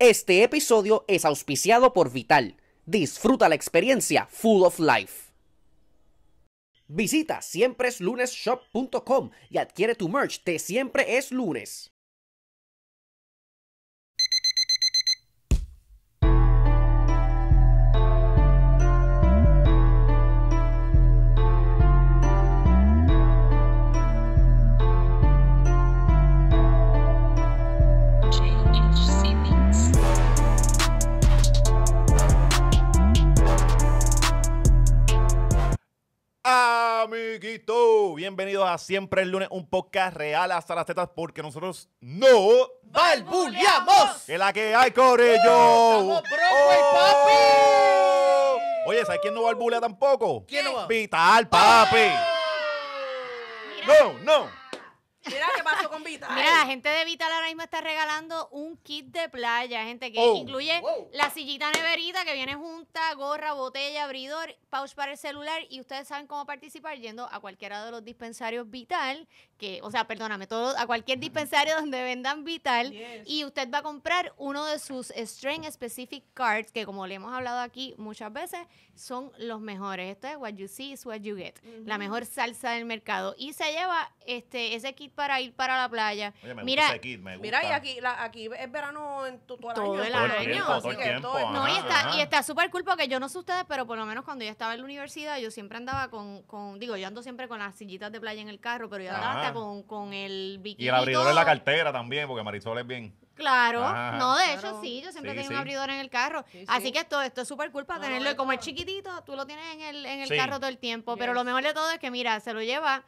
Este episodio es auspiciado por Vital. Disfruta la experiencia Full of Life. Visita siempreeslunesshop.com y adquiere tu merch de Siempre es lunes. Amiguito, bienvenidos a Siempre el lunes, un podcast real hasta las tetas porque nosotros no ¡Balbuleamos! ¡Que la que hay, Corillo! ¡Estamos oh. Oye, ¿sabes quién no balbulea tampoco? ¿Quién no va? Vital, papi. Ah. No, no pasó con Vital? Mira, la gente de Vital ahora mismo está regalando un kit de playa, gente, que oh, incluye la sillita neverita que viene junta, gorra, botella, abridor, pouch para el celular y ustedes saben cómo participar yendo a cualquiera de los dispensarios Vital, que, o sea, perdóname, todo, a cualquier dispensario donde vendan Vital y usted va a comprar uno de sus Strength Specific Cards, que como le hemos hablado aquí muchas veces, son los mejores. Esto es what you see is what you get, la mejor salsa del mercado. Y se lleva este, ese kit para ir para la playa. Oye, mira, mira, y aquí, aquí es verano en tu, todo, el año. que todo no, y está, y está súper cool porque yo no sé ustedes, pero por lo menos cuando yo estaba en la universidad, yo siempre andaba con, con digo, yo ando siempre con las sillitas de playa en el carro, pero yo andaba hasta con, con el bikini. Y el abridor en la cartera también, porque Marisol es bien. Claro, no, de hecho sí, yo siempre tengo un abridor en el carro. Así que esto, esto es súper cool tenerlo. y como es chiquitito, tú lo tienes en el, en el carro todo el tiempo. Pero lo mejor de todo es que, mira, se lo lleva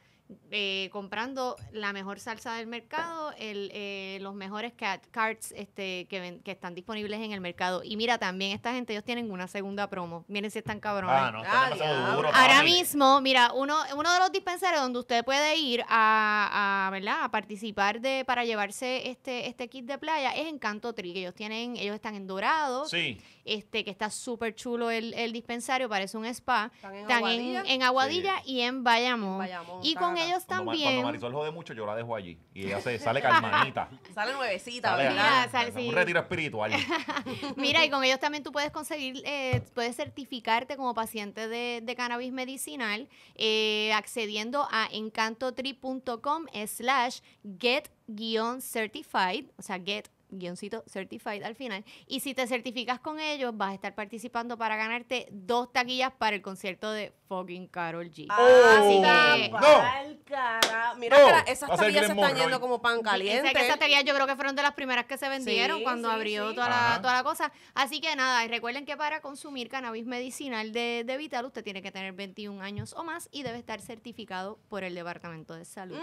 eh, comprando la mejor salsa del mercado, el, eh, los mejores cat cards este, que, que están disponibles en el mercado. Y mira, también esta gente, ellos tienen una segunda promo. Miren si están cabrones. Ah, ah, Ahora mismo, mira, uno, uno de los dispensarios donde usted puede ir a, ¿verdad? a participar de para llevarse este, este kit de playa es Encanto Canto Tri, que ellos tienen, ellos están en Dorado. Sí. Este, que está súper chulo el, dispensario, parece un spa. Están en Aguadilla, y en Bayamón. y con ellos también. Cuando, Marisol jode mucho, yo la dejo allí. Y ella se, sale calmanita. sale nuevecita, ¿verdad? Un retiro espiritual. Mira, y con ellos también tú puedes conseguir, eh, puedes certificarte como paciente de, cannabis medicinal eh, accediendo a encantotri.com slash get-certified, o sea, get guioncito certified al final. Y si te certificas con ellos, vas a estar participando para ganarte dos taquillas para el concierto de fucking Carol G. Ah, Así que, no. Mira, esas taquillas se están yendo como pan caliente. esas taquillas yo creo que fueron de las primeras que se vendieron cuando abrió Toda, la, toda, la, cosa. Así que nada, y recuerden que para consumir cannabis medicinal de, Vital, usted tiene que tener 21 años o más y debe estar certificado por el Departamento de Salud.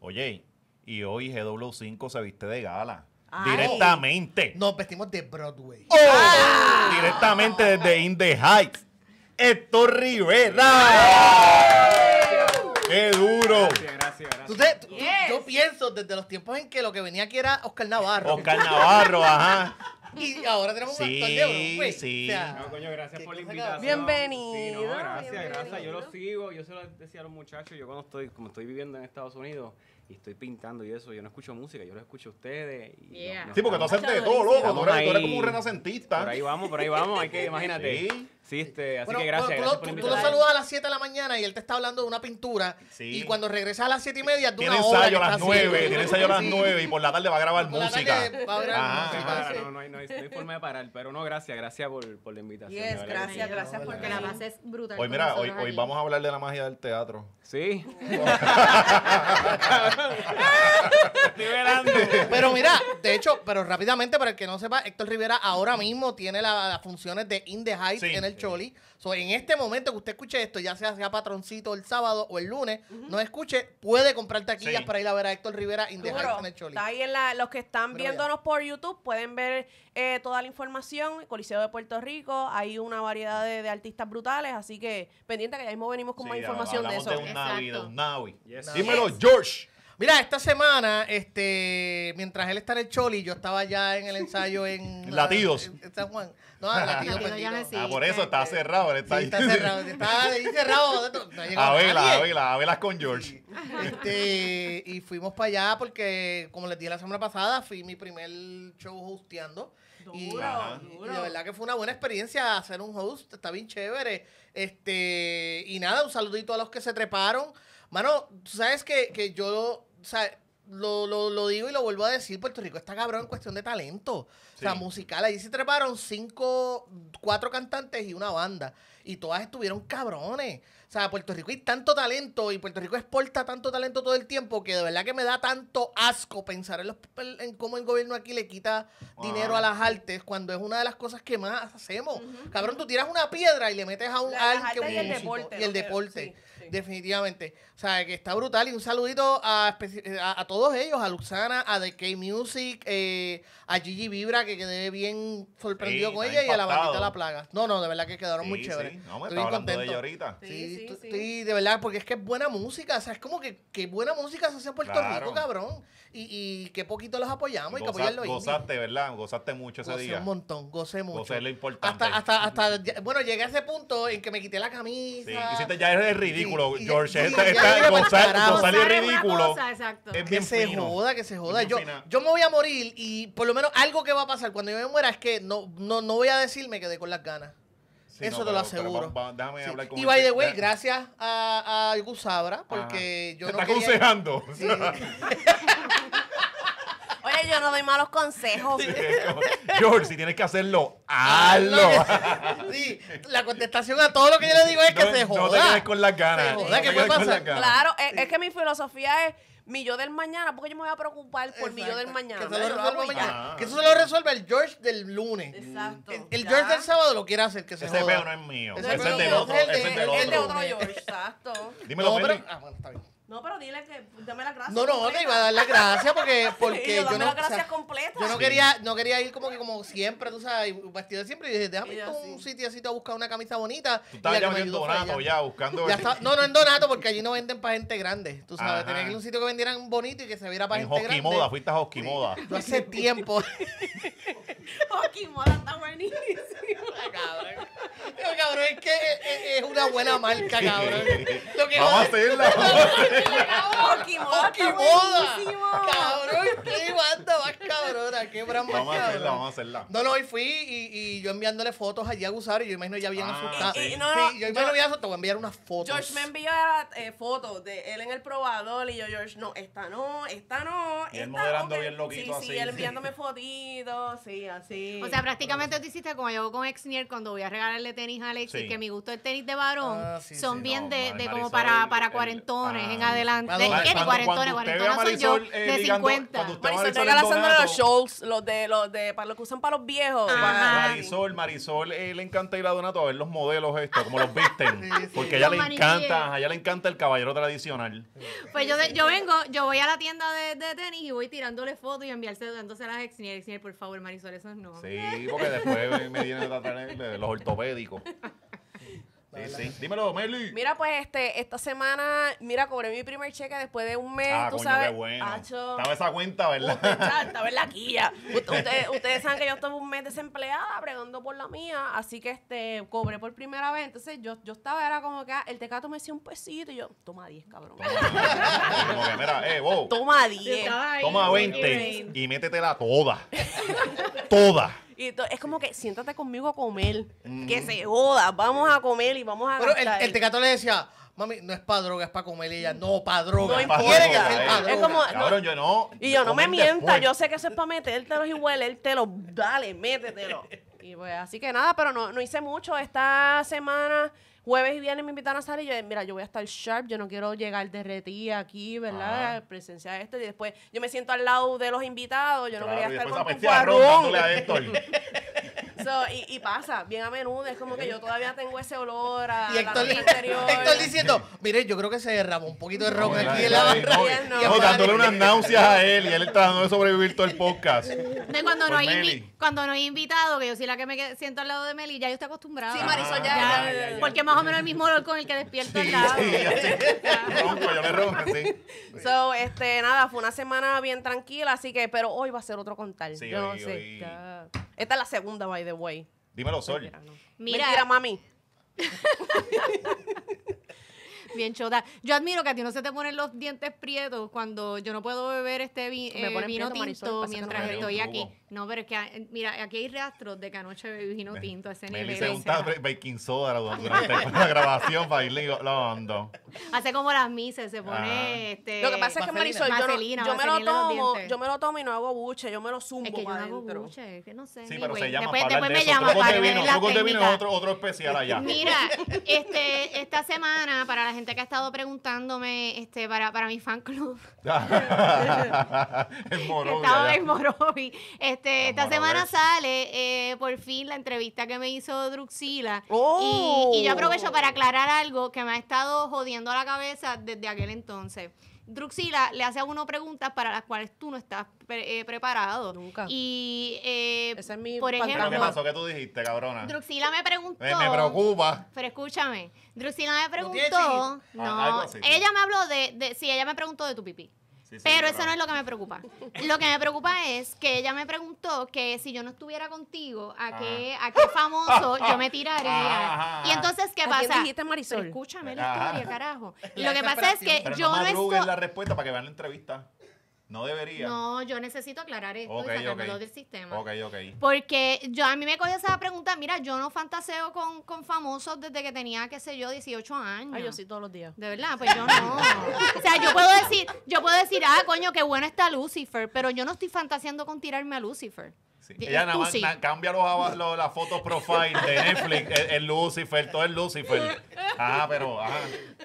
Oye, y hoy GW5 se viste de gala. Directamente. Nos vestimos de Broadway. Oh. Ah. Directamente desde In The Heights. Héctor Rivera. ¡Qué duro! Gracias, gracias, gracias. Yo pienso desde los tiempos en que lo que venía aquí era Oscar Navarro. Oscar Navarro, ajá. Y ahora tenemos un actor de oro, güey. Sí, no, coño, gracias por la invitación. Bienvenido. gracias, gracias. Yo lo sigo. Yo se lo decía a los muchachos. Yo cuando estoy, como estoy viviendo en Estados Unidos, y estoy pintando y eso, yo no escucho música, yo lo escucho a ustedes. Y sí, porque tú haces de todo, loco, tú eres, como un renacentista. Por ahí vamos, por ahí vamos, hay que, imagínate. Sí, este, eh, así que gracias. tú, gracias lo saludas a las 7 de la mañana y él te está hablando de una pintura. Y cuando regresas a las 7 y media, tú Tiene ensayo a las 9, tiene ensayo a las 9 y por la tarde va a grabar música. Ah, no, no hay, no, forma de parar, pero no, gracias, gracias por, por la invitación. Yes, gracias, gracias, gracias porque la base es brutal. Hoy, mira, hoy, hoy vamos a hablar de la magia del teatro. Sí. Estoy verando. Pero mira, de hecho, pero rápidamente, para el que no sepa, Héctor Rivera ahora mismo tiene las funciones de In the en el Choli. en este momento que usted escuche esto, ya sea, patroncito el sábado o el lunes, no escuche, puede comprar taquillas para ir a ver a Héctor Rivera In the Heights en el Choli. ahí en los que están viéndonos por YouTube pueden ver eh, toda la información. Coliseo de Puerto Rico, hay una variedad de, artistas brutales, así que pendiente que ya mismo venimos con más información de eso. Dímelo, George. Mira, esta semana, este, mientras él está en el Choli, yo estaba ya en el ensayo en Latidos. en, San Juan. No, en Latidos. ah, por eso está este. cerrado. está, sí, está cerrado. Está ahí cerrado. No, a vela, a a con George. Este, y fuimos para allá porque, como les dije la semana pasada, fui mi primer show hosteando. Y, duro, la verdad que fue una buena experiencia hacer un host, está bien chévere. Este, y nada, un saludito a los que se treparon. Mano, tú sabes que, que yo, lo, digo y lo vuelvo a decir, Puerto Rico está cabrón en cuestión de talento. O sea, musical. Allí se treparon cinco, cuatro cantantes y una banda. Y todas estuvieron cabrones. O sea, Puerto Rico hay tanto talento y Puerto Rico exporta tanto talento todo el tiempo que de verdad que me da tanto asco pensar en, los, en cómo el gobierno aquí le quita dinero a las artes cuando es una de las cosas que más hacemos. Cabrón, tú tiras una piedra y le metes a un arte, y, el deporte. Definitivamente. O sea, que está brutal. Y un saludito a, todos ellos, a Luxana, a The K Music, eh, a Gigi Vibra, que quedé bien sorprendido con ella, y a la bandita de la plaga. No, no, de verdad que quedaron muy chéveres. No, me estoy hablando contento. De ella ahorita. Sí, sí, de verdad, porque es que es buena música. O sea, es como que, que buena música se hace en Puerto Rico, cabrón. Y, y qué poquito los apoyamos y que apoyarlo. Gozaste, ¿verdad? Gozaste mucho ese gocé día. un montón, gocé mucho. Gocé lo importante. Hasta, hasta, bueno, llegué a ese punto en que me quité la camisa. Sí, hiciste ya es ridículo. George. está, ridículo. que se joda, que se joda. Yo, yo me voy a morir y por lo menos algo que va a pasar cuando yo me muera es que no, no, no voy a decirme que de con las ganas. Eso te lo aseguro. hablar con y by the way, gracias a, a Gusabra, porque yo Está aconsejando. yo no doy malos consejos. George, si tienes que hacerlo, hazlo. Sí, la contestación a todo lo que yo le digo es que se joda. No te quedes con las ganas. Se puede pasar. Claro, es, que mi filosofía es mi yo del mañana, porque yo me voy a preocupar por mi yo del mañana. Que, se lo eso se lo resuelve el George del lunes. Exacto. El, George del sábado lo quiere hacer, que se Ese joda. peo no es mío. Ese, es el de otro. Es el de otro George. Exacto. Dímelo, no, ah, bueno, está bien. No, pero dile que dame las gracias. No, no, te iba a dar las gracias porque, porque yo, no. Las yo no quería, no quería ir como que como siempre, tú sabes, vestido de siempre. Y dije, déjame ir a un sitiocito a buscar una camisa bonita. Tú estabas ya en Donato ya, buscando. no, no en Donato, porque allí no venden para gente grande. Tú sabes, Tenía que ir a un sitio que vendieran bonito y que se viera para gente Hockey grande. Moda, fuiste a Hockey Moda. hace tiempo. Hockey Moda está buenísimo. cabrón. cabrón, es que es, una buena marca, cabrón. a hacerla, vamos a hacerla. Okimoda. Okimoda. Cabrón, qué banda más cabrona. Qué brama Vamos a hacerla, vamos a hacerla. No, no, hoy fui y, yo enviándole fotos allí a Gusar, y yo imagino ya bien ah, asustado. sí. Y- no, yo imagino yo- Te voy a enviar unas fotos. George me envió eh, fotos de él en el probador y yo, George, no, esta no, esta no. Y él moderando bien loquito así. Sí, él enviándome fotitos, sí, así. O sea, prácticamente tú hiciste como yo con Exnier cuando voy a regalarle tenis a Alexis, que mi gusto el tenis de varón ah, son bien de, como para, para cuarentones en adelante. De 50. Marisol, soy yo. De 50. Eh, Marisol los shows, los de, los de, para los que usan ah. para los viejos. Marisol, Marisol eh, le encanta ir a Donato a ver los modelos estos, como los visten. Porque a ella le encanta, a ella le encanta el caballero tradicional. Pues yo, yo vengo, yo voy a la tienda de, tenis y voy tirándole fotos y enviarse dándose a las y niñas por favor, Marisol, eso no. Sí, porque después me vienen los ortopédicos. Sí, sí. Dímelo, Meli. Mira, pues este, esta semana, mira, cobré mi primer cheque después de un mes, ah, tú sabes. Qué bueno. Hacho, estaba esa cuenta, ¿verdad? estaba en la quilla. ustedes, saben que yo estuve un mes desempleada, pregando por la mía, así que este, cobré por primera vez. Entonces yo, yo estaba, era como que ah, el tecato me hacía un pesito y yo, toma 10, cabrón. como que, mira, eh, wow. Toma 10. Toma 20 y métetela toda. toda. Y es como que siéntate conmigo a comer. Que mm. se joda, vamos a comer y vamos a. Pero el, el tecato le decía. Mami, no es para droga, es para comer. Y ella, no, para droga. No importa. Es, es como, no, yo no. Y yo, no me mienta, yo sé que eso es para él y lo Dale, métetelo. Y pues, así que nada, pero no, no hice mucho esta semana. Jueves y viernes me invitan a salir y yo, mira, yo voy a estar sharp, yo no quiero llegar derretida aquí, ¿verdad? Ah. Presencia de esto. Y después yo me siento al lado de los invitados, yo no quería estar con tu So, y, pasa, bien a menudo, es como que yo todavía tengo ese olor a la interior. Héctor diciendo, mire, yo creo que se derramó un poquito de ron aquí en la barra. dándole unas náuseas a él y él tratando de sobrevivir todo el podcast. cuando, no pues hay cuando no hay invitado, que yo soy la que me siento al lado de Meli, ya yo estoy acostumbrada. Sí, Marisol, ya. porque más o menos el mismo olor con el que despierto al lado. Sí, pues yo le rompo, sí. So, este, nada, fue una semana bien tranquila, así que, pero hoy va a ser otro contar. no sé. Esta es la segunda, by the way. Dímelo, Sol. Mira, Mira, mami. bien chota. Yo admiro que a ti no se te ponen los dientes prietos cuando yo no puedo beber este eh, vino tinto mientras estoy aquí. No, pero es que, ah, mira, aquí hay rastros de que anoche bebí vino tinto a ese me nivel. Me preguntaba baking soda durante la grabación para irle lo ando. Hace como las mises, se pone este, Lo que pasa es que Marisol, yo, me lo tomo, yo me lo tomo y no hago buche, yo me lo zumbo es que yo no hago buche, es que no sé. Sí, pero después, me llama para de vino, de vino otro, especial allá. Mira, este, esta semana para la gente que ha estado preguntándome este, para, mi fan club. en este, esta semana sale eh, por fin la entrevista que me hizo Druxila. Y, yo oh. aprovecho para aclarar algo que me ha estado jodiendo a la cabeza desde aquel entonces. Druxila le hace a uno preguntas para las cuales tú no estás eh, preparado. Nunca. Y, eh, Ese es mi por ejemplo, ¿Qué pasó? que tú dijiste, cabrona? Druxila me preguntó. Me, preocupa. Pero escúchame. Druxila me preguntó. Ah, no, ella me habló de, de. Sí, ella me preguntó de tu pipí. Pero eso no es lo que me preocupa. Lo que me preocupa es que ella me preguntó que si yo no estuviera contigo, ¿a qué, ah. a qué famoso yo me tiraría? Y entonces, ¿qué pasa? escúchame la historia, carajo. Lo que pasa es que yo no la respuesta para que vean la entrevista. No debería. No, yo necesito aclarar esto y del sistema. Porque yo a mí me cogió esa pregunta, mira, yo no fantaseo con, con famosos desde que tenía, qué sé yo, 18 años. Ay, yo sí todos los días. De verdad, pues yo no. o sea, yo puedo decir, yo puedo decir, ah, coño, qué bueno está Lucifer, pero yo no estoy fantaseando con tirarme a Lucifer. Ella nada más cambia los, las fotos profile de Netflix, el, Lucifer, todo el Lucifer. Ah, pero, ah.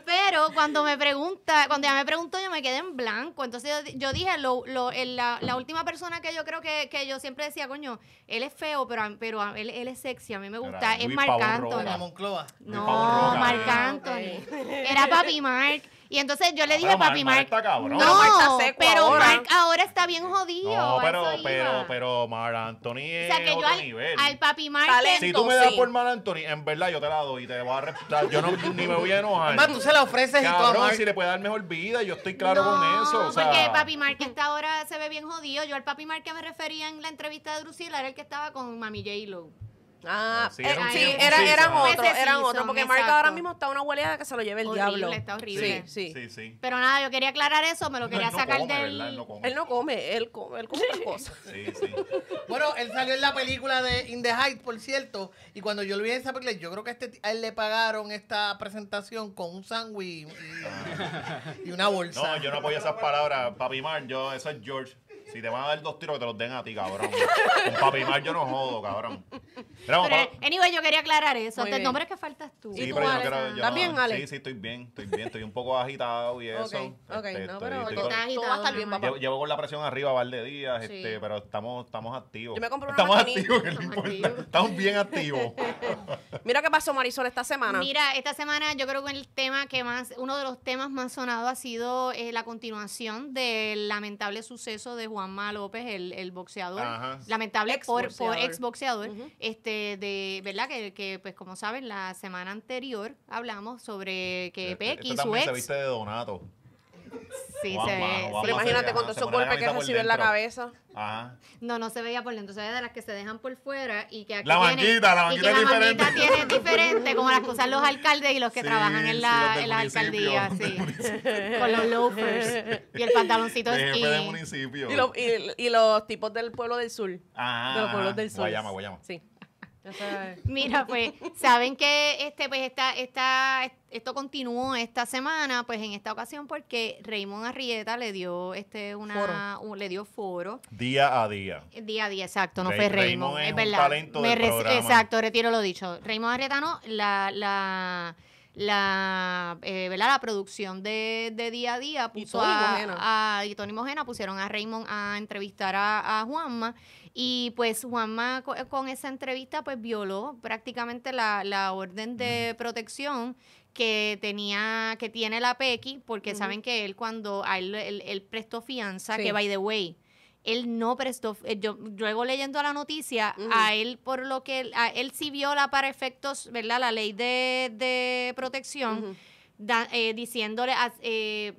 Pero cuando me pregunta, cuando ella me preguntó, yo me quedé en blanco. Entonces yo, dije, la, última persona que yo creo que, yo siempre decía, coño, él es feo, pero, pero él, él es sexy, a mí me gusta, es Marc Anthony. No, Marc Anthony. Era Papi Marc. Y entonces yo le ah, dije, a papi, Mark. "No, no, pero, pero Mark ahora está bien jodido. No, pero, pero, pero, Mar Anthony es o sea, que yo al, papi Mark. si tú me das por Mar Anthony, en verdad yo te la doy y te voy a respetar. Yo no, ni me voy a enojar. tú se la ofreces y todo. si le puede dar mejor vida, yo estoy claro con eso. O porque papi Mark está ahora se ve bien jodido. Yo al papi Mark que me refería en la entrevista de Drusilla era el que estaba con Mami J. Lo. Ah, ah, sí, eran, eran otros, eran otros, porque Mark ahora mismo está una hueleada que se lo lleve el horrible, diablo. Está horrible. Sí, sí, Pero nada, yo quería aclarar eso, me lo quería sacar de del... Él no, come. él no come, él come, él come cosas. Sí, sí. bueno, él salió en la película de In the Heights, por cierto, y cuando yo lo vi en esa película, yo creo que a, este, a él le pagaron esta presentación con un sándwich y, una bolsa. No, yo no apoyo esas palabras, Papi Mark, yo, eso es George. Si te van a dar dos tiros, que te los den a ti, cabrón. Con mal yo no jodo, cabrón. Pero, pero anyway, yo quería aclarar eso. el nombre es que faltas tú. Sí, pero yo, quiero. ¿Estás bien, Ale? Sí, sí, estoy bien, estoy bien. Estoy un poco agitado y eso. Ok, no, este, pero estoy, estoy agitado, todo a estar bien, papá. Llevo, con la presión arriba un par de días, este, pero estamos, estamos activos. Yo me compré una Estamos activos, estamos, estamos bien activos. Mira qué pasó, Marisol, esta semana. Mira, esta semana yo creo que el tema que más, uno de los temas más sonados ha sido eh, la continuación del lamentable suceso de Juan Juanma López, el, boxeador, lamentable por, exboxeador, este, de, ¿verdad? Que, pues como saben, la semana anterior hablamos sobre que este, PX, y su ex... Sí, se ve. imagínate con todo ah, esos golpes que recibió en la cabeza. Ajá. No, no se veía por dentro. Se de las que se dejan por fuera y que aquí. La manguita, la manguita es diferente. La tiene diferente, como las cosas los alcaldes y los que trabajan en la, alcaldía. Sí. Con los loafers y el pantaloncito de y, Y, los tipos del pueblo del sur. Ah, de los pueblos del sur. Guayama, Guayama. Mira, pues saben que este, pues está, esto continuó esta semana, pues en esta ocasión porque Raymond Arrieta le dio este una, foro. le dio foro día a día, día a día, exacto, no fue Raymond, es, verdad, exacto, retiro lo dicho, Raymond Arrieta no, la, la la, eh, la producción de, día a día puso y a, pusieron a Raymond a entrevistar a, a Juanma y pues Juanma con, esa entrevista pues violó prácticamente la, orden de protección que tenía, que tiene la Pequi, porque saben que él cuando él, prestó fianza, que by the way, él no prestó, eh, yo luego leyendo la noticia, a él por lo que, a él sí viola para efectos, ¿verdad? La ley de, de protección, eh, diciéndole, a, eh,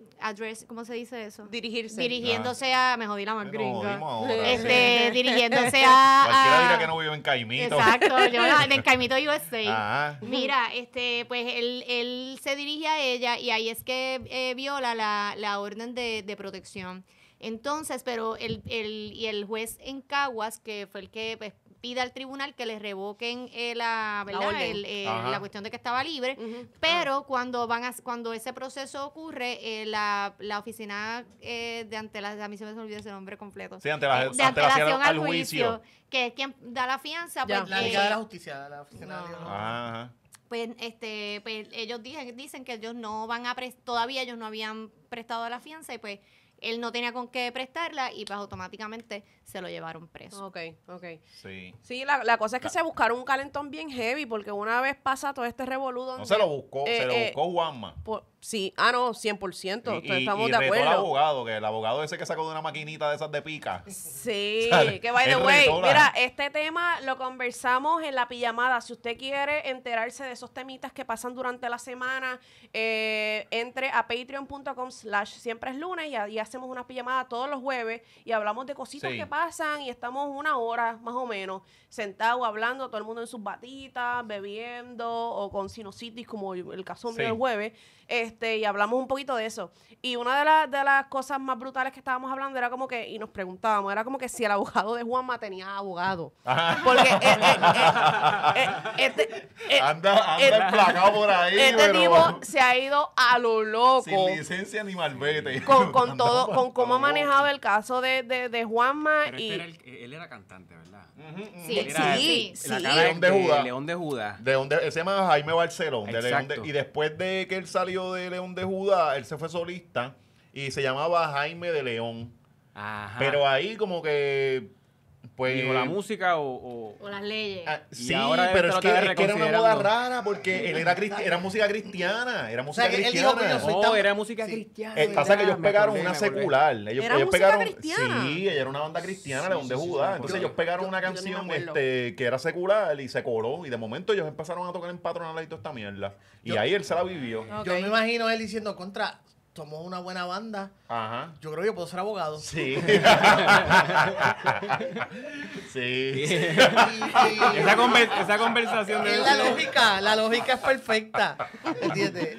¿cómo se dice eso? Dirigirse. Dirigiéndose ah. a, me jodí la más este, dirigiéndose a... Cualquiera dirá que no vive en Caimito. Exacto, en Caimito USA. Ah. Mira, este, pues él, él se dirige a ella y ahí es que viola la, orden de, de protección. Entonces, pero el, el, y el juez en Caguas, que fue el que pues, pide al tribunal que le revoquen eh, la, ¿verdad? cuestión de que estaba libre, pero cuando van cuando ese proceso ocurre, eh, la, la, oficina eh, de ante a mí se me olvidó ese nombre completo, sí, ante la, de al, juicio, que es quien da la fianza, pues, la de la Justicia, la oficina Ajá pues este pues ellos dicen, dicen que ellos no van a todavía ellos no habían prestado la fianza y pues él no tenía con qué prestarla y pues automáticamente se lo llevaron preso. Ok, ok. Sí. Sí, la, la cosa es que se buscaron un calentón bien heavy porque una vez pasa todo este revoludo. No se lo buscó, se lo eh, eh, buscó Juanma. Sí, ah, no, 100%, estamos de acuerdo. el abogado, que el abogado ese que sacó de una maquinita de esas de pica. Sí, que by the way, mira, este tema lo conversamos en la pijamada. Si usted quiere enterarse de esos temitas que pasan durante la semana, eh, entre a patreon.com slash siempre es lunes y hacemos una pijamada todos los jueves y hablamos de cositas que pasan y estamos una hora más o menos sentados hablando, todo el mundo en sus batitas, bebiendo o con sinusitis como el caso mío el jueves este, y hablamos un poquito de eso. Y una de, las de las cosas más brutales que estábamos hablando era como que, y nos preguntábamos, era como que si el abogado de Juanma tenía abogado. Porque eh, eh, eh, este, anda, este por ahí. Este tipo se ha ido a lo loco. Sin licencia ni malvete. Con, con todo, con cómo ha manejado el caso de, de, de Juanma. Este y... él era cantante, ¿verdad? Sí, sí, León de Judas. León de Judas. De, se llama Jaime Barcelón. y después de que él salió de León de Judá, él se fue solista y se llamaba Jaime de León. Pero ahí como que pues, o la música o, o, las leyes. Ah, sí, pero es que, era una moda rara porque él era, era música cristiana. Era música o sea, cristiana. Él dijo, no, oh, era música cristiana. Eh, pasa que ellos pegaron una secular. Ellos, pegaron. Sí, ella era una banda cristiana, de donde Judá. Entonces ellos pegaron una canción este, que era secular y se coló. Y de momento ellos empezaron a tocar en patronal y toda esta mierda. Y ahí él se la vivió. Yo me imagino él diciendo contra tomó una buena banda. Yo creo que puedo ser abogado. Sí. sí. esa, conversación La lógica, la lógica es perfecta. ¿Entiendes?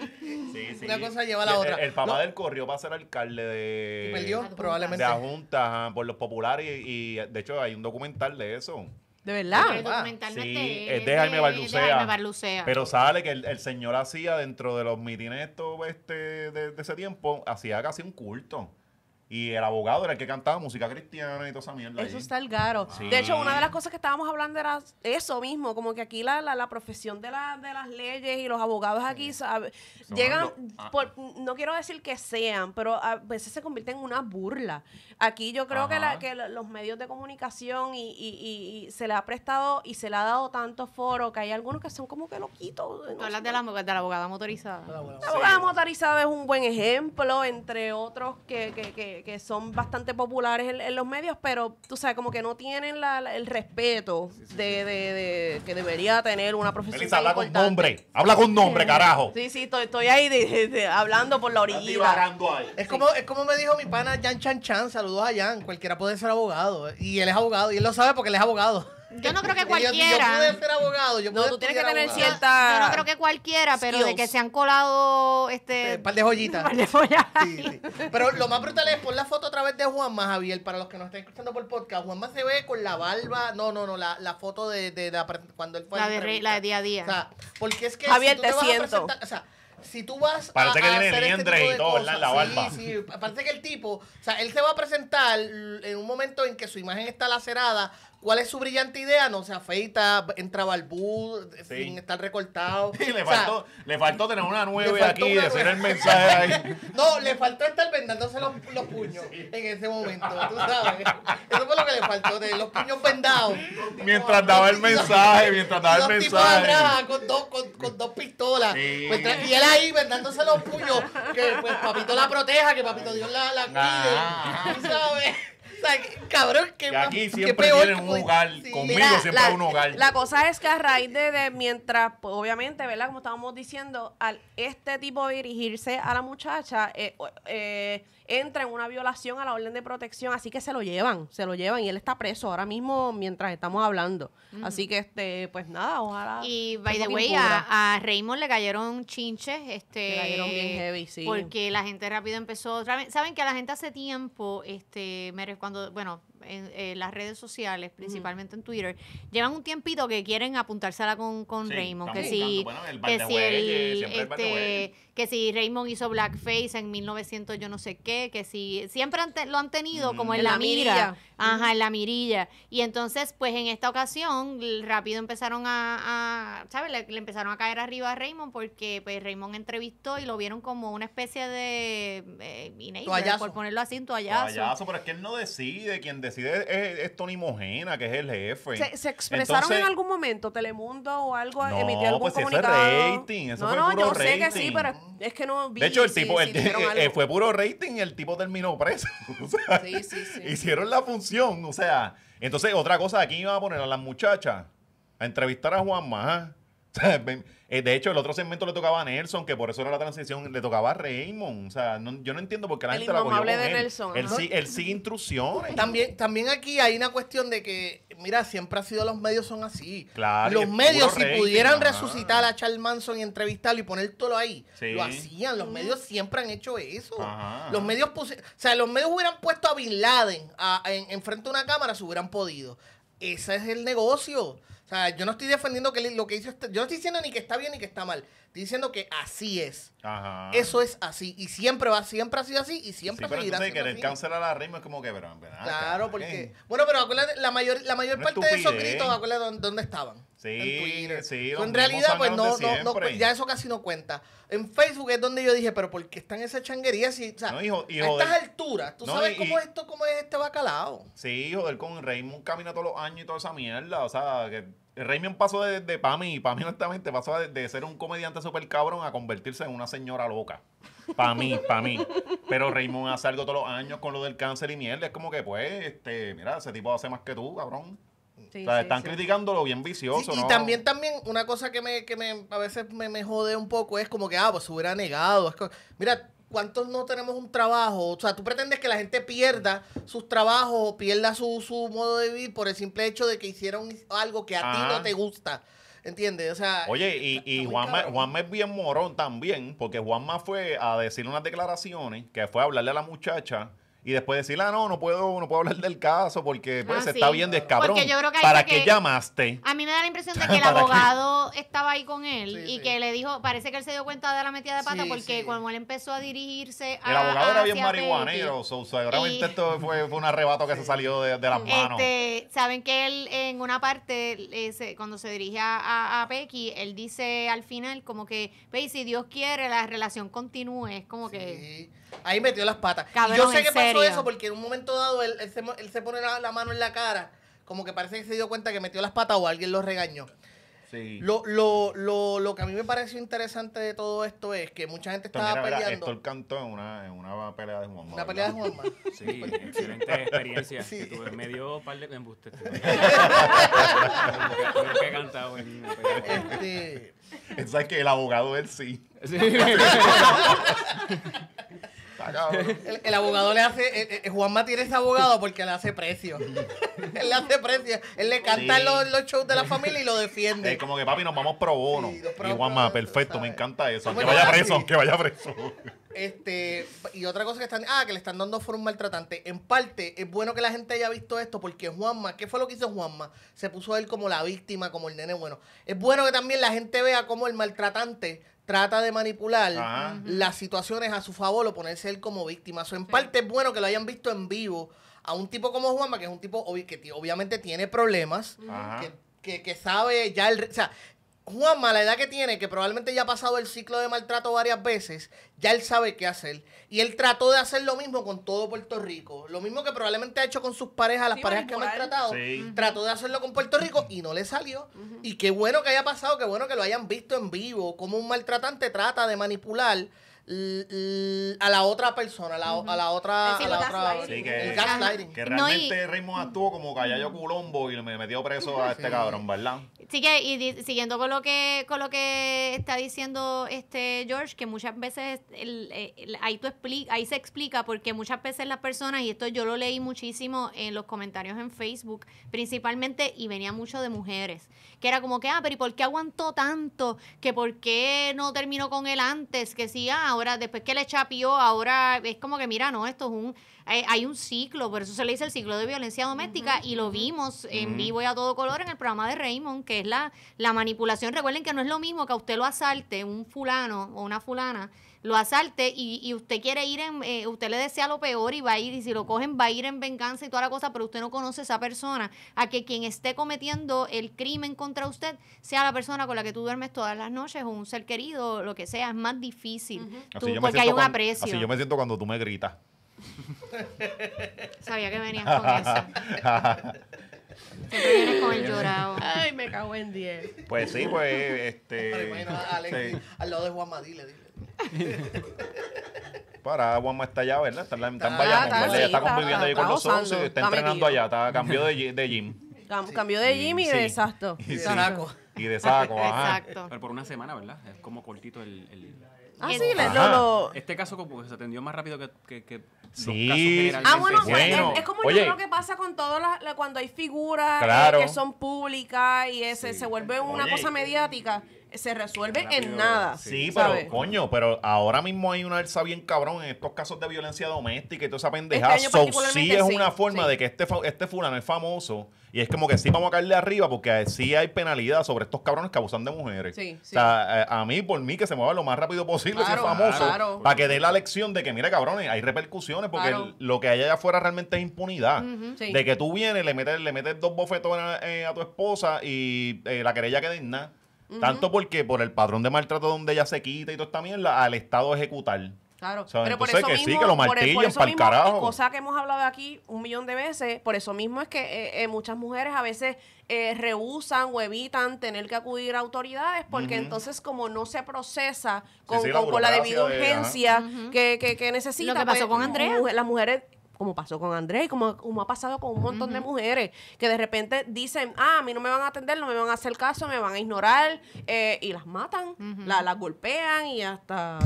Una cosa lleva a la otra. El, papá del corrió para ser alcalde de... ¿Y perdió, probablemente. De la Junta, por los populares. y de hecho hay un documental de eso. De verdad. es, de Jaime Pero sale que el, señor hacía dentro de los mitines este, de, de ese tiempo, hacía casi un culto. Y el abogado era el que cantaba música cristiana y toda esa mierda. Eso está el garo. De hecho, una de las cosas que estábamos hablando era eso mismo, como que aquí la, la, profesión de, la, de las leyes y los abogados aquí llegan, ah, por, ah. no quiero decir que sean, pero a veces se convierten en una burla. Aquí yo creo que, que los medios de comunicación y, y, se le ha prestado y se le ha dado tanto foro que hay algunos que son como que loquitos. No hablas de la, abogada motorizada. La abogada motorizada es un buen ejemplo, entre otros que, que, que que, son bastante populares en, los medios, pero tú sabes, como que no tienen la, el respeto de, de, que debería tener una profesión. Melissa, habla con nombre, habla con nombre, carajo. Sí, sí, estoy, estoy ahí hablando por la orilla. Es como, es como me dijo mi pana Jan Chan Chan, saludos a Jan, cualquiera puede ser abogado. Y él es abogado, y él lo sabe porque él es abogado. Yo no creo que cualquiera. Yo, ser abogado. no, tú tienes que tener cierta. Yo no creo que cualquiera, pero de que se han colado. Este, un eh, par de joyitas. par de joyas. Sí, sí. Pero lo más brutal es poner la foto a través de Juanma, Javier, para los que nos estén escuchando por podcast. Juanma se ve con la barba. No, no, no, la, la foto de, de, cuando él fue la de, la de día a día. O sea, porque es que. Javier, te, siento. o sea, si tú vas parece a, que tiene hacer este todo, La barba. Sí, sí, parece que el tipo, o sea, él se va a presentar en un momento en que su imagen está lacerada ¿Cuál es su brillante idea? No se afeita, entra barbú, eh, sí. sin estar recortado. Sí, le, faltó, tener una nueve aquí, hacer el mensaje ahí. No, le faltó estar vendándose los, puños en ese momento, tú sabes. Eso fue lo que le faltó, de los puños vendados. Mientras daba el mensaje, mientras daba el mensaje. con dos, pistolas. y él ahí vendándose los puños, que pues papito la proteja, que papito Dios la, la ah. tú sabes sea, cabrón, que, que aquí siempre tienen un hogar. Conmigo siempre la, hay un hogar. La cosa es que a raíz de, mientras, pues, obviamente, ¿verdad? Como estábamos diciendo, al este tipo de dirigirse a la muchacha, eh, eh entra en una violación a la orden de protección, así que se lo llevan, se lo llevan y él está preso ahora mismo mientras estamos hablando. Así que este, pues nada, ojalá. Y by the way, a, a, Raymond le cayeron chinches, este, le cayeron bien heavy, sí. Porque la gente rápido empezó, saben que la gente hace tiempo, este, cuando, bueno, en, eh, las redes sociales, principalmente en Twitter, llevan un tiempito que quieren apuntársela con, con Raymond. Que si, que, si este, que si Raymond hizo blackface en 1900 yo no sé qué, que si siempre lo han tenido como en, la, mirilla. Ajá, en la mirilla. Y entonces, pues en esta ocasión, rápido empezaron a, ¿sabes? Le, empezaron a caer arriba a Raymond porque pues Raymond entrevistó y lo vieron como una especie de... Eh, por ponerlo así, en toallazo. Toallazo, pero es que él no decide quién decide si es, Tony Mojena, que es el jefe. ¿Se, expresaron en algún momento Telemundo o algo? No, emitió algún pues comunicado? Eso es rating. Eso no, no, yo sé que sí, pero es que no vi. De hecho, el tipo eh, fue puro rating y el tipo terminó preso. sí, sí, sí. Hicieron la función. O sea, entonces otra cosa, aquí iba a poner a las muchachas a entrevistar a Juan Eh, de hecho, el otro segmento le tocaba a Nelson, que por eso era la transición, le tocaba a Raymond. O sea, yo no entiendo por qué la el gente la cogió de él. Nelson. sí, intrusiones. También, también aquí hay una cuestión de que, mira, siempre ha sido los medios son así. Claro, los medios, si pudieran resucitar a Charles Manson y entrevistarlo y todo ahí, lo hacían. Los medios siempre han hecho eso. Los medios, o sea, los medios hubieran puesto a Bin Laden en, frente de una cámara, se hubieran podido. Ese es el negocio. O sea, yo no estoy defendiendo que lo que hizo. Este, yo no estoy diciendo ni que está bien ni que está mal diciendo que así es. Ajá. Eso es así. Y siempre va, siempre ha sido así y siempre sí, pero seguirá siendo que así. cancelar a ritmo es como que, pero, ¿verdad? Claro, porque... Bueno, pero acuérdate, la mayor, la mayor parte de esos gritos, acuérdate dónde, dónde estaban. Sí, en Twitter. sí. en realidad, pues no, no, no, pues, ya eso casi no cuenta. En Facebook es donde yo dije, pero ¿por qué están esas changuerías? Si, o sea, no, a estas alturas, ¿tú sabes cómo es esto, cómo es este bacalao? Sí, joder, con Raymond camina todos los años y toda esa mierda. O sea, que Raymond pasó de, de para mí, para mí honestamente, pasó de, ser un comediante super cabrón a convertirse en una señora loca. Para mí, para mí. Pero Raymond hace algo todos los años con lo del cáncer y mierda. Es como que, pues, este, mira, ese tipo hace más que tú, cabrón. o sea, están criticándolo bien vicioso. Y también, también, una cosa que me, que me a veces me, me, jode un poco es como que, ah, pues hubiera negado. Es mira, ¿cuántos no tenemos un trabajo? O sea, tú pretendes que la gente pierda sus trabajos, o pierda su, su modo de vivir por el simple hecho de que hicieron algo que a ti no te gusta. ¿Entiendes? O sea. Oye, y, y Juanma, Juanma, es bien morón también, porque Juanma fue a decir unas declaraciones que fue a hablarle a la muchacha y después decir, ah, no, no puedo, no puedo hablar del caso porque pues, ah, se está bien descabrón. que ¿Para qué llamaste? A mí me da la impresión de que el abogado estaba ahí con él y que le dijo, parece que él se dio cuenta de la metida de pata porque cuando él empezó a dirigirse a. El abogado era bien marihuanero, seguramente esto fue, fue, un arrebato que se salió de, las manos. Este, saben que él en una parte, eh, cuando se dirige a, a, él dice al final, como que, Pey, si Dios quiere, la relación continúe. Es como que. Ahí metió las patas. y yo sé que pasó eso porque en un momento dado él, se, pone la, mano en la cara, como que parece que se dio cuenta que metió las patas o alguien lo regañó. Sí. Lo, lo, lo, lo que a mí me pareció interesante de todo esto es que mucha gente pues estaba peleando El mira, cantó en una, en una pelea de Juanma. Una pelea de Juanma. Sí, excelente experiencia Me dio un par de embustes. que cantado en este, que el abogado él sí. sí. El, abogado le hace. Eh, eh, eh, Juanma tiene ese abogado porque le hace precio. él le hace precio. Él le canta los, shows de la familia y lo defiende. Es como que, papi, nos vamos pro bono. y Juanma, perfecto, me encanta eso. Que vaya preso, que vaya preso. Este, y otra cosa que están, ah, que le están dando un maltratante. En parte, es bueno que la gente haya visto esto porque Juanma, ¿qué fue lo que hizo Juanma? Se puso él como la víctima, como el nene bueno. Es bueno que también la gente vea cómo el maltratante trata de manipular las situaciones a su favor o ponerse él como víctima. O en parte es bueno que lo hayan visto en vivo a un tipo como Juanma, que es un tipo obvi que obviamente tiene problemas, que que, sabe ya el... O sea, Juanma, la edad que tiene, que probablemente ya ha pasado el ciclo de maltrato varias veces, ya él sabe qué hacer. Y él trató de hacer lo mismo con todo Puerto Rico. Lo mismo que probablemente ha hecho con sus parejas, las parejas que ha maltratado. Trató de hacerlo con Puerto Rico y no le salió. Y qué bueno que haya pasado, qué bueno que lo hayan visto en vivo, cómo un maltratante trata de manipular a la otra persona, a la, otra. A la otra sí, que, realmente no, actuó como Callayo Culombo y me metió preso a este cabrón, ¿verdad? Sí, que y siguiendo con lo que con lo que está diciendo este George, que muchas veces explica, ahí se explica porque muchas veces las personas, y esto yo lo leí muchísimo en los comentarios en Facebook, principalmente, y venía mucho de mujeres que era como que, ah, pero ¿y por qué aguantó tanto? ¿Que por qué no terminó con él antes? Que sí, ah, ahora después que le chapió, ahora es como que, mira, no, esto es un, eh, hay, un ciclo, por eso se le dice el ciclo de violencia doméstica y lo vimos en vivo y a todo color en el programa de Raymond, que es la, la manipulación. Recuerden que no es lo mismo que a usted lo asalte un fulano o una fulana lo asalte y, usted quiere ir en, eh, usted le desea lo peor y va a ir, y si lo cogen va a ir en venganza y toda la cosa, pero usted no conoce esa persona, a que quien esté cometiendo el crimen contra usted sea la persona con la que tú duermes todas las noches o un ser querido, lo que sea, es más difícil, porque hay un Así yo me siento cuando tú me gritas. Sabía que venías con eso. Siempre vienes con el llorado. Ay, me cago en 10. Pues sí, pues este. al lado de Juan le Para Juanma está allá, ¿verdad? Está, en Bayamón, está, conviviendo ahí con los socios y está entrenando allá. Está cambió de, de gym. Cambió de gym y de exacto. Y de saco. Y de saco, ajá. Pero por una semana, ¿verdad? Es como cortito el... Ah, sí, Este caso como se atendió más rápido que, que, que sí. Ah, pues, bueno, Es, como lo que pasa con todas cuando hay figuras eh, que son públicas y ese, se vuelve una cosa este, mediática se resuelve en nada. Sí, pero coño, pero ahora mismo hay una alza bien cabrón en estos casos de violencia doméstica y toda esa pendejada. Este sí es una forma de que este, este fulano es famoso y es como que sí vamos a caerle arriba porque sí hay penalidad sobre estos cabrones que abusan de mujeres. Sí, o sea, eh, a, mí, por mí, que se mueva lo más rápido posible es famoso para que dé la lección de que, mira, cabrones, hay repercusiones porque lo que hay allá afuera realmente es impunidad. de que tú vienes, le metes, le metes dos bofetones eh, a, tu esposa y eh, la querella queda en nada. Tanto porque por el padrón de maltrato donde ella se quita y toda esta mierda, al Estado ejecutar. Claro, pero por eso que mismo, sí, que lo para e-, el, Cosa que hemos hablado aquí un millón de veces, por eso mismo es que eh, eh muchas mujeres a veces eh, rehusan o evitan tener que acudir a autoridades porque entonces como no se procesa con, la, debida urgencia que, que, que, necesita. Lo que pasó con pues, Andrea. Las mujeres como pasó con Andrés, como, como ha pasado con un montón de mujeres, que de repente dicen, ah, a mí no me van a atender, no me van a hacer caso, me van a ignorar, eh, y las matan, las golpean y hasta...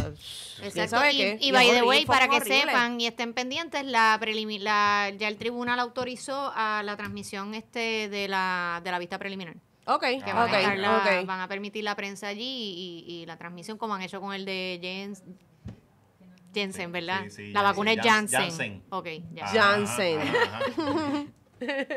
Exacto, y, y, by the way, para que sepan y estén pendientes, la, la ya el tribunal autorizó a la transmisión este de la, vista preliminar. Ok, que van, a van a permitir la prensa allí y, y, la transmisión como han hecho con el de Jens, Janssen, ¿verdad? Sí, sí, la vacuna es Janssen. Janssen. Ok, ya. Janssen.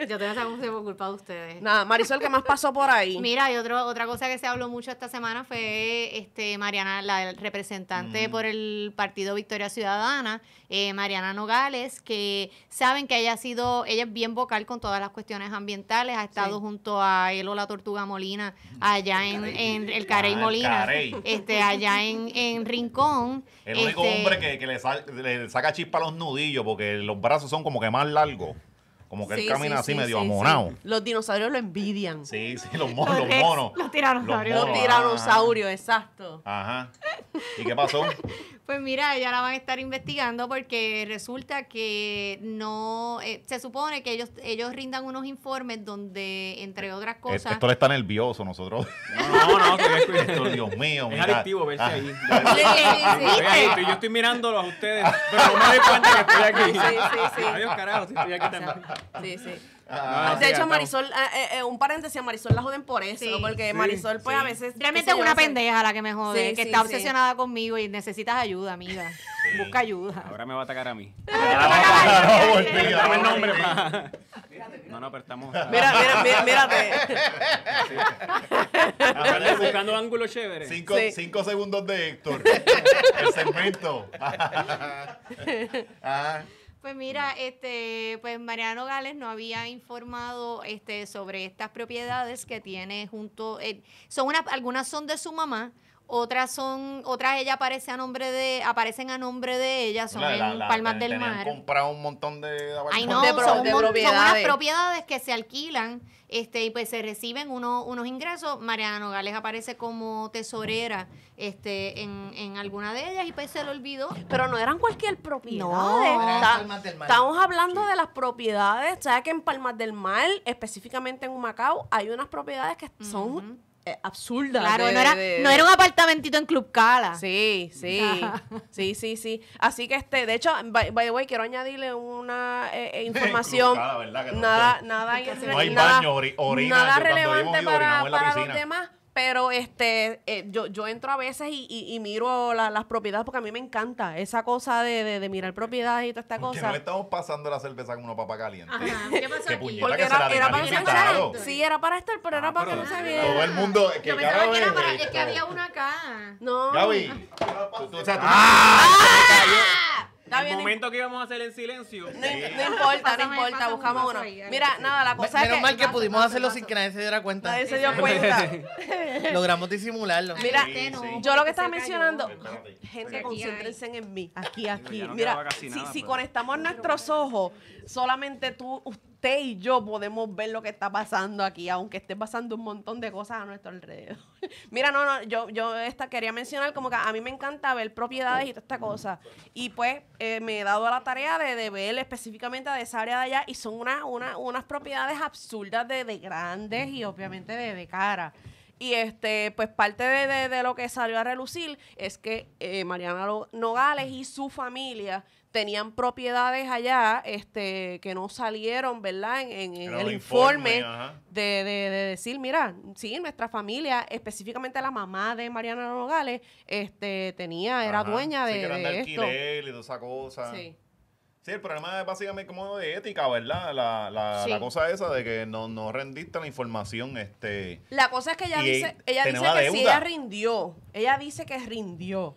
Yo tengo esa por culpa de ustedes. Nada, Marisol, que más pasó por ahí? Mira, y otra otra cosa que se habló mucho esta semana fue este Mariana, la representante mm. por el partido Victoria Ciudadana, eh, Mariana Nogales, que saben que ella sido, ella es bien vocal con todas las cuestiones ambientales, ha estado junto a él o la Tortuga Molina mm, allá en, el Carey ah, Molina, este allá en, Rincón. El único este hombre que, le, le, saca chispa a los nudillos porque los brazos son como que más largos. Como que él camina así medio amonado. Los dinosaurios lo envidian. Sí, sí, los, monos. Los tiranosaurios. Los, tiranosaurios, exacto. Ajá. ¿Y qué pasó? Pues mira, ya la van a estar investigando porque resulta que no, eh, se supone que ellos ellos rindan unos informes donde, entre eh, otras eh, cosas... Esto le está nervioso nosotros. No, no, no, que esto, Dios mío. Es adictivo verse ah. ahí. Sí, yo estoy mirándolo a ustedes, pero no me doy cuenta que estoy aquí. Sí, sí, sí. Adiós, carajo, si estoy aquí también. Sí, sí. Ah, de hecho, Marisol, ah, eh, eh, un paréntesis, a Marisol la joden por eso, porque Marisol, pues a veces. Realmente es una pendeja la que me jode, que está obsesionada conmigo y necesitas ayuda, amiga. Busca ayuda. Ahora me va a atacar a mí. Dame el nombre, No, no, pero estamos. Mira, mira, mírate. Buscando ángulos chéveres. Cinco, segundos de Héctor. el segmento. Ajá. Ah. Pues mira, este, pues Mariano Gales no había informado este, sobre estas propiedades que tiene junto, eh, son algunas son de su mamá, otras son, otras ella aparece a nombre de, aparecen a nombre de ellas, son en Palmas del Mar. comprado un montón de, son, propiedades. unas propiedades que se alquilan, este, y pues se reciben uno, unos ingresos. Mariana Nogales aparece como tesorera, este, en, en alguna de ellas, y pues se lo olvidó. Pero no eran cualquier propiedad. No, estamos hablando de las propiedades, o sea que en Palmas del Mar, específicamente en Humacao, hay unas propiedades que son eh, absurda. Claro, no, era, no era un apartamentito en Club Cala. Sí, sí. sí, sí, sí. Así que este, de hecho, by, the way, quiero añadirle una eh, eh, información. nada, nada, hay baño, Nada relevante para los demás pero este eh, yo, yo entro a veces y, miro las propiedades porque a mí me encanta esa cosa de, mirar propiedades y toda esta cosa. no le estamos pasando la cerveza con una papa caliente. Ajá, ¿qué pasó aquí? Porque era, para estar, sí, era para estar, pero era ah, para que no se viera. Todo el mundo, que, es que había una acá. No. Gaby, ah. Está el momento que íbamos a hacer en silencio. No, importa, no importa, buscamos uno. Mira, nada, la cosa es que. mal que pudimos hacerlo sin que nadie se diera cuenta. Nadie se dio cuenta. Logramos disimularlo. Mira, yo lo que estaba mencionando. Gente, concéntrense en mí. Aquí, aquí. Mira, si, si pues. conectamos nuestros ojos, solamente tú, usted y yo podemos ver lo que está pasando aquí, aunque esté pasando un montón de cosas a nuestro alrededor. Mira, no, no, yo, yo esta quería mencionar como que a mí me encanta ver propiedades y toda esta cosa. Y pues eh, me he dado la tarea de, de, ver específicamente de esa área de allá y son unas propiedades absurdas de, grandes y obviamente de, de cara. Y este, pues parte de, lo que salió a relucir es que eh, Mariana Nogales y su familia tenían propiedades allá este, que no salieron, ¿verdad? En, el informe, de, de, decir, mira, sí, nuestra familia, específicamente la mamá de Mariana Nogales, este, tenía, era dueña de, sí, que eran de, alquiler y de esa cosa. Sí el problema es básicamente como de ética, ¿verdad? La, la, cosa esa de que no, no, rendiste la información. este La cosa es que ella dice, ella dice que sí, ella rindió, ella dice que rindió.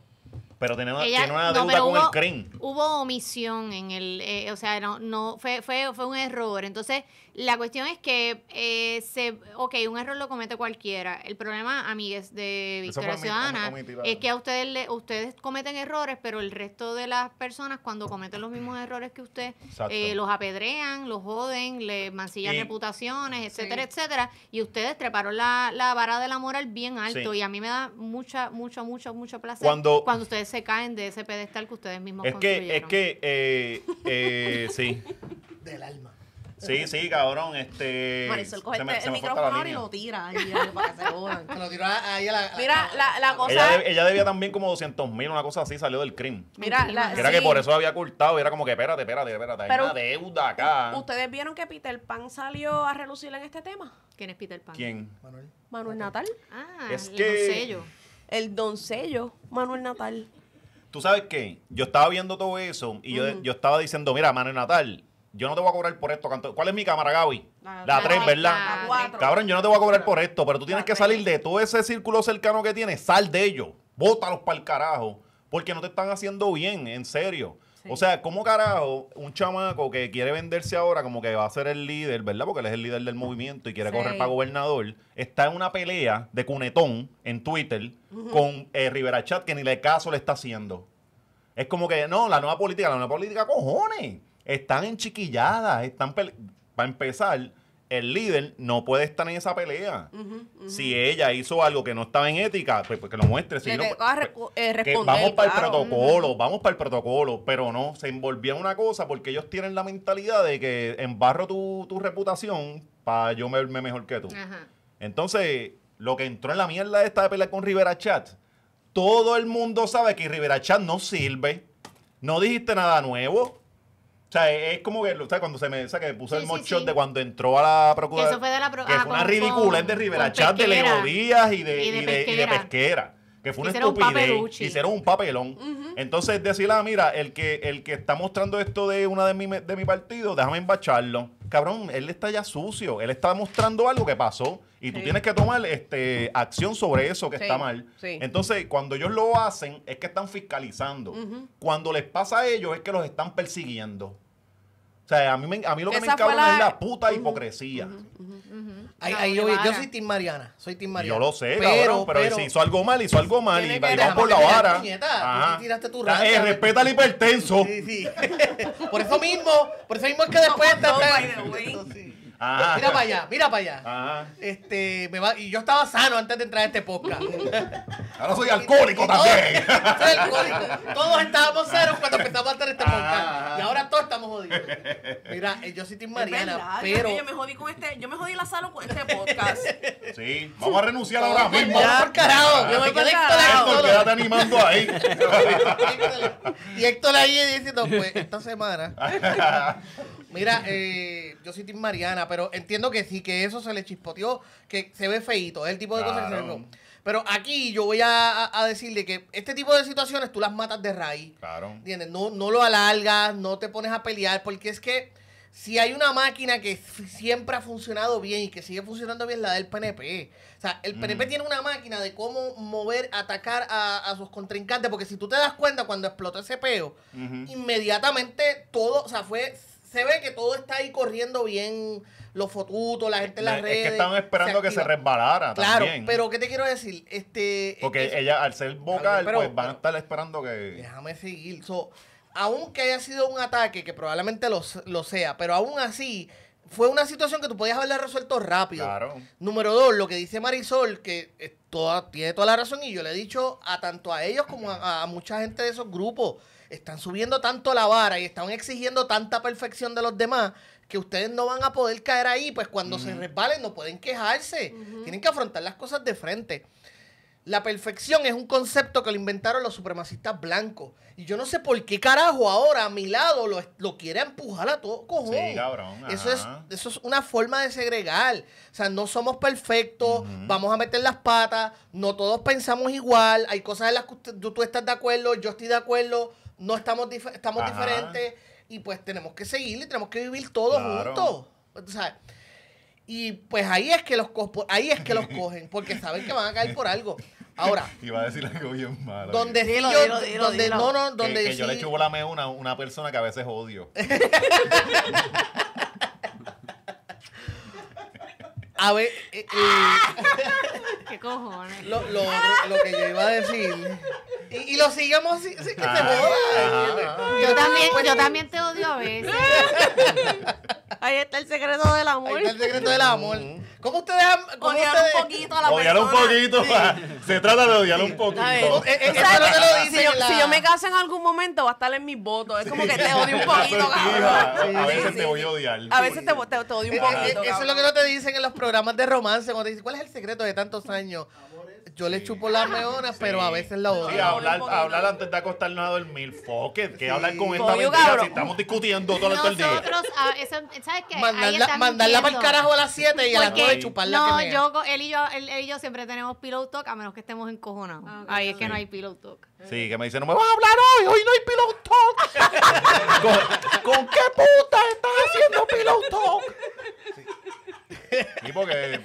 Pero tenemos una, deuda con hubo, el CRIM. Hubo omisión en el, eh, o sea, no, no fue, fue, fue un error. Entonces, la cuestión es que, eh, se, ok, un error lo comete cualquiera. El problema, amigues, de Victoria Ciudadana es que a ustedes, le, ustedes cometen errores, pero el resto de las personas cuando cometen los mismos errores que usted, eh, los apedrean, los joden, le mancillan reputaciones, etcétera, etcétera. Y ustedes treparon la, la, vara de la moral bien alto. Y a mí me da mucha, mucho, mucho, mucho placer cuando, ustedes se caen de ese pedestal que ustedes mismos es Que, es que, eh, sí. Del alma. Sí, sí, cabrón. Este, Marisol coge el este micrófono y lo tira ahí, para que se jodan. Mira, la, cosa. Ella, debía también como 200 mil, una cosa así, salió del crimen. Mira, Era que por eso había ocultado, y era como que, espérate, espérate, espérate. hay una deuda acá. ¿Ustedes vieron que Peter Pan salió a relucir en este tema? ¿Quién es Peter Pan? ¿Quién? Manuel. Manuel Natal. Ah, es el que... doncello. El doncello, Manuel Natal. ¿Tú sabes qué? Yo estaba viendo todo eso y yo, yo estaba diciendo, mira, Manuel Natal yo no te voy a cobrar por esto. ¿Cuál es mi cámara, Gaby? La, 3, ¿verdad? La Cabrón, yo no te voy a cobrar por esto, pero tú tienes que salir de todo ese círculo cercano que tienes. Sal de ellos. Bótalos para el carajo. Porque no te están haciendo bien, en serio. O sea, ¿cómo carajo un chamaco que quiere venderse ahora como que va a ser el líder, ¿verdad? Porque él es el líder del movimiento y quiere correr para gobernador, está en una pelea de cunetón en Twitter con eh, Rivera Chat que ni le caso le está haciendo. Es como que, no, la nueva política, la nueva política, cojones. Están enchiquilladas. están para empezar, el líder no puede estar en esa pelea. Si ella hizo algo que no estaba en ética, pues, pues que lo muestre. Pues, pues, eh, vamos para el protocolo, vamos para el protocolo, pero no, se envolvía una cosa porque ellos tienen la mentalidad de que embarro tu, tu reputación para yo verme mejor que tú. Entonces, lo que entró en la mierda esta de pelea con Rivera Chat, todo el mundo sabe que Rivera Chat no sirve. No dijiste nada nuevo. O sea, es como que, o sea, cuando se me, que puso el mochón de cuando entró a la Procuraduría. eso fue de la Procuraduría. Ah, una ridícula, es de Rivera Chat, de Leo y de, pesquera. Que fue una estupidez. Un Hicieron un papelón. Entonces, decirle, ah, mira, el que, el que está mostrando esto de una de mi, de mi partido, déjame embacharlo. Cabrón, él está ya sucio. Él está mostrando algo que pasó. Y tú tienes que tomar este, acción sobre eso que está mal. Entonces, cuando ellos lo hacen, es que están fiscalizando. Cuando les pasa a ellos, es que los están persiguiendo sea, a mí, me, a mí lo que me encabona es la puta hipocresía. Uh yo, yo, soy Tim Mariana, soy Tim Mariana. Yo lo sé, pero, cabrón, pero, pero, si hizo algo mal, hizo algo mal y vamos por la vara. tiraste tu eh, respeta al hipertenso. Sí, sí. por eso mismo, por eso mismo es que después no, no, Mira para allá, mira para allá. Este, me va, y yo estaba sano antes de entrar a este podcast. Ahora soy alcohólico también. Todos, estábamos sanos cuando empezamos a entrar a este podcast. Y ahora todos estamos jodidos. Mira, eh, yo soy Tim Mariana, pero... Yo me jodí con este, yo me jodí la sala con este podcast. Sí, vamos a renunciar ahora mismo. Ya, carajo, yo me quédate animando ahí. y Héctor ahí diciendo, pues, esta semana... Mira, eh, yo soy Tim Mariana, pero entiendo que sí, que eso se le chispoteó, que se ve feíto, es el tipo de cosas que se ve. Pero aquí yo voy a, decirle que este tipo de situaciones tú las matas de raíz. Claro. ¿Entiendes? No, no lo alargas, no te pones a pelear, porque es que si hay una máquina que siempre ha funcionado bien y que sigue funcionando bien, la del PNP. O sea, el PNP mm. tiene una máquina de cómo mover, atacar a, sus contrincantes, porque si tú te das cuenta, cuando explota ese peo, inmediatamente todo, o sea, fue se ve que todo está ahí corriendo bien, los fotutos, la gente en las redes. Es que estaban esperando que se resbalara Claro, pero ¿qué te quiero decir? Este, Porque ella, al ser vocal, pues van a estar esperando que... Déjame seguir. aunque haya sido un ataque, que probablemente lo, sea, pero aún así fue una situación que tú podías haberla resuelto rápido. Claro. Número dos, lo que dice Marisol, que eh, tiene toda la razón y yo le he dicho a tanto a ellos como a, a mucha gente de esos grupos están subiendo tanto la vara y están exigiendo tanta perfección de los demás que ustedes no van a poder caer ahí, pues cuando se resbalen no pueden quejarse, tienen que afrontar las cosas de frente. La perfección es un concepto que lo inventaron los supremacistas blancos. Y yo no sé por qué carajo ahora a mi lado lo, quiere empujar a todo cojón. eso, es, eso es una forma de segregar. O sea, no somos perfectos, vamos a meter las patas, no todos pensamos igual, hay cosas en las que tú, tú estás de acuerdo, yo estoy de acuerdo, no estamos, estamos diferentes y pues tenemos que seguir y tenemos que vivir todos juntos. Pues, y pues ahí es que los ahí es que los cogen, porque saben que van a caer por algo. Ahora. Iba a decir algo bien malo. Donde donde no, no, donde que, yo le a una persona que a veces odio. A ver. Eh, eh, ¿Qué cojones? Lo, que yo iba a decir. Y, lo sigamos así, que te ah, jodas. yo, también, pues, yo también te odio a veces. Ahí está el secreto del amor. Ahí está el secreto del amor. ¿Cómo ustedes han.? odiar un poquito a la odiar persona. Odiar un poquito. Se trata de odiar un poquito. Eso es lo que lo dicen si, yo, me caso en algún momento, va a estar en mis votos. Es como que te odio un poquito, cabrón. A veces te voy a odiar. A veces te, odio un eh, poquito. Eso es lo que no te dicen en los programas programas de romance, cuando te dicen, ¿cuál es el secreto de tantos años? Yo le chupo las meonas, pero a veces la odio. Sí, hablar, hablar antes de acostarnos a dormir. Fuck que hablar con esta mentira si estamos discutiendo todo, el día. Ah, mandarla, mandarla para el carajo a las 7 y a las Porque- de chuparla. No, yo, él y yo, siempre tenemos pillow talk, a menos que estemos encojonados. Ah, Ahí es que no hay pillow talk. Sí, que me dicen, no me vas a hablar hoy, hoy no hay pillow talk. ¿Con, con qué puta estás haciendo pillow talk? Y porque...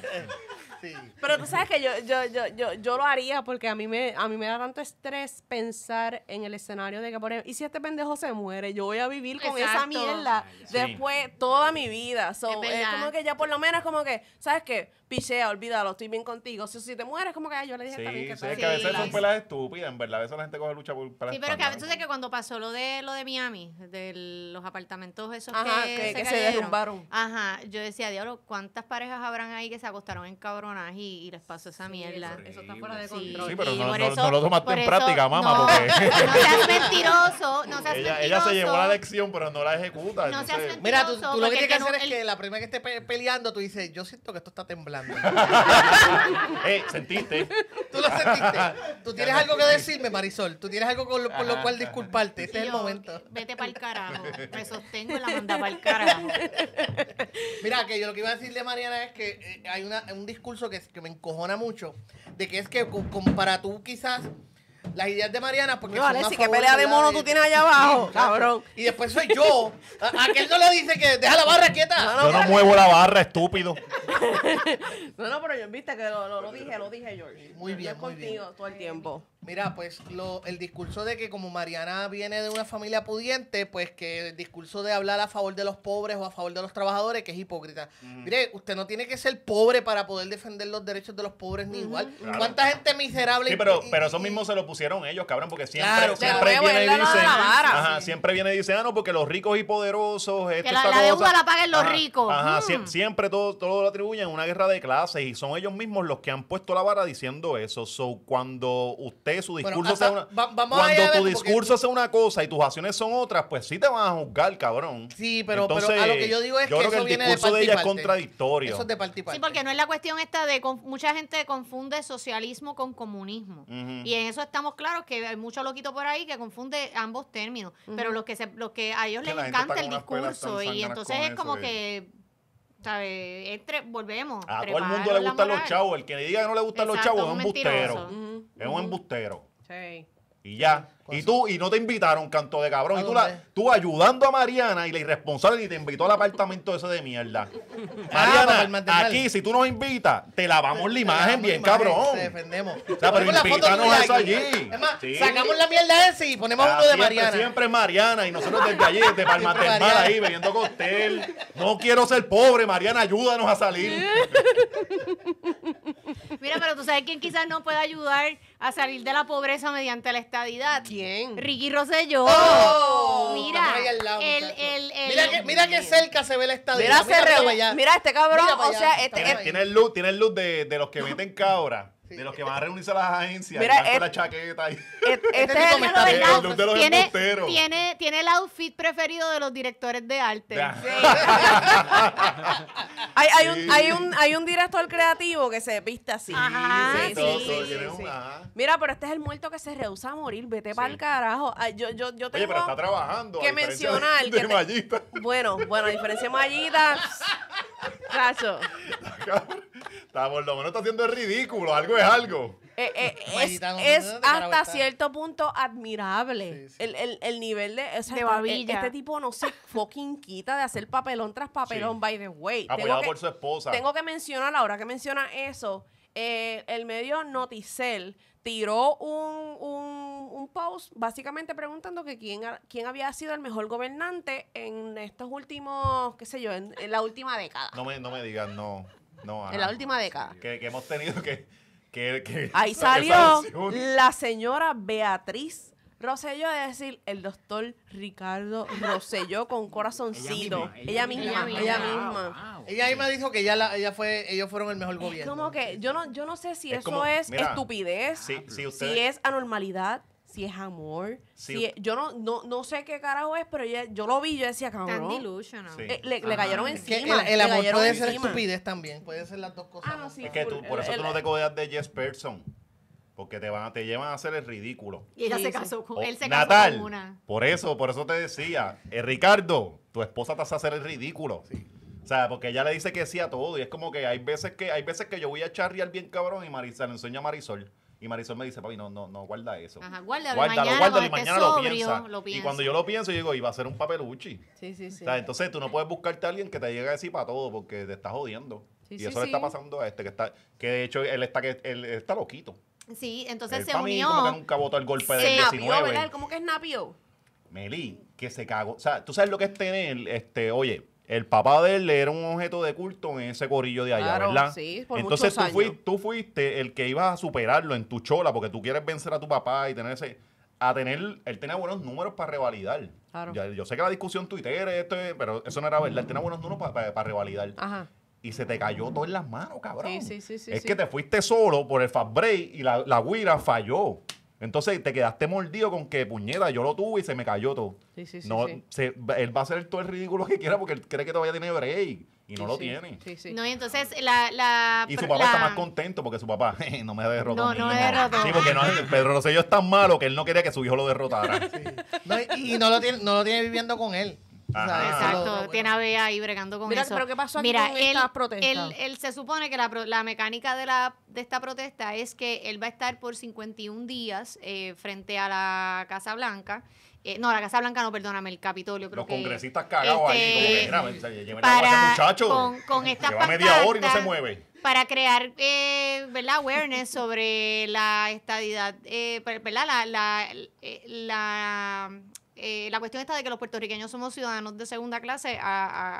Sí. Pero tú sabes que yo, yo, yo, yo, yo lo haría porque a mí, me, a mí me da tanto estrés pensar en el escenario de que, por ejemplo, y si este pendejo se muere, yo voy a vivir con esa mierda después toda mi vida. como que ya por lo menos como que, ¿sabes qué? pichea, olvídalo, estoy bien contigo. Si, si te mueres, como que yo le dije sí, también que sí, es que a veces son pelas estúpidas, en verdad. A veces la gente coge lucha por pelas Sí, pero que a veces que cuando pasó lo de lo de Miami, de los apartamentos esos que, se, derrumbaron. Ajá, yo decía, diablo, ¿cuántas parejas habrán ahí que se acostaron en cabronaje y, les pasó esa mierda? Eso, está fuera de control. Sí, pero no, lo tomaste en práctica, mamá, porque... No seas mentiroso, no seas ella, Ella se llevó la lección, pero no la ejecuta. No seas mentiroso. Mira, tú, tú lo que tienes que hacer es que la primera que esté peleando, tú dices, yo siento que esto está temblando. eh, sentiste. Tú lo sentiste. Tú tienes algo que decirme, Marisol. Tú tienes algo con por lo cual disculparte. Este es el momento. Vete para el carajo. Me sostengo la manda para el carajo. Mira, que yo lo que iba a decirle, a Mariana, es que eh, hay un discurso que, me encojona mucho. De que es que compara para tú quizás las ideas de Mariana porque no, no. pelea de mono tú tienes allá abajo, cabrón. Y después soy yo. A aquel no le dice que deja la barra quieta. yo no muevo la barra, estúpido. no, no, pero yo viste que lo, dije, lo dije, George. Muy bien, yo contigo todo el tiempo. Mira, pues lo, el discurso de que como Mariana viene de una familia pudiente, pues que el discurso de hablar a favor de los pobres o a favor de los trabajadores, que es hipócrita. Mire, usted no tiene que ser pobre para poder defender los derechos de los pobres ni igual. ¿Cuánta gente miserable? Sí, pero, pero eso mismo se lo pusieron ellos, cabrón, porque siempre, siempre viene y dice ajá, siempre viene y dice, ah, no, porque los ricos y poderosos, que este, la, deuda la paguen los ricos. Ajá, mm. siempre, todo, todo lo atribuyen a una guerra de clases y son ellos mismos los que han puesto la vara diciendo eso. So, cuando usted su discurso una. cuando tu discurso una cosa y tus acciones son otras, pues sí te van a juzgar, cabrón. Sí, pero, a lo que yo digo es que, eso el discurso de, ella es contradictorio. Eso es de parte Sí, porque no es la cuestión esta de. mucha gente confunde socialismo con comunismo. Y en eso estamos claros que hay mucho loquito por ahí que confunde ambos términos. Pero los que, se, los que a ellos les encanta el discurso y entonces es como que entre, volvemos. A todo el mundo le gustan los chavos. El que le diga que no le gustan los chavos es un embustero. Es un embustero. Y ya. Y tú, y no te invitaron, canto de cabrón. Y tú, la, tú ayudando a Mariana y la irresponsable y te invitó al apartamento ese de mierda. Mariana, ah, aquí, si tú nos invitas, te lavamos la imagen bien, cabrón. Te defendemos. pero invítanos eso allí. sacamos la mierda ese y ponemos ah, uno de Mariana. Siempre Mariana y nosotros desde allí, desde Palma del Mar ahí, bebiendo costel. No quiero ser pobre, Mariana, ayúdanos a salir. Mira, pero tú sabes quién quizás no puede ayudar a salir de la pobreza mediante la estadidad quién? Ricky Rosselló. Oh, oh mira, al lado, el, el, mira, que, mira que cerca se ve el estadio Mira, mira, mira, este cabrón. o sea, este, tiene, el luz tiene el luz de, de los que meten cabra de los que este van a reunirse a las agencias, Mira, la chaqueta y... Este, este es el, outfit. tiene, tiene, el outfit preferido de los directores de arte. hay, hay, un, hay, un, hay, un, director creativo que se viste así. Mira, pero este es el muerto que se rehúsa a morir. Vete para el carajo. Ah, yo, yo, yo tengo Oye, pero está trabajando. Que mencionar. De, bueno, bueno, a diferencia de Mallita. Está, por lo menos está haciendo el ridículo, algo es algo. Eh, eh, es, hasta cierto punto admirable El, nivel de, o e, Este, tipo no se fucking quita de hacer papelón tras papelón, by the way. Apoyado por su esposa. Tengo que mencionar, la hora que menciona eso, eh, el medio Noticel tiró un, post básicamente preguntando que quién, quién había sido el mejor gobernante en estos últimos, qué sé yo, en, la última década. No me, no me digas, no en la última década. Que, hemos tenido que... Ahí salió la señora Beatriz Rosello a decir el doctor Ricardo Rosselló con corazoncito. Ella misma, ella misma. Ella misma, dijo que ella, ella fue, ellos fueron el mejor gobierno. como que yo no, yo no sé si eso es estupidez, si es anormalidad, si es amor. yo no, no, sé qué carajo es, pero yo, lo vi yo decía, cabrón. Tan eh, le, cayeron encima. el, amor puede ser estupidez también, puede ser las dos cosas. Ah, por eso tú no te codeas de Jess Person. Porque te van te llevan a hacer el ridículo. Y ella se casó con, él Por eso, por eso te decía, eh, Ricardo, tu esposa te hace hacer el ridículo. O sea, porque ella le dice que sí a todo. Y es como que hay veces que, hay veces que yo voy a al bien cabrón y Marisol, le enseña a Marisol. Y Marisol me dice, papi, no, no, no, guarda eso. Ajá, guárdalo, guárdalo, mañana, guárdalo y mañana lo, piensa. Y cuando yo lo pienso, yo digo, y va a ser un papeluchi. Sí, sí, sí. entonces tú no puedes buscarte a alguien que te llegue a decir para todo porque te está jodiendo. y eso le está pasando a este, que está, que de hecho él está, que, él está loquito. Sí, entonces se unió. Mí, como que nunca votó el golpe del 19. ¿Cómo que es napio? Meli, que se cagó. O sea, tú sabes lo que es tener, este, oye, el papá de él era un objeto de culto en ese corillo de allá, ¿verdad? Sí, por Entonces tú, fuiste, tú fuiste el que ibas a superarlo en tu chola, porque tú quieres vencer a tu papá y tener ese. A tener, él tenía buenos números para revalidar. yo sé que la discusión twitter esto, pero eso no era verdad. Él tenía buenos números para, revalidar. Ajá y se te cayó todo en las manos, cabrón. Sí, sí, sí, es que te fuiste solo por el fast break y la, la guira falló. Entonces te quedaste mordido con que puñeta, yo lo tuve y se me cayó todo. No, él va a hacer todo el ridículo que quiera porque él cree que todavía tiene y no lo tiene. y entonces la. y su papá está más contento porque su papá eh, no me derrotado. No, no me derrotó. Sí, porque Pedro Rosselló es tan malo que él no quería que su hijo lo derrotara. y, y no, lo tiene, no lo tiene viviendo con él. Exacto, tiene a Bea ahí bregando con Mira, eso. Pero ¿qué pasó aquí con estas protestas? Él, se supone que la, mecánica de, esta protesta es que él va a estar por 51 días eh, frente a la Casa Blanca. Eh, no, la Casa Blanca no, perdóname, el Capitolio. Creo Los congresistas cagados ahí, como este, que, mira, pues, a ese muchacho. Con, lleva media hora y no se mueve. Para crear, eh, ¿verdad? Awareness sobre la estadidad, eh, ¿verdad? la eh, eh, la cuestión está de que los puertorriqueños somos ciudadanos de segunda clase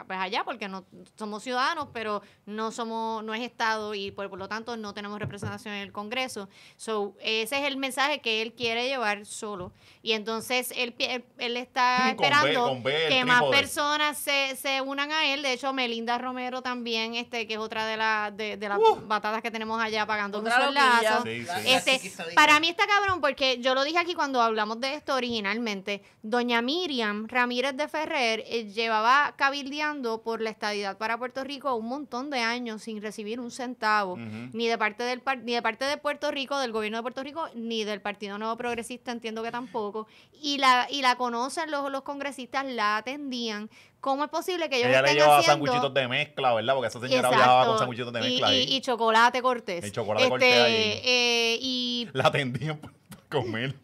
pues allá, porque no somos ciudadanos, pero no somos, no es Estado y pues, por, lo tanto no tenemos representación en el Congreso. So, ese es el mensaje que él quiere llevar solo. Y entonces él, él, está esperando que más personas se, unan a él. De hecho, Melinda Romero también, este, que es otra de, de, las uh. que tenemos allá pagando un soldazo. Este, para mí está cabrón, porque yo lo dije aquí cuando hablamos de esto originalmente Doña Miriam Ramírez de Ferrer eh, llevaba cabildeando por la estadidad para Puerto Rico un montón de años sin recibir un centavo, ni, de parte del, ni de parte de Puerto Rico, del gobierno de Puerto Rico, ni del Partido Nuevo Progresista, entiendo que tampoco. Y la, y la conocen los, congresistas, la atendían. ¿Cómo es posible que ellos Ella estén le llevaba haciendo... de mezcla, ¿verdad? Porque esa señora viajaba con sanguchitos de mezcla. Y, chocolate cortés. Y chocolate cortés ahí. Este, eh, y... La atendían con comer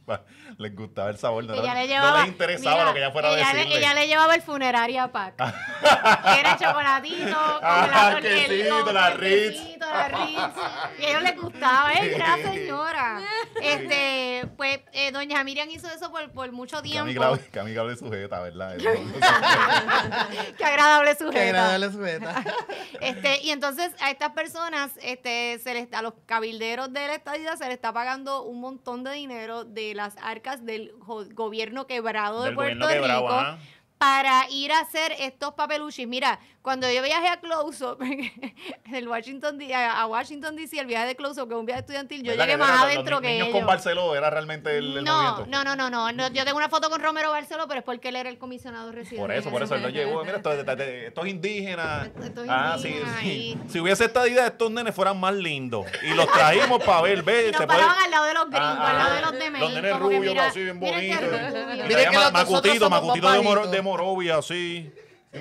les gustaba el sabor, de ella le interesaba lo que ella fuera de a decirle. ella le llevaba el a Que ah. era chocolatito, con la ah, la Ritz. y a ellos les gustaba, ¿eh? gran señora. este, pues, eh, doña Miriam hizo eso por, por mucho tiempo. Qué, amigable, sujeta, ¿verdad? qué agradable sujeta. Qué agradable sujeta. este, y entonces a estas personas, este, se a los cabilderos de la estadía se les está pagando un montón de dinero de las arcas del gobierno quebrado de Puerto Rico para ir a hacer estos papeluchis. Mira, cuando yo viajé a Close Up, el Washington, a Washington DC, el viaje de Close que es un viaje estudiantil, yo llegué más adentro que ellos. con Barceló era realmente el, no, No, no, no, no, Yo tengo una foto con Romero Barceló, pero es porque él era el comisionado residente. Por eso, por eso él lo llegó. Mira, estos indígenas. ah, sí, sí. Si hubiese esta idea, estos nenes fueran más lindos. Y los trajimos para ver, ve. Y nos paraban al lado de los gringos, ah, al lado ah. de los de Los nenes rubios, así bien bonitos. Mira macutito, macutito de Morovia, así.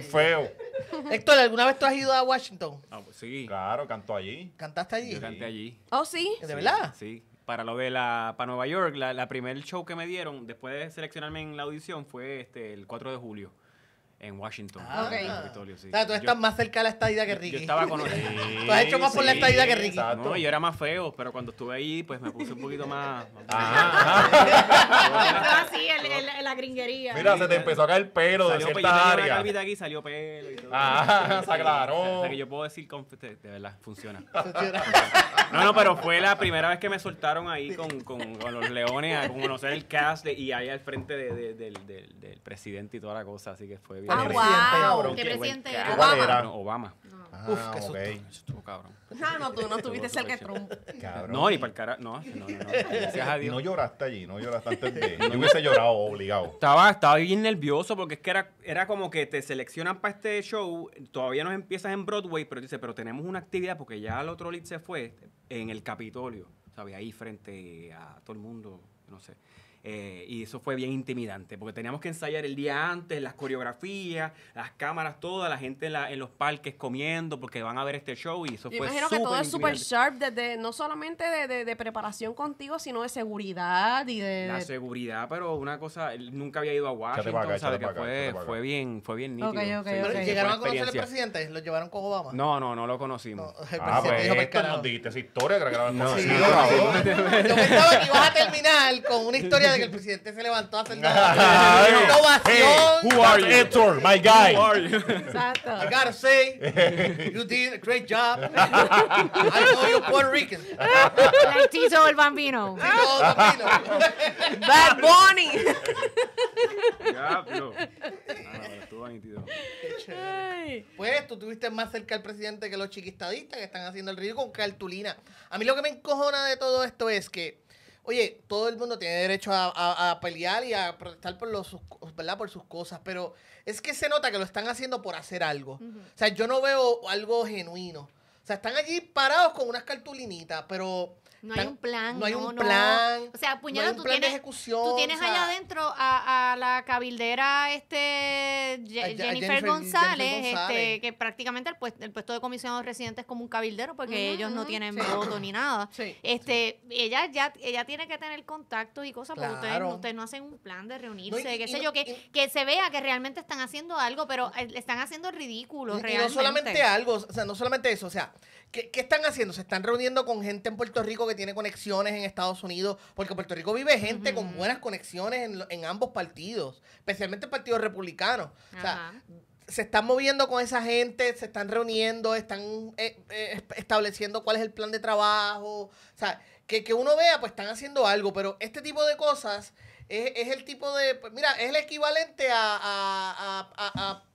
Feo. Héctor, ¿alguna vez tú has ido a Washington? Ah, pues sí. Claro, cantó allí. ¿Cantaste allí? Yo canté allí. ¿Oh, sí? ¿De verdad? Sí. Para lo de la, para Nueva York, la, la primer show que me dieron después de seleccionarme en la audición fue este, el 4 de julio en Washington. Ah. okay. en Capitolio, tú estás más cerca de la estadía que Ricky. Yo estaba con... tú has hecho más por la estadía que Ricky. No, yo era más feo, pero cuando estuve ahí, pues me puse un poquito más... Ajá. así, la gringuería. Mira, se te empezó a caer el pelo de cierta pues, área. aquí salió pelo y todo. Ah, se aclaró. O que yo puedo decir, de verdad, funciona. No, no, pero fue la primera vez que me soltaron ahí con, con, con los leones a conocer el cast y ahí al frente de, del, del, del presidente y toda la cosa, así que fue bien. Ah, wow. ¿Qué presidente era? Obama. Obama. Ah, Uf, qué que Eso estuvo cabrón. No, no, tú no estuviste cerca de Trump. No, y para el cara. No, no, no. no. lloraste allí, no lloraste antes de. Yo hubiese llorado obligado. Estaba, estaba bien nervioso porque es que era, era como que te seleccionan para este show. Todavía no empiezas en Broadway, pero dice, pero tenemos una actividad porque ya el otro lead se fue en el Capitolio. ¿Sabes? Ahí frente a todo el mundo, no sé. Eh, y eso fue bien intimidante, porque teníamos que ensayar el día antes, las coreografías, las cámaras, todas la gente en, los parques comiendo, porque van a ver este show y eso fue. fue imagino que todo es super sharp, desde, no solamente de, preparación contigo, sino de seguridad y de... La seguridad, pero una cosa, nunca había ido a Washington, sabe Que fue, fue, bien, fue bien nítido. Okay, ¿Llegaron a conocer al presidente? ¿Lo llevaron con Obama? No, no, no lo conocimos. el ah, pues esto nos diste esa historia que la no, Yo pensaba que ibas a terminar con una historia que el presidente se levantó a hacer una ovación. who are you? Hector, my guy. Who are you? I gotta say, you did a great job. I know you're Puerto Rican. Like el Bambino. No, Bambino. Bad Bunny. Pues tú estuviste más cerca al presidente que los chiquistadistas que están haciendo el río con cartulina. A mí lo que me encojona de todo esto es que oye, todo el mundo tiene derecho a, pelear y a protestar por, los, ¿verdad? por sus cosas, pero es que se nota que lo están haciendo por hacer algo. O sea, yo no veo algo genuino. O sea, están allí parados con unas cartulinitas, pero no hay un plan. No hay un plan. O sea, tú, tienes, ejecución, tú tienes allá adentro a, la cabildera este, Jennifer, González, Este, que prácticamente el, puesto, de comisionado residente es como un cabildero porque ellos no tienen voto ni nada. este Ella ya ella tiene que tener contactos y cosas, pero porque ustedes, no hacen un plan de reunirse, qué sé yo, que, que se vea que realmente están haciendo algo, pero eh, están haciendo ridículo. realmente. no solamente algo, o sea, no solamente eso, o sea, ¿Qué, están haciendo? ¿Se están reuniendo con gente en Puerto Rico que tiene conexiones en Estados Unidos? Porque Puerto Rico vive gente con buenas conexiones en, ambos partidos, especialmente el Partido Republicano. O sea, se están moviendo con esa gente, se están reuniendo, están eh, eh, estableciendo cuál es el plan de trabajo. O sea, que, uno vea, pues están haciendo algo, pero este tipo de cosas es, es el tipo de. Pues, mira, es el equivalente a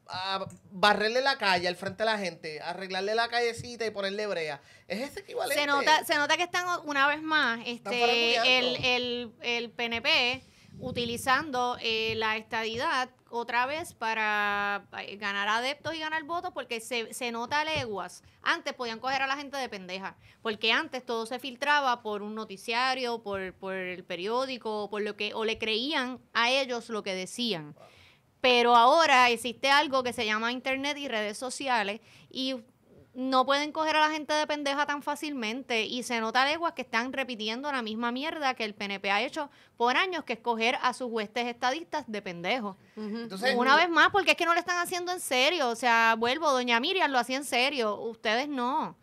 a barrerle la calle al frente de la gente, arreglarle la callecita y ponerle brea. Es ese equivalente. Se nota, se nota que están una vez más este, el, PNP utilizando eh, la estadidad otra vez para eh, ganar adeptos y ganar votos porque se, se nota leguas. Antes podían coger a la gente de pendeja, porque antes todo se filtraba por un noticiario, por, por el periódico, por lo que, o le creían a ellos lo que decían pero ahora existe algo que se llama Internet y redes sociales y no pueden coger a la gente de pendeja tan fácilmente y se nota leguas que están repitiendo la misma mierda que el PNP ha hecho por años, que es coger a sus huestes estadistas de pendejo. Entonces, Una vez más, porque es que no lo están haciendo en serio. O sea, vuelvo, doña Miriam lo hacía en serio, ustedes no.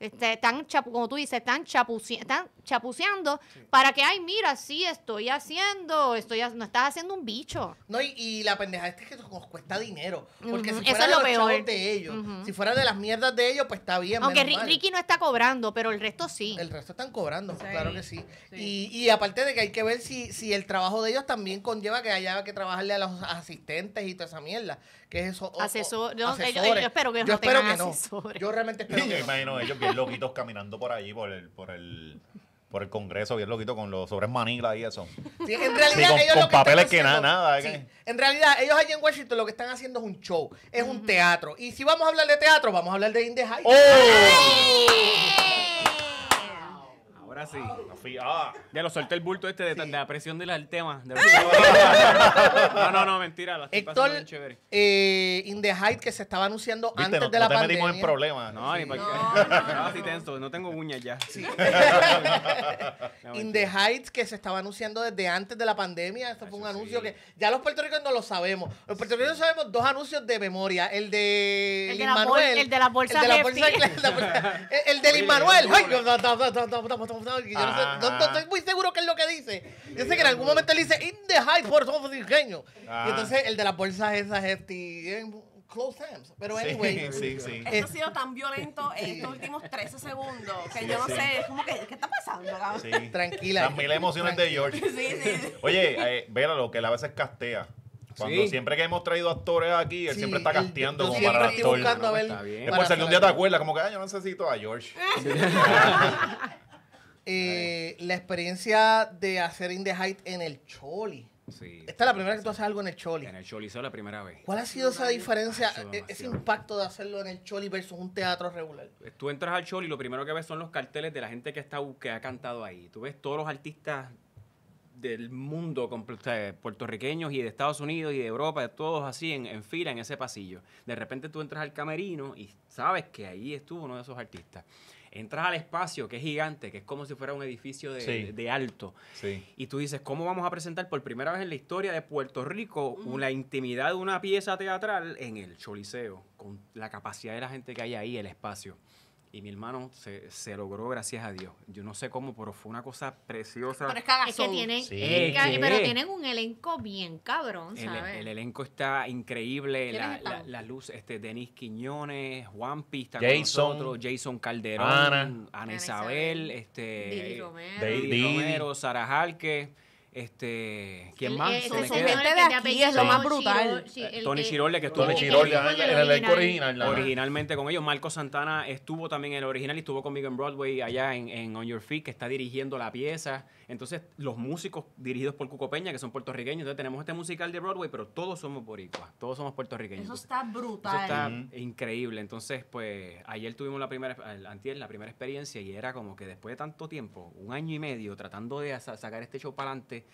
Este, están, como tú dices, están, chapuciando, están chapuceando para que, ay, mira, sí, estoy haciendo, estoy no estás haciendo un bicho. No, y, la pendeja es que nos cuesta dinero. Porque si fuera de los peor. de ellos, si fuera de las mierdas de ellos, pues está bien. Aunque Ricky no está cobrando, pero el resto sí. El resto están cobrando, claro que sí. Y, y, aparte de que hay que ver si, si el trabajo de ellos también conlleva que haya que trabajarle a los asistentes y toda esa mierda. ¿Qué es eso. Asesor, yo espero que yo no espero tengan que asesores. No. Yo realmente espero. yo imagino ellos bien loquitos caminando por ahí, por el, Congreso, bien loquitos, con los sobres Manila y eso. Sí, en realidad, ellos con que papeles que nada, nada. ¿eh? En realidad, ellos allí en Washington lo que están haciendo es un show, es un teatro. Y si vamos a hablar de teatro, vamos a hablar de Indie High. ¡Oh! Así. sí. Ah. Ya lo solté el bulto este de, de la presión del tema. no, no, no, mentira. Héctor, Eh, in the Height que se estaba anunciando antes de la pandemia. No, ni para No, así tenso. No tengo uñas ya. in the Heights que se estaba anunciando desde antes de la pandemia. Esto fue un anuncio que ya los puertorriqueños no lo sabemos. Los puertorriqueños sabemos dos anuncios de memoria. El de, el de Manuel. El de la bolsa el de la bolsa, el de la bolsa, el de Manuel. Yo no, no, estoy muy seguro qué es lo que dice. Yo sé que en algún momento él dice in the high por somos ingenio. Y entonces el de las bolsas esas es close hands. Pero anyway. Sí, sí, sí. ha sido tan violento en estos últimos 13 segundos que yo no sé, es como que, ¿qué está pasando? Tranquila. Las mil emociones de George. Oye, eh, que él a veces castea. Cuando siempre que hemos traído actores aquí, él siempre está casteando como para actor. Buscando a ver, es por algún día te acuerdas, como que, ay, ah, yo necesito a George. Eh, la experiencia de hacer In the Height en el Choli. Esta es la primera que tú haces algo en el Choli. En el Choli, esa es la primera vez. ¿Cuál ha sido esa diferencia, e-, ese impacto de hacerlo en el Choli versus un teatro regular? Eh, tú entras al Choli y lo primero que ves son los carteles de la gente que, está, que ha cantado ahí. Tú ves todos los artistas del mundo, puertorriqueños y de Estados Unidos y de Europa, todos así en, en fila en ese pasillo. De repente tú entras al camerino y sabes que ahí estuvo uno de esos artistas entras al espacio que es gigante, que es como si fuera un edificio de, alto. Y tú dices, ¿cómo vamos a presentar por primera vez en la historia de Puerto Rico la intimidad de una pieza teatral en el Choliseo? Con la capacidad de la gente que hay ahí, el espacio. Y mi hermano se, se, logró gracias a Dios. Yo no sé cómo, pero fue una cosa preciosa. Pero es, que tienen, tienen un elenco bien cabrón, ¿sabes? El, elenco está increíble. La, la, luz, este, Denis Quiñones, Juan Pista Jason, Jason Calderón, Ana, Isabel, este, Didi Romero, Sara este, ¿quién más? es lo más brutal. Tony Chirole que estuvo Originalmente con ellos. Marco Santana estuvo también en el original y estuvo conmigo en Broadway allá en, en On Your Feet, que está dirigiendo la pieza. Entonces, los músicos dirigidos por Cuco Peña, que son puertorriqueños, entonces tenemos este musical de Broadway, pero todos somos boricuas, todos somos puertorriqueños. Eso está brutal. Eso está increíble. Entonces, pues, ayer tuvimos la primera, antier, la primera experiencia y era como que después de tanto tiempo, un año y medio, tratando de sacar este show para adelante,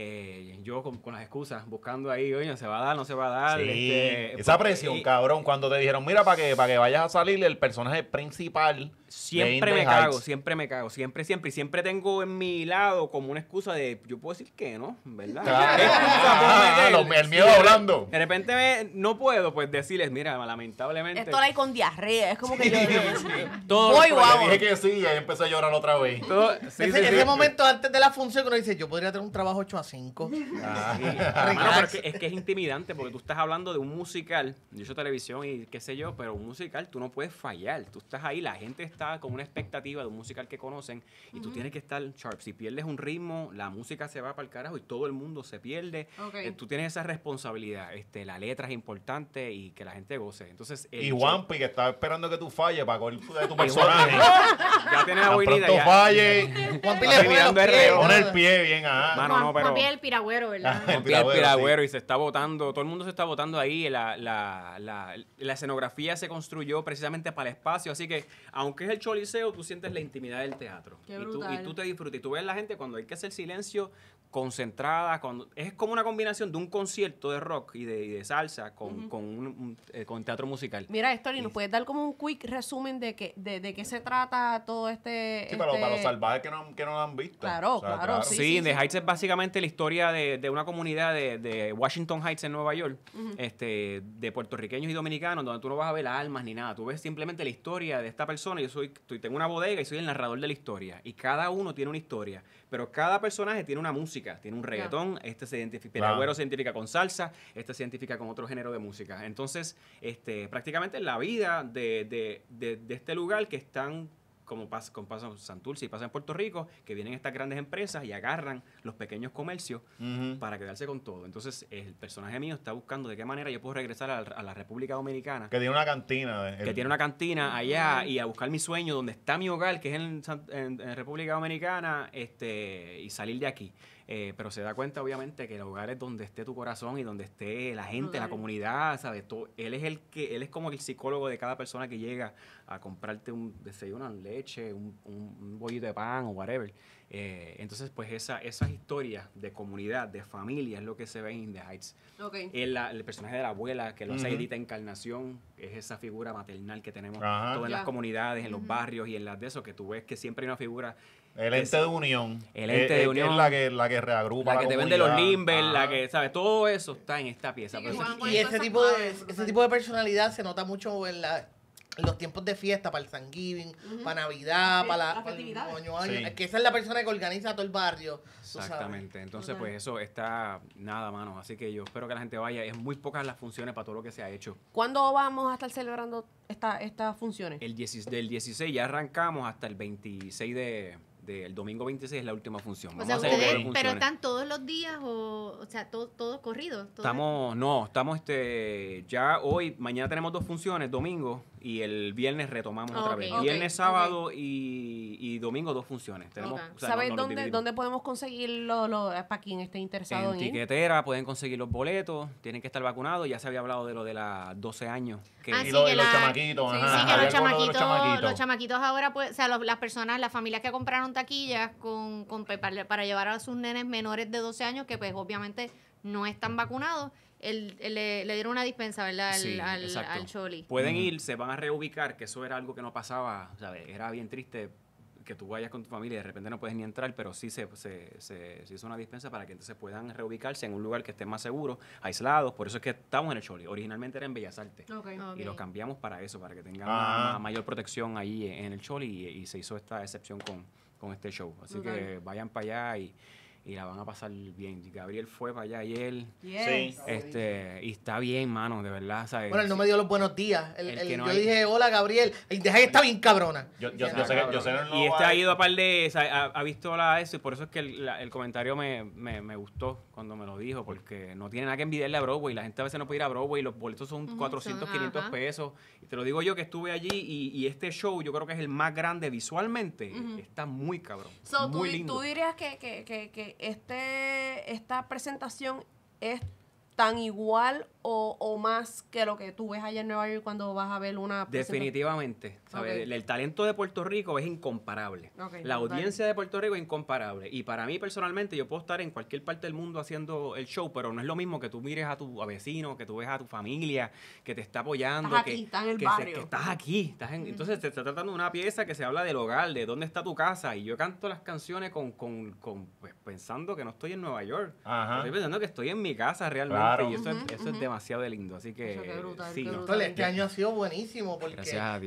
eh, yo con, las excusas, buscando ahí, oye, se va a dar, no se va a dar. Este, esa pues, presión, cabrón, cuando te dijeron, mira, para que, para que vayas a salir el personaje principal. Siempre me cago, siempre me cago, siempre, siempre. Y siempre tengo en mi lado como una excusa de, yo puedo decir que no, ¿verdad? Ah, el miedo hablando. De repente no puedo pues decirles, mira, lamentablemente. Esto la hay con diarrea, es como que yo. Todo Dije que sí y ahí empecé a llorar otra vez. En ese, momento antes de la función que uno dice, yo podría tener un trabajo hecho cinco. Ah. es, que, es, intimidante porque tú estás hablando de un musical, yo he televisión y qué sé yo, pero un musical tú no puedes fallar. Tú estás ahí, la gente está con una expectativa de un musical que conocen y tú tienes que estar sharp. Si pierdes un ritmo, la música se va para el carajo y todo el mundo se pierde. Eh, tú tienes esa responsabilidad. Este, la letra es importante y que la gente goce. Entonces, y Juanpi que está esperando que tú falles para coger de tu personaje. ya tiene la boinita. le pone el pie bien. Ah. Mano, no, pero el piragüero, ¿verdad? Ah, el piragüero, y se está votando, todo el mundo se está votando ahí. La, escenografía se construyó precisamente para el espacio, así que aunque es el choliseo, tú sientes la intimidad del teatro. y, tú, y tú te disfrutas. Y tú ves a la gente cuando hay que hacer silencio, concentrada, es como una combinación de un concierto de rock y de, de salsa eh, con, teatro musical. Mira, Story, ¿nos puedes dar como un quick resumen de, que, de, qué se trata todo este... Sí, Para, los este salvajes que no, que han visto. Claro, claro, Sí, The Heights es básicamente la historia de, una comunidad de, Washington Heights en Nueva York, este, de puertorriqueños y dominicanos, donde tú no vas a ver almas ni nada. Tú ves simplemente la historia de esta persona. Yo soy, tengo una bodega y soy el narrador de la historia. Y cada uno tiene una historia pero cada personaje tiene una música, tiene un reggaetón, este se identifica, se identifica con salsa, este se identifica con otro género de música. Entonces, este, prácticamente la vida de, de, de, este lugar que están como pasa, como pasa en Santurce y pasa en Puerto Rico, que vienen estas grandes empresas y agarran los pequeños comercios para quedarse con todo. Entonces, el personaje mío está buscando de qué manera yo puedo regresar a, la República Dominicana. Que tiene una cantina. Que tiene una cantina allá y a buscar mi sueño donde está mi hogar, que es en, en República Dominicana, este, y salir de aquí. Eh, pero se da cuenta obviamente que el hogar es donde esté tu corazón y donde esté la gente, la comunidad, ¿sabes? él es el que, él es como el psicólogo de cada persona que llega a comprarte un desayuno, leche, un, un, bollito de pan o whatever. Eh, entonces, pues esa, esas historias de comunidad, de familia, es lo que se ve en The Heights. El, personaje de la abuela, que lo hace Edita Encarnación, es esa figura maternal que tenemos en las comunidades, en los barrios y en las de eso, que tú ves que siempre hay una figura el ente de unión. El eh, ente de eh, unión. Es la que, la que reagrupa. La que te vende los limbers, la que, ¿sabes? Todo eso está en esta pieza. y, ese, tipo de, ese tipo de personalidad se nota mucho en los tiempos de fiesta, para el Thanksgiving, para Navidad, para, el año, Que esa es la persona que organiza todo el barrio. Exactamente. Entonces, pues eso está nada, mano. Así que yo espero que la gente vaya. Es muy pocas las funciones para todo lo que se ha hecho. ¿Cuándo vamos a estar celebrando estas funciones? El 16, del 16 ya arrancamos hasta el 26 de, el domingo 26 es la última función. o sea, ustedes, pero están todos los días o, o sea, todos todo corrido estamos, no, estamos este, ya hoy, mañana tenemos dos funciones, domingo, y el viernes retomamos otra vez. Viernes, sábado y, domingo dos funciones. Tenemos, dónde, dónde, podemos conseguirlo los, para quien esté interesado en, en tiquetera, pueden conseguir los boletos, tienen que estar vacunados. Ya se había hablado de lo de los 12 años. Que, los chamaquitos. Sí, que los chamaquitos, ahora, pues, o sea, las personas, las familias que compraron taquillas con, con para, llevar a sus nenes menores de 12 años que pues obviamente no están vacunados le, dieron una dispensa, ¿verdad? Al, Choli. Pueden ir, se van a reubicar, que eso era algo que no pasaba, ¿sabes? Era bien triste que tú vayas con tu familia y de repente no puedes ni entrar, pero sí se, se, hizo una dispensa para que entonces puedan reubicarse en un lugar que esté más seguro, aislados. Por eso es que estamos en el Choli. Originalmente era en Bellas Artes. Y lo cambiamos para eso, para que tengan ah. mayor protección ahí en el Choli y, se hizo esta excepción con, este show. Así que vayan para allá y y la van a pasar bien. Gabriel fue para allá ayer. él Sí. Este, y está bien, mano, de verdad. Bueno, él no me dio los buenos días. yo dije, hola, Gabriel. Y que que está bien cabrona. Yo, sé y este ha ido a par de... Ha, ha, visto la eso y por eso es que el, comentario me, gustó cuando me lo dijo, porque no tiene nada que envidiarle a Broadway. La gente a veces no puede ir a Broadway. Los boletos son 400, 500 pesos. Y te lo digo yo que estuve allí y, este show yo creo que es el más grande visualmente. Está muy cabrón. muy tú, lindo. dirías que este, esta presentación es tan igual o, más que lo que tú ves allá en Nueva York cuando vas a ver una... Definitivamente. El, talento de Puerto Rico es incomparable. la audiencia de Puerto Rico es incomparable. Y para mí personalmente yo puedo estar en cualquier parte del mundo haciendo el show, pero no es lo mismo que tú mires a tu vecino, que tú ves a tu familia, que te está apoyando. Estás aquí, estás en el estás aquí. Entonces se está tratando de una pieza que se habla del hogar, de dónde está tu casa. Y yo canto las canciones con, con, pues, pensando que no estoy en Nueva York. Estoy pensando que estoy en mi casa realmente. Y eso, eso es demasiado demasiado de lindo. Así que. sí, Este año ha sido buenísimo porque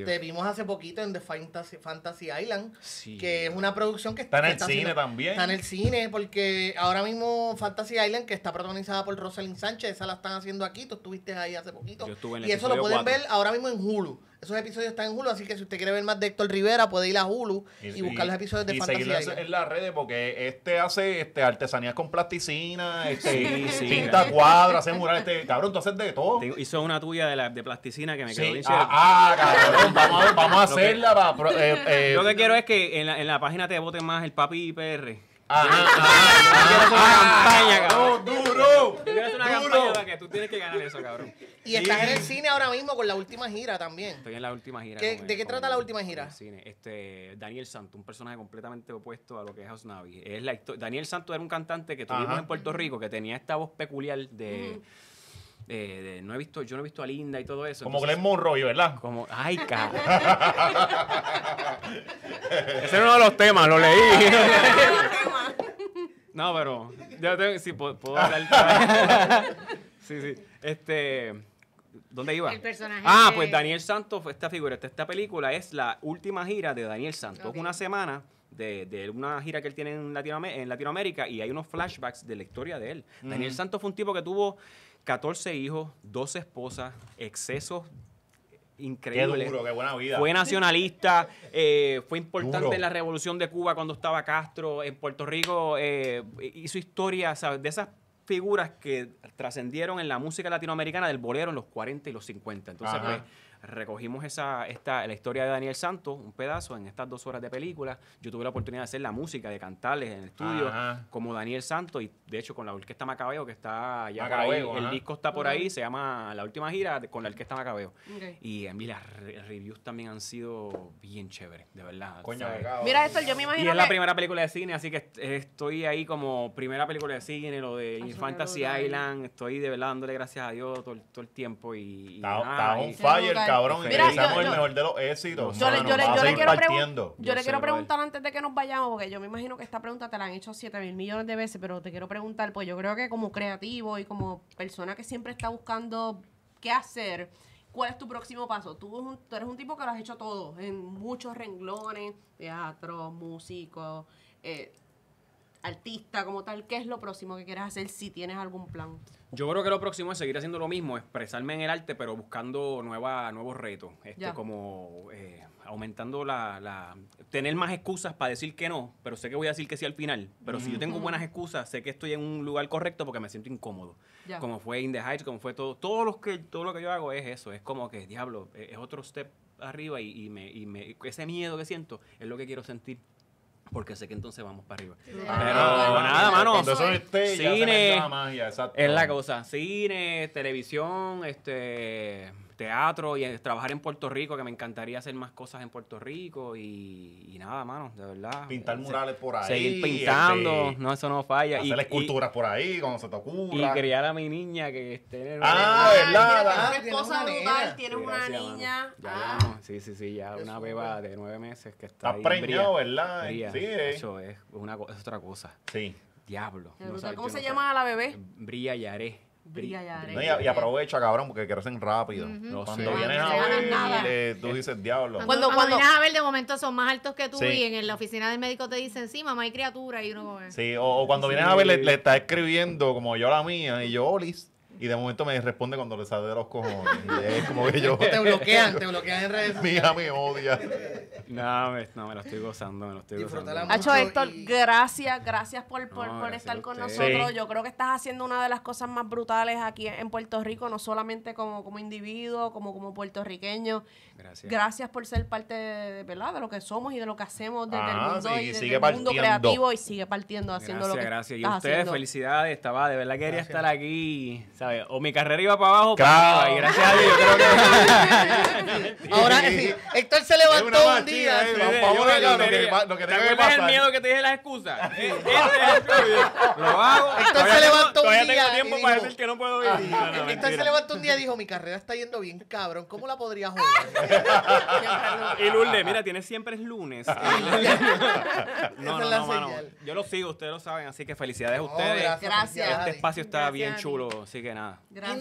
te vimos hace poquito en The Fantasy, Fantasy Island, que es una producción que está, en el cine también. Está en el cine porque ahora mismo Fantasy Island, que está protagonizada por Rosalind Sánchez, esa la están haciendo aquí. Tú estuviste ahí hace poquito. y eso lo pueden ver ahora mismo en Hulu. Esos episodios están en Hulu, así que si usted quiere ver más de Héctor Rivera, puede ir a Hulu y, buscar los episodios de y Fantasía. Seguirlo en las redes, porque este hace este, artesanías con plasticina, este, pinta cuadros, hace murales. Este, cabrón, tú haces de todo. hizo una tuya de, la, de plasticina que me quedó bien Ah, ah cabrón, vamos, vamos a hacerla. Para, eh, eh, Lo que quiero es que en la, en la página te voten más el papi IPR una ah, campaña, cabrón. duro. una campaña que tú tienes que ganar eso, cabrón. Y estás en el cine ahora mismo con la última gira también. Estoy en la última gira. de qué trata la última gira? Cine. Este, Daniel Santo, un personaje completamente opuesto a lo que es Osnavi. Daniel Santo era un cantante que tuvimos en Puerto Rico que tenía esta voz peculiar de no he visto, yo no he visto a Linda y todo eso. Como entonces, Glenn Monroy, ¿verdad? Como, ay, cabrón. Ese era uno de los temas, lo leí. no, pero tengo, sí, puedo, hablar. sí, sí. Este, ¿dónde iba? El personaje. Ah, pues Daniel Santos, esta figura, esta, película es la última gira de Daniel Santos, una semana. De, una gira que él tiene en, Latinoamérica y hay unos flashbacks de la historia de él. Mm. Daniel Santos fue un tipo que tuvo 14 hijos, 12 esposas, excesos increíbles. Fue nacionalista, eh, fue importante en la revolución de Cuba cuando estaba Castro. En Puerto Rico eh, hizo historia, De esas figuras que trascendieron en la música latinoamericana del bolero en los 40 y los 50. Entonces, fue recogimos esa, esta, la historia de Daniel Santos, un pedazo, en estas dos horas de película. Yo tuve la oportunidad de hacer la música, de cantarles en el estudio, como Daniel Santos, y de hecho con la orquesta Macabeo, que está ya el disco está por ahí, se llama La Última Gira, con la orquesta Macabeo. Y en mí las reviews también han sido bien chéveres, de verdad. Mira, esto yo me imagino. Y es la primera película de cine, así que estoy ahí como primera película de cine, lo de ah, Infantasy Fantasy Island, estoy de verdad dándole gracias a Dios todo, el tiempo. Y, está, un fire, cabrón. Mira, el mejor de los éxitos. Yo, yo le, quiero, preguntar antes de que nos vayamos, porque yo me imagino que esta pregunta te la han hecho 7 mil millones de veces, pero te quiero preguntar, pues yo creo que como creativo y como persona que siempre está buscando qué hacer, ¿cuál es tu próximo paso? Tú, eres un tipo que lo has hecho todo, en muchos renglones, teatro, músico, eh, artista como tal, ¿qué es lo próximo que quieres hacer si tienes algún plan? Yo creo que lo próximo es seguir haciendo lo mismo, expresarme en el arte, pero buscando nueva, nuevos retos, este, como eh, aumentando la, tener más excusas para decir que no, pero sé que voy a decir que sí al final, pero si yo tengo buenas excusas, sé que estoy en un lugar correcto porque me siento incómodo, como fue In The Heights, como fue todo, todo lo, que, todo lo que yo hago es eso, es como que, diablo, e, es otro step arriba y, y, me, y me, ese miedo que siento es lo que quiero sentir porque sé que entonces vamos para arriba. Pero ah, nada, mano. Cuando cine, es la cosa. Cine, televisión, este teatro y trabajar en Puerto Rico, que me encantaría hacer más cosas en Puerto Rico y, nada, mano, de verdad. Pintar murales por ahí. Seguir este, pintando, no, eso no falla. Hacer esculturas por ahí, cuando se te ocurra. Y criar a mi niña que esté en Ah, verdad. Tienes una ah, esposa brutal, tiene una niña. Ya, ah. sí, sí, sí, ya una beba de nueve meses que está Está preñado, ¿verdad? Sí, eh. Eso es, una, es otra cosa. Sí. Diablo. ¿Cómo se llama la bebé? Brilla Yaré y, aprovecha, cabrón, porque crecen rápido. Cuando vienes a ver, tú dices, diablo. Cuando, cuando, vienes a ver, de momento son más altos que tú y en la oficina del médico te dicen, sí, mamá, hay criatura y uno Sí, o, cuando vienes a ver, le, le, está escribiendo como yo la mía y yo, oh, listo y de momento me responde cuando le sale de los cojones. es como que yo. Te bloquean, te bloquean en redes. Mi me odia. No, me, no, me lo estoy gozando, me lo estoy gozando. Hacho Héctor, gracias, gracias por, por, estar con nosotros. Yo creo que estás haciendo una de las cosas más brutales aquí en Puerto Rico, no solamente como, como individuo, como, como puertorriqueño. Gracias. Gracias por ser parte de, ¿verdad? de lo que somos y de lo que hacemos desde el ah, mundo, y desde el mundo creativo y sigue partiendo haciendo lo que Gracias, gracias. Y ustedes, felicidades. Estaba, de verdad quería estar aquí, o mi carrera iba para abajo, claro. y gracias a Dios creo que... Ahora, eh, Héctor se levantó un día. ¿Te acuerdas el miedo que te dije las excusas? Este lo hago. Héctor se levantó un día. Todavía tengo tiempo para decir que no puedo vivir ah, Héctor se levantó un día y dijo, mi carrera está yendo bien, cabrón, ¿cómo la podría joder? y Lourdes, mira, tiene siempre es lunes. Ah. no, no, no, Yo lo sigo, ustedes lo saben, así que felicidades a ustedes. Gracias. Este espacio está bien chulo, así que nada.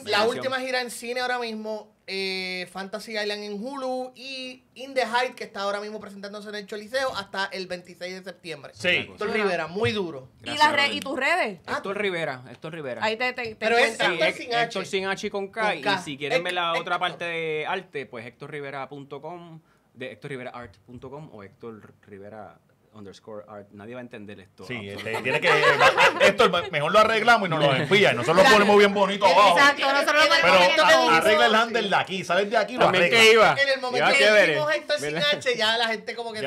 La última gira en cine ahora mismo, eh, Fantasy Island en Hulu y In the Height, que está ahora mismo presentándose en el Choliseo, hasta el 26 de septiembre. Sí. Héctor Rivera, muy duro. ¿Y, tus redes? Ah, Héctor Rivera, Héctor Rivera. Ahí te, te, Pero es Héctor sin H. con K. Y si quieren ver la otra parte de arte, pues Héctor Rivera.com, de Héctor HéctorRiveraArt.com o Héctor Rivera underscore art. Nadie va a entender esto. Sí, este, tiene que. Eh, ah, esto mejor lo arreglamos y nos lo envía. Y nosotros lo ponemos bien bonito abajo. Exacto, lo ponemos Arregla el handle de aquí, salen de aquí lo arregla. Que En el momento que hicimos esto sin H, ya la gente como que.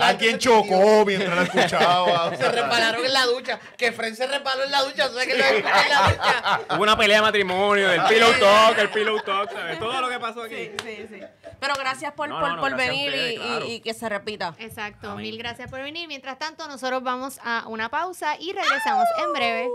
Alguien chocó mientras la escuchaba. Se repararon en la ducha. Que Fren se reparó en la ducha. ¿Sabes que no en la ducha? Hubo una pelea de matrimonio, el pillow talk, el pillow talk, ¿sabes? Todo lo que pasó aquí. Sí, sí, Pero gracias por, por, venir y, que se repita. Exacto. Mil gracias por venir. Mientras tanto, nosotros vamos a una pausa y regresamos en breve.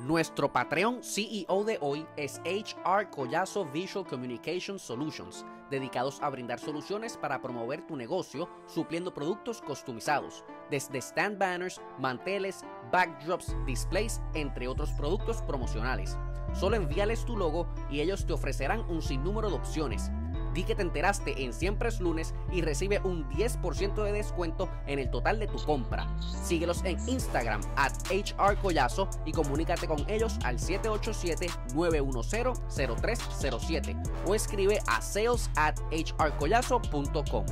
Nuestro Patreon CEO de hoy es HR Collazo Visual Communication Solutions, dedicados a brindar soluciones para promover tu negocio supliendo productos customizados, desde stand banners, manteles, backdrops, displays, entre otros productos promocionales. Solo envíales tu logo y ellos te ofrecerán un sinnúmero de opciones Di que te enteraste en Siempre es lunes y recibe un 10% de descuento en el total de tu compra. Síguelos en Instagram at HRCollazo y comunícate con ellos al 787-910-0307 o escribe a sales at hrcollazo.com.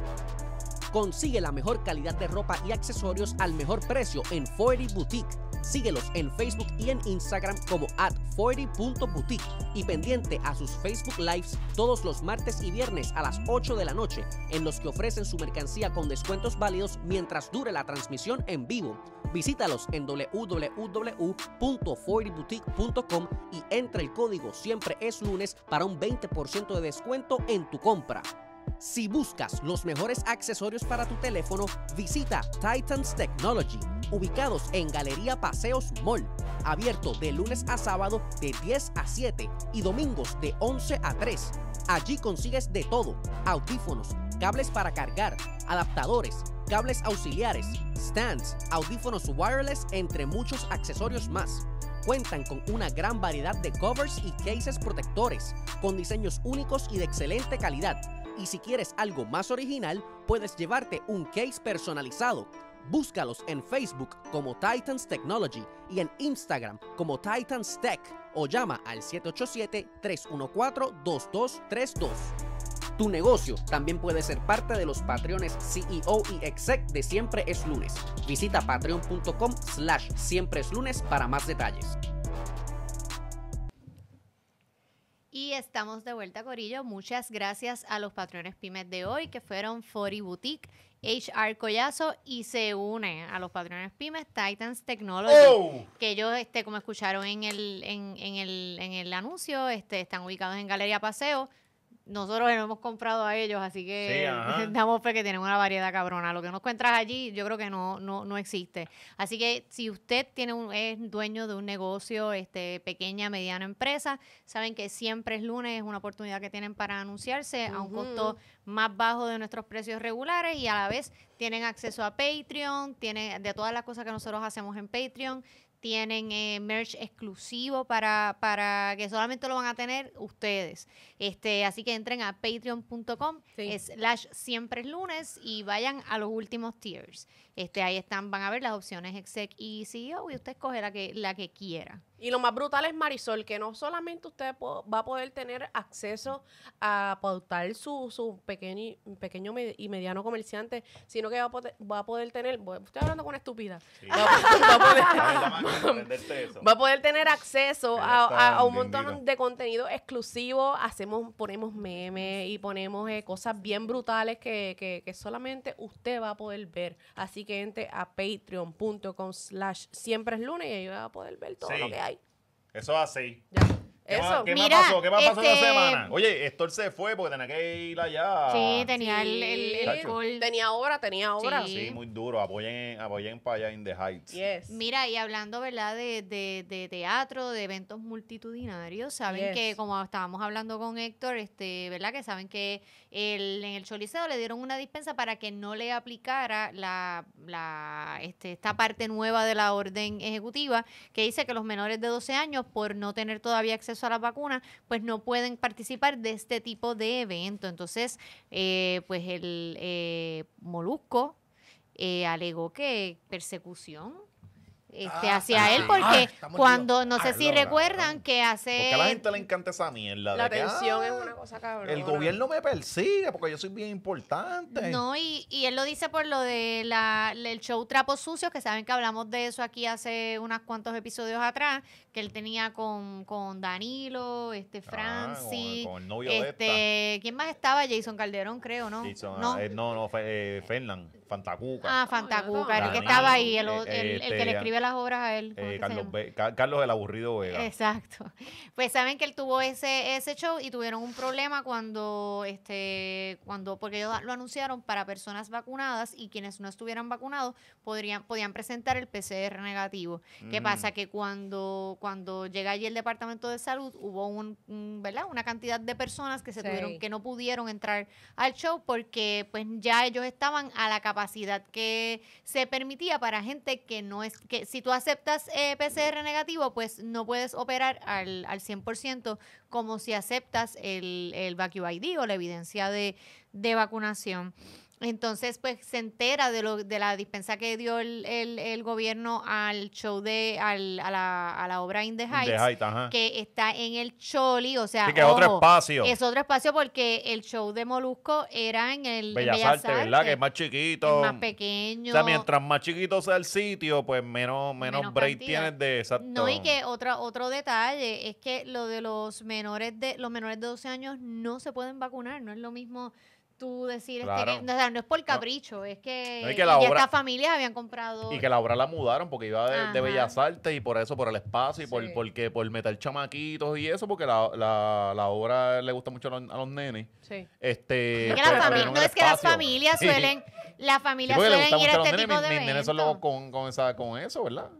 Consigue la mejor calidad de ropa y accesorios al mejor precio en 40 Boutique. Síguelos en Facebook y en Instagram como at y pendiente a sus Facebook Lives todos los martes y viernes a las 8 de la noche, en los que ofrecen su mercancía con descuentos válidos mientras dure la transmisión en vivo. Visítalos en www40 y entra el código Siempre es lunes para un 20% de descuento en tu compra. Si buscas los mejores accesorios para tu teléfono, visita Titans Technology, ubicados en Galería Paseos Mall, abierto de lunes a sábado de 10 a 7 y domingos de 11 a 3. Allí consigues de todo, audífonos, cables para cargar, adaptadores, cables auxiliares, stands, audífonos wireless, entre muchos accesorios más. Cuentan con una gran variedad de covers y cases protectores, con diseños únicos y de excelente calidad y si quieres algo más original, puedes llevarte un case personalizado. Búscalos en Facebook como Titans Technology y en Instagram como Titans Tech o llama al 787-314-2232. Tu negocio también puede ser parte de los patrones CEO y Exec de Siempre es Lunes. Visita patreon.com slash siempre es lunes para más detalles. Y estamos de vuelta, Corillo. Muchas gracias a los patrones pymes de hoy, que fueron Fori Boutique, HR Collazo y se une a los patrones pymes Titans Technology, oh. que ellos, este, como escucharon en el, en, el, en el anuncio, este, están ubicados en Galería Paseo, nosotros no hemos comprado a ellos, así que damos fe que tienen una variedad cabrona. Lo que nos encuentras allí, yo creo que no, no, no existe. Así que si usted tiene un, es dueño de un negocio, este, pequeña, mediana empresa, saben que siempre es lunes, es una oportunidad que tienen para anunciarse a un costo más bajo de nuestros precios regulares y a la vez tienen acceso a Patreon, tiene de todas las cosas que nosotros hacemos en Patreon, tienen eh, merch exclusivo para, para que solamente lo van a tener ustedes. Este, así que entren a patreon.com slash siempre es lunes y vayan a los últimos tiers. Este, ahí están, van a ver las opciones exec y CEO y usted escoge la que, la que quiera. Y lo más brutal es Marisol, que no solamente usted va a poder tener acceso a pautar su, su pequeño, pequeño y mediano comerciante, sino que va a poder, va a poder tener, estoy hablando con estúpida, va, a poder tener acceso a, un montón de contenido exclusivo, hacemos, ponemos memes y ponemos eh, cosas bien brutales que, solamente usted va a poder ver. Así que entre a patreon.com slash siempre es lunes y ahí va a poder ver todo lo que hay. Eso es así. Ya. Eso. Mira, pasó? ¿Qué más pasó la este, semana? Oye, Héctor se fue porque tenía que ir allá. Sí, tenía el, el, el Tenía hora, tenía hora. Sí. muy duro. Apoyen, apoyen para allá en the heights. Mira, y hablando, ¿verdad? De, de, teatro, de eventos multitudinarios, saben que, como estábamos hablando con Héctor, este, ¿verdad? Que saben que el, en el Choliseo le dieron una dispensa para que no le aplicara la, este, esta parte nueva de la orden ejecutiva que dice que los menores de 12 años, por no tener todavía acceso a la vacuna, pues no pueden participar de este tipo de evento. Entonces, eh, pues el eh, Molusco eh, alegó que persecución este, ah, hacia él, ah, porque cuando, no sé ah, si recuerdan que hace... a la gente le encanta esa mierda. La atención es una cosa El gobierno me persigue porque yo soy bien importante. No, y, él lo dice por lo de del el show Trapos Sucios, que saben que hablamos de eso aquí hace unos cuantos episodios atrás, que él tenía con, Danilo, este Francis, con, el novio este, de ¿quién más estaba? Jason Calderón, creo, ¿no? Jason, no. Eh, no, eh, Fantacuca. Ah, Fantacuca, el que estaba ahí, el, eh, que le este, escribe las obras a él. Eh, Carlos, el aburrido Exacto. Pues saben que él tuvo ese, ese show y tuvieron un problema cuando, este, cuando, porque ellos lo anunciaron para personas vacunadas y quienes no estuvieran vacunados podrían, podían presentar el PCR negativo. ¿Qué mm. pasa? Que cuando, cuando llega allí el Departamento de Salud hubo un, ¿verdad? una cantidad de personas que se tuvieron, que no pudieron entrar al show porque pues ya ellos estaban a la capacidad capacidad que se permitía para gente que no es, que si tú aceptas eh, PCR negativo, pues no puedes operar al, al 100% como si aceptas el, el ID o la evidencia de, de vacunación. Entonces, pues se entera de, lo, de la dispensa que dio el, gobierno al show de, al, a, la, a, la, obra In the Heights, que está en el Choli, o sea, que es otro espacio. Es otro espacio porque el show de Molusco era en el Bellas, Bellas Artes, ¿verdad? Que es más chiquito. más pequeño. O sea, mientras más chiquito sea el sitio, pues menos, menos, break tienes de exacto. No, y que otro, otro detalle es que lo de los menores de, los menores de 12 años no se pueden vacunar, no es lo mismo tú decir, no es por capricho, es que, estas familias habían comprado. Y que la obra la mudaron porque iba de, de Bellas Artes y por eso, por el espacio y por, porque, por meter chamaquitos y eso, porque la, obra le gusta mucho a los, nenes. Este, pues, no es que las familias suelen, las familias suelen ir a este tipo de Mis nenes son con, con, con eso, ¿verdad?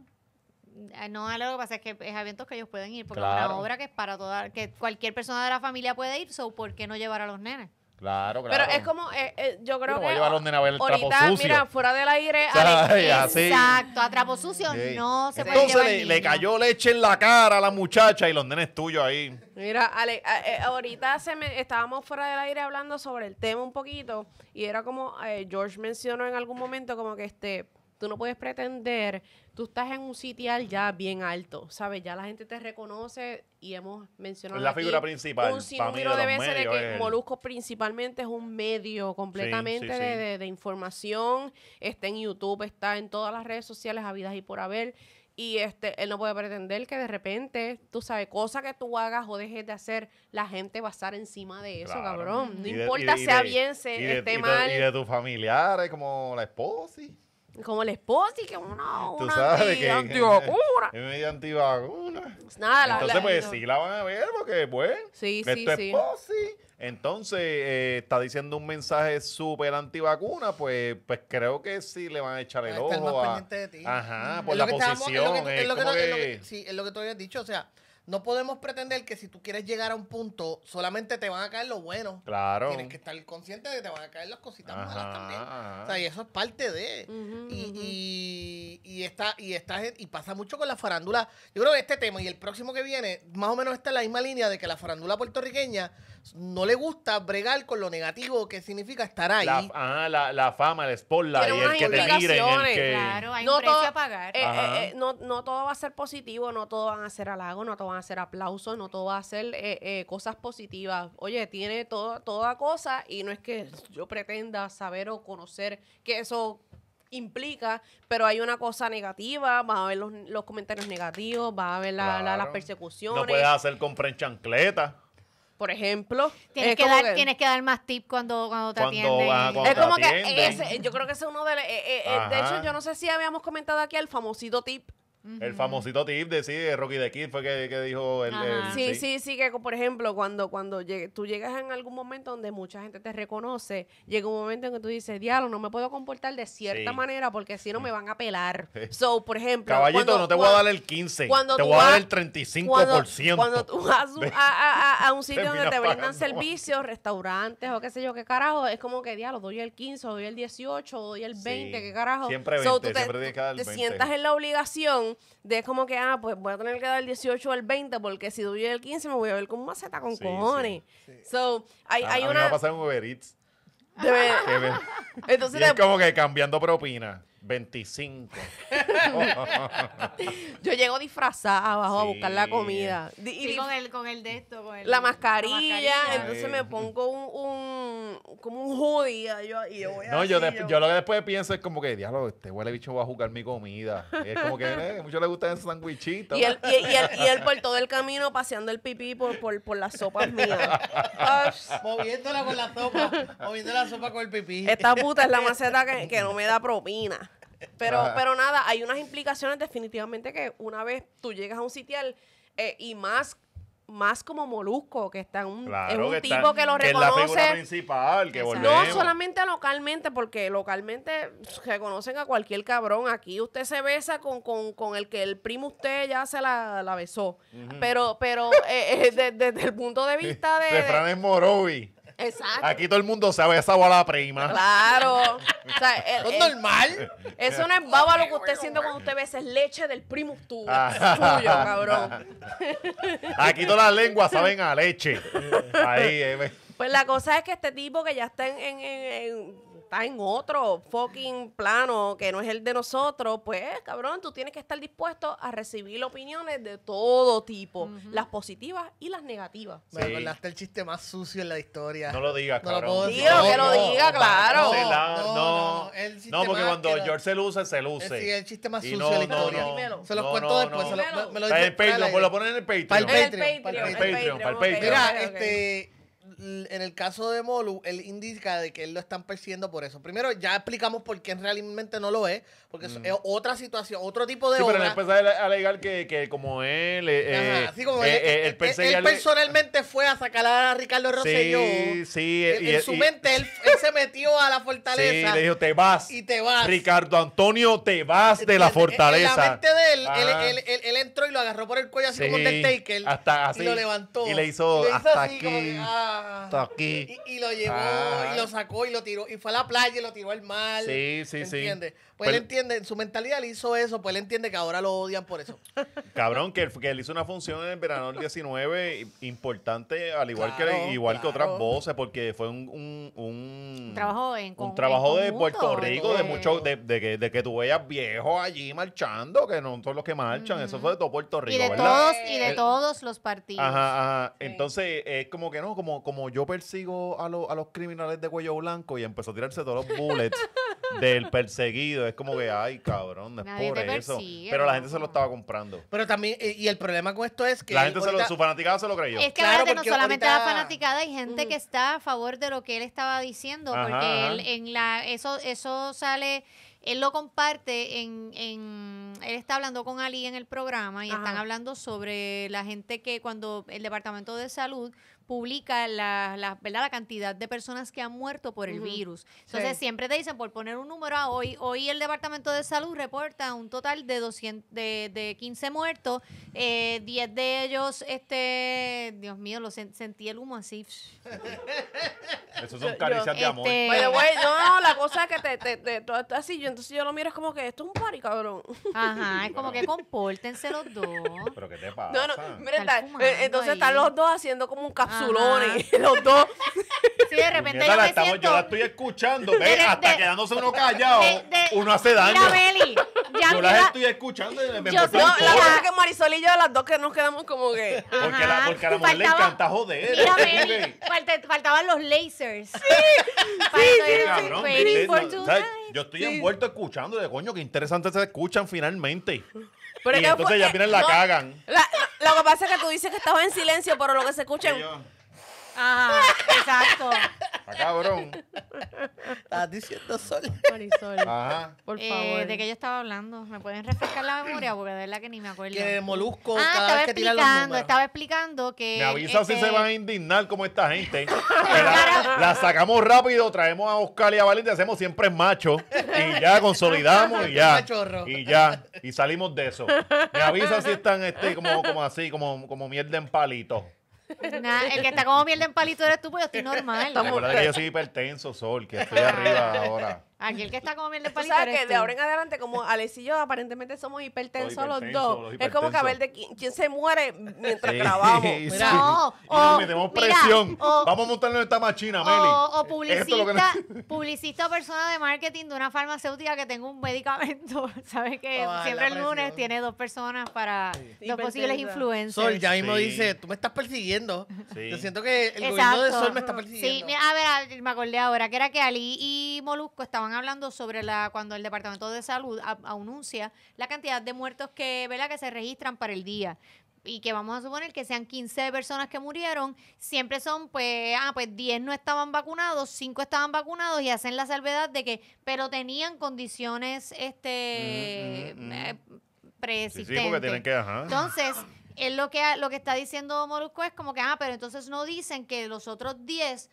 Ah, no lo que pasa es que es eventos que ellos pueden ir porque la obra que es para toda que cualquier persona de la familia puede ir por qué no llevar a los nenes Claro, claro. Pero es como, eh, eh, yo creo que. a ver el ahorita, trapo sucio. Mira, fuera del aire. a Exacto, a trapo sucio no se puede. Entonces le, cayó leche en la cara a la muchacha y los es tuyo ahí. Mira, Ale, eh, ahorita se me, estábamos fuera del aire hablando sobre el tema un poquito y era como George mencionó en algún momento como que este Tú no puedes pretender, tú estás en un sitial ya bien alto, ¿sabes? Ya la gente te reconoce y hemos mencionado. La figura principal. Un sinnúmero de, veces de que Molusco principalmente es un medio completamente de, información. Está en YouTube, está en todas las redes sociales habidas y por haber. Y este, él no puede pretender que de repente, tú sabes, cosa que tú hagas o dejes de hacer, la gente va a estar encima de eso, cabrón. No importa sea bien, sea esté mal. Y de tus familiares, como la esposa. Como el esposo y que una, Tú una sabes que- antivacuna. Es medio antivacuna. Entonces, pues sí la van a ver porque, pues, Sí, sí, sí. Entonces, eh, está diciendo un mensaje súper antivacuna, pues, pues creo que sí le van a echar el ojo a... Ajá, por la posición. Sí, es lo que tú habías dicho. O sea, no podemos pretender que si tú quieres llegar a un punto, solamente te van a caer lo bueno. Claro. Tienes que estar consciente de que te van a caer las cositas malas también. O sea, y eso es parte de. y, y, y, pasa mucho con la farándula. Yo creo que este tema y el próximo que viene, más o menos está en la misma línea de que la farándula puertorriqueña no le gusta bregar con lo negativo que significa estar ahí. La, la, fama, el spoiler y el que te miren, no pagar. Eh, eh, eh, no, todo va a ser positivo, no todo van a ser halago, no todo van hacer a aplausos, no todo va a ser eh, eh, cosas positivas. Oye, tiene toda cosa y no es que yo pretenda saber o conocer que eso implica, pero hay una cosa negativa, va a ver los, comentarios negativos, va a ver la, las persecuciones. No puedes hacer con en chancleta por ejemplo. Tienes, que dar, tienes que dar más tip cuando, cuando te cuando, atienden. es que yo creo que ese es uno de los... Eh, de hecho, yo no sé si habíamos comentado aquí el famosito tip el famosito tip de sí, Rocky the Kid fue que, dijo el, sí, sí, sí, que por ejemplo, cuando, cuando tú llegas en algún momento donde mucha gente te reconoce, llega un momento en que tú dices, diablo, no me puedo comportar de cierta manera porque si no me van a pelar. so, por ejemplo. Caballito, no te voy a dar el 15, te voy a dar el 35%. Cuando, tú vas a, a, a, a un sitio donde te brindan servicios, restaurantes o qué sé yo, qué carajo, es como que, diablo, doy el 15, doy el 18, doy el 20, qué carajo. Siempre 20, te sientas en la obligación de como que, ah, pues voy a tener que dar el 18 al 20 porque si doy el 15 me voy a ver con maceta con cojones. Sí, So, hay, hay a una... me va a pasar un Uber Eats. Debe... Entonces, y es como que cambiando propina. 25. Yo llego disfrazada abajo a buscar la comida. y con el, con el de esto, con el- la mascarilla, entonces me pongo un, un- como un judía. yo, y yo voy No, yo, yo lo que después pienso es como que, diablo, este huele bicho va a jugar mi comida. es como que, eh, mucho le gusta ese sandwichito. Y él, y, y por todo el camino paseando el pipí por, por, por las sopas mías. Moviéndola con la sopa. moviendo la sopa con el pipí. esta puta es la maceta que no me da propina. Pero, pero nada, hay unas implicaciones definitivamente que una vez tú llegas a un sitial eh, y más más como Molusco, que está un, un tipo que lo reconoce. Que es la principal, que No solamente localmente, porque localmente se reconocen a cualquier cabrón. Aquí usted se besa con, el que el primo usted ya se la, besó. Pero pero eh, eh, desde, el punto de vista de... de Exacto. Aquí todo el mundo sabe esa bola prima. Claro. Eh, es eh, normal. Eso no es baba lo que usted siente cuando usted ve, es leche del primo tuyo, ah. tuyo cabrón. Aquí todas las lenguas saben a leche. Ahí, eh, Pues la cosa es que este tipo que ya está en está en otro fucking plano que no es el de nosotros, pues, cabrón, tú tienes que estar dispuesto a recibir opiniones de todo tipo, las positivas y las negativas. Me acordaste el chiste más sucio en la historia. No lo digas, que lo diga, claro. No, no, porque cuando George se luce, se luce. Sí, el chiste más sucio en la historia. se lo cuento después. lo, el lo ponen en el Patreon. el Patreon, el Patreon. Mira, este en el caso de Molu, él indica de que él lo están persiguiendo por eso. Primero, ya explicamos por qué realmente no lo es, porque es mm. eh, otra situación, otro tipo de sí, pero él empezó a alegar que, que como él. Eh, eh como eh, él, personalmente fue a sacar a Ricardo Rosselló. Sí, sí. En, su mente, él, se metió a la fortaleza. Sí, le dijo, te vas. Y te vas. Ricardo Antonio, te vas de la fortaleza. En la mente de ah. él, él, entró y lo agarró por el cuello así como un Hasta así. Y lo levantó. Y le hizo, ah. hasta aquí. hasta aquí. Y, lo llevó, y ah. lo sacó, y lo tiró. Y fue a la playa y lo tiró al mar. Sí, sí, ¿entiendes? sí. Pues él entiende, su mentalidad le hizo eso, pues él entiende que ahora lo odian por eso. Cabrón, que, que él hizo una función en el verano del 19 importante, al igual que igual que otras voces, porque fue un, un, trabajo, un trabajo de Puerto Rico, de, mucho, de, de, que, de que tú veas viejos allí marchando, que no son los que marchan, eso fue de todo Puerto Rico, y de Todos, y de eh, todos los partidos. Ajá, ajá. Entonces, es como que no, como, como yo persigo a, a los criminales de cuello blanco y empezó a tirarse todos los bullets. del perseguido. Es como que, ay, cabrón, es eso. Pero la gente se lo estaba comprando. Pero también, eh, y el problema con esto es que. La gente, se lo, su fanaticada se lo creyó. Es que Claro, no solamente la fanaticada, hay gente que está a favor de lo que él estaba diciendo, porque él en la eso eso sale, él lo comparte en, en él está hablando con Ali en el programa y están hablando sobre la gente que cuando el departamento de salud publica la, la, ¿verdad? la cantidad de personas que han muerto por el virus. Entonces siempre te dicen, por poner un número, ah, hoy, hoy el Departamento de Salud reporta un total de de, 15 muertos, eh, 10 de ellos, este, Dios mío, lo sentí el humo así. Eso son caricias de amor. Pero, este, güey, no, no, la cosa es que te, te, está así. Yo, entonces yo lo miro, es como que esto es un party, cabrón. Ajá, es como que compórtense los dos. Pero ¿qué te pasa? No, no, mira, eh, entonces están los dos haciendo como un capsulón. Los dos. Sí, de repente yo la Yo estoy escuchando, ¿ves? Hasta quedándose uno callado, uno hace daño. Mira, Beli, ya yo la estoy escuchando y me yo, La verdad es que Marisol y yo, las dos que nos quedamos como que... porque, la, porque a la mujer faltaba, le encanta joder. Mira, ¿eh? Beli, faltaban los lasers. Sí, Yo estoy envuelto escuchando de coño, qué interesante se escuchan finalmente. y entonces ya vienen la cagan. lo que pasa es que tú dices que estabas en silencio, pero lo que se escucha Ajá, exacto. Está ah, cabrón. Estás diciendo Sol. Marisol. Ajá. Por eh, favor. ¿De qué yo estaba hablando? ¿Me pueden refrescar la memoria? Porque de verdad que ni me acuerdo. Que Molusco ah, cada que Estaba explicando que... Me avisa si se este van a indignar como esta gente. la, sacamos rápido, traemos a Oscar y a Y hacemos siempre macho y ya consolidamos y ya. Y ya. Y salimos de eso. Me avisa si están este, como, como así, como, como mierda en palito. Nah, el que está como mierda en palito eres tú, pues yo estoy normal. Recuerda que yo soy hipertenso, Sol, que estoy arriba ahora el que está como bien de palito. sea que de ahora en adelante, como Alex y yo aparentemente somos hipertensos, los dos, es como que a de quién, se muere mientras grabamos. no, oh, y o, oh, metemos presión. Oh. Vamos a montarnos esta machina, Meli. O, publicista, publicista o persona de marketing de una farmacéutica que tenga un medicamento. ¿Sabes que Siempre el lunes tiene dos personas para dos posibles influencers. Sol ya mismo dice, tú me estás persiguiendo. Yo siento que el gobierno de Sol me está persiguiendo. Sí, a ver, me acordé ahora que era que Ali y Molusco estaban hablando sobre la cuando el Departamento de Salud anuncia la cantidad de muertos que, que se registran para el día y que vamos a suponer que sean 15 personas que murieron, siempre son, pues, ah, pues 10 no estaban vacunados, 5 estaban vacunados y hacen la salvedad de que, pero tenían condiciones, este, mm, mm, mm. eh, preexistentes. Entonces, es lo que, lo que está diciendo Morusco es como que, ah, pero entonces no dicen que los otros 10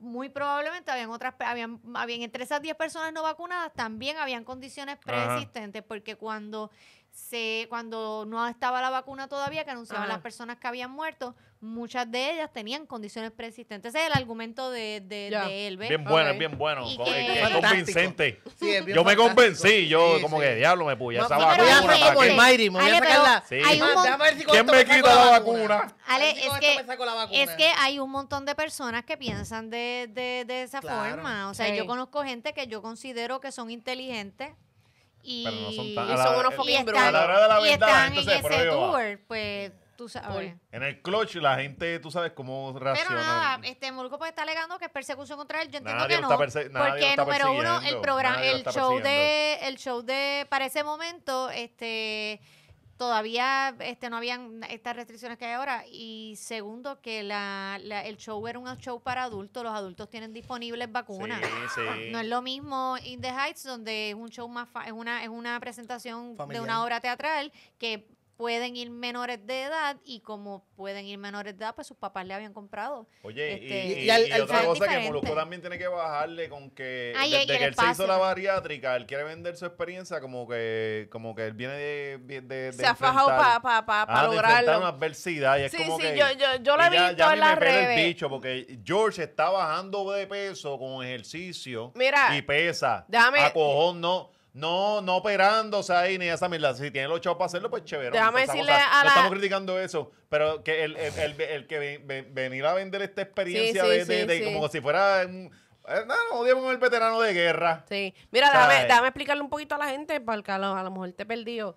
muy probablemente habían otras, habían, habían entre esas 10 personas no vacunadas también habían condiciones preexistentes, porque cuando se, cuando no estaba la vacuna todavía, que anunciaban las personas que habían muerto, muchas de ellas tenían condiciones preexistentes. Ese es el argumento de, de, de él. Bien bueno, es bien bueno. es convincente. yo me convencí, yo como que diablo me puya esa vacuna. ¿Quién me quita la vacuna? Ale, es, que, hay un montón de personas que piensan de, de, de esa forma. O sea, yo conozco gente que yo considero que son inteligentes, y, son tan, y son unos fucking Y y están en ese tour, pues en el clutch la gente, tú sabes cómo reacciona. Pero nada, este pues está alegando que es persecución contra él. Yo entiendo que no. Porque número uno, el programa, el show de, el show de, para ese momento, este todavía este no habían estas restricciones que hay ahora y segundo que la, el show era un show para adultos los adultos tienen disponibles vacunas no es lo mismo In the Heights donde es un show más es una es una presentación de una obra teatral que pueden ir menores de edad y como pueden ir menores de edad, pues sus papás le habían comprado. Oye, y, este, y, otra cosa que Molusco también tiene que bajarle con que Ay, desde que, él se hizo la bariátrica, él quiere vender su experiencia como que como que él viene de, Se ha fajado para pa, para ah, lograrlo. una adversidad y es sí, sí, yo, yo, yo lo he visto ya en las redes. el bicho porque George está bajando de peso con ejercicio y pesa. Déjame, a cojón no no, no operando, o sea, ni esa mierda. Si tiene los chavos para hacerlo, pues chévere. Déjame No estamos criticando eso, pero que el, que venir a vender esta experiencia de, como si fuera eh, No, no, odiamos el veterano de guerra. Sí. Mira, déjame, explicarle un poquito a la gente, porque a lo, a lo mejor te he eh,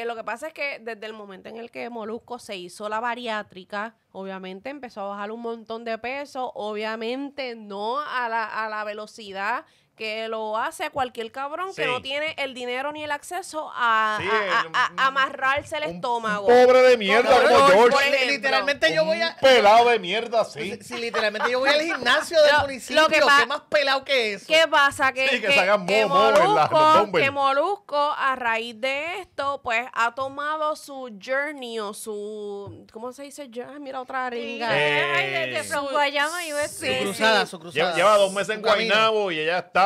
eh, lo que pasa es que desde el momento en el que Molusco se hizo la bariátrica, obviamente empezó a bajar un montón de peso, obviamente no a la, a la velocidad que lo hace cualquier cabrón que no tiene el dinero ni el acceso a, mm, amarrarse el estómago. pobre de mierda como, George. literalmente yo voy a... pelado de mierda, sí. sí literalmente yo voy al gimnasio del municipio, lo que ¿qué más pelado que eso? ¿Qué pasa? Que, sí, que, que, Molusco, que Molusco, a raíz de esto, pues ha tomado su journey o su... ¿Cómo se dice? mira otra ringa. Eh, ay, Guayama y Su cruzada, su cruzada. Lleva, lleva dos meses en Guaynabo y ella está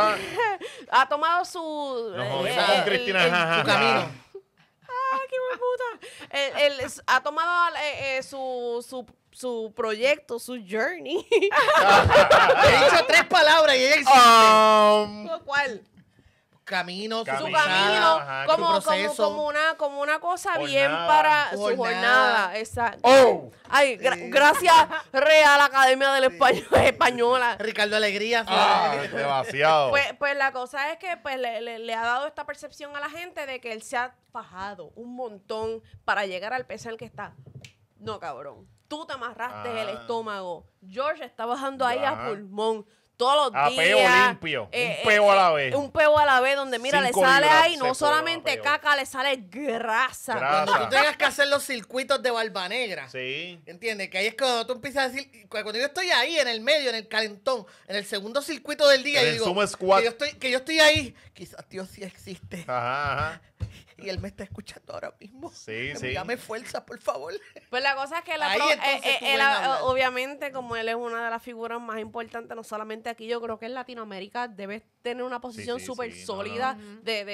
ha tomado su. Nos eh, Cristina, camino. ¡Ah, qué puta! Él, ha tomado eh, eh, su, su, su proyecto, su journey. He dicho tres palabras y ella existe. Um, ¿Cuál? su camino, como, una, como una cosa bien para su jornada. Oh. Ay, gracias Real Academia del Español, Española. Ricardo Alegría. Ah, demasiado. Pues, pues, la cosa es que pues, le, ha dado esta percepción a la gente de que él se ha fajado un montón para llegar al peso al que está. No, cabrón. Tú te amarraste el ah. estómago. George está bajando ahí a pulmón todos los a peo limpio. un eh, eh, peo a la eh, vez. Un peo a la vez donde, mira, le sale ahí no solamente caca, le sale grasa. Cuando tú tengas que hacer los circuitos de barba negra. Sí. ¿Entiendes? Que ahí es cuando tú empiezas a decir, cuando yo estoy ahí en el medio, en el calentón, en el segundo circuito del día, y digo, que yo, estoy, que yo estoy ahí, quizás Dios sí existe. Ajá, ajá y él me está escuchando ahora mismo. Sí, sí. Dame fuerza, por favor. Pues la cosa es que eh, eh, él, obviamente, como él es una de las figuras más importantes, no solamente aquí, yo creo que en Latinoamérica debe tener una posición súper sólida De,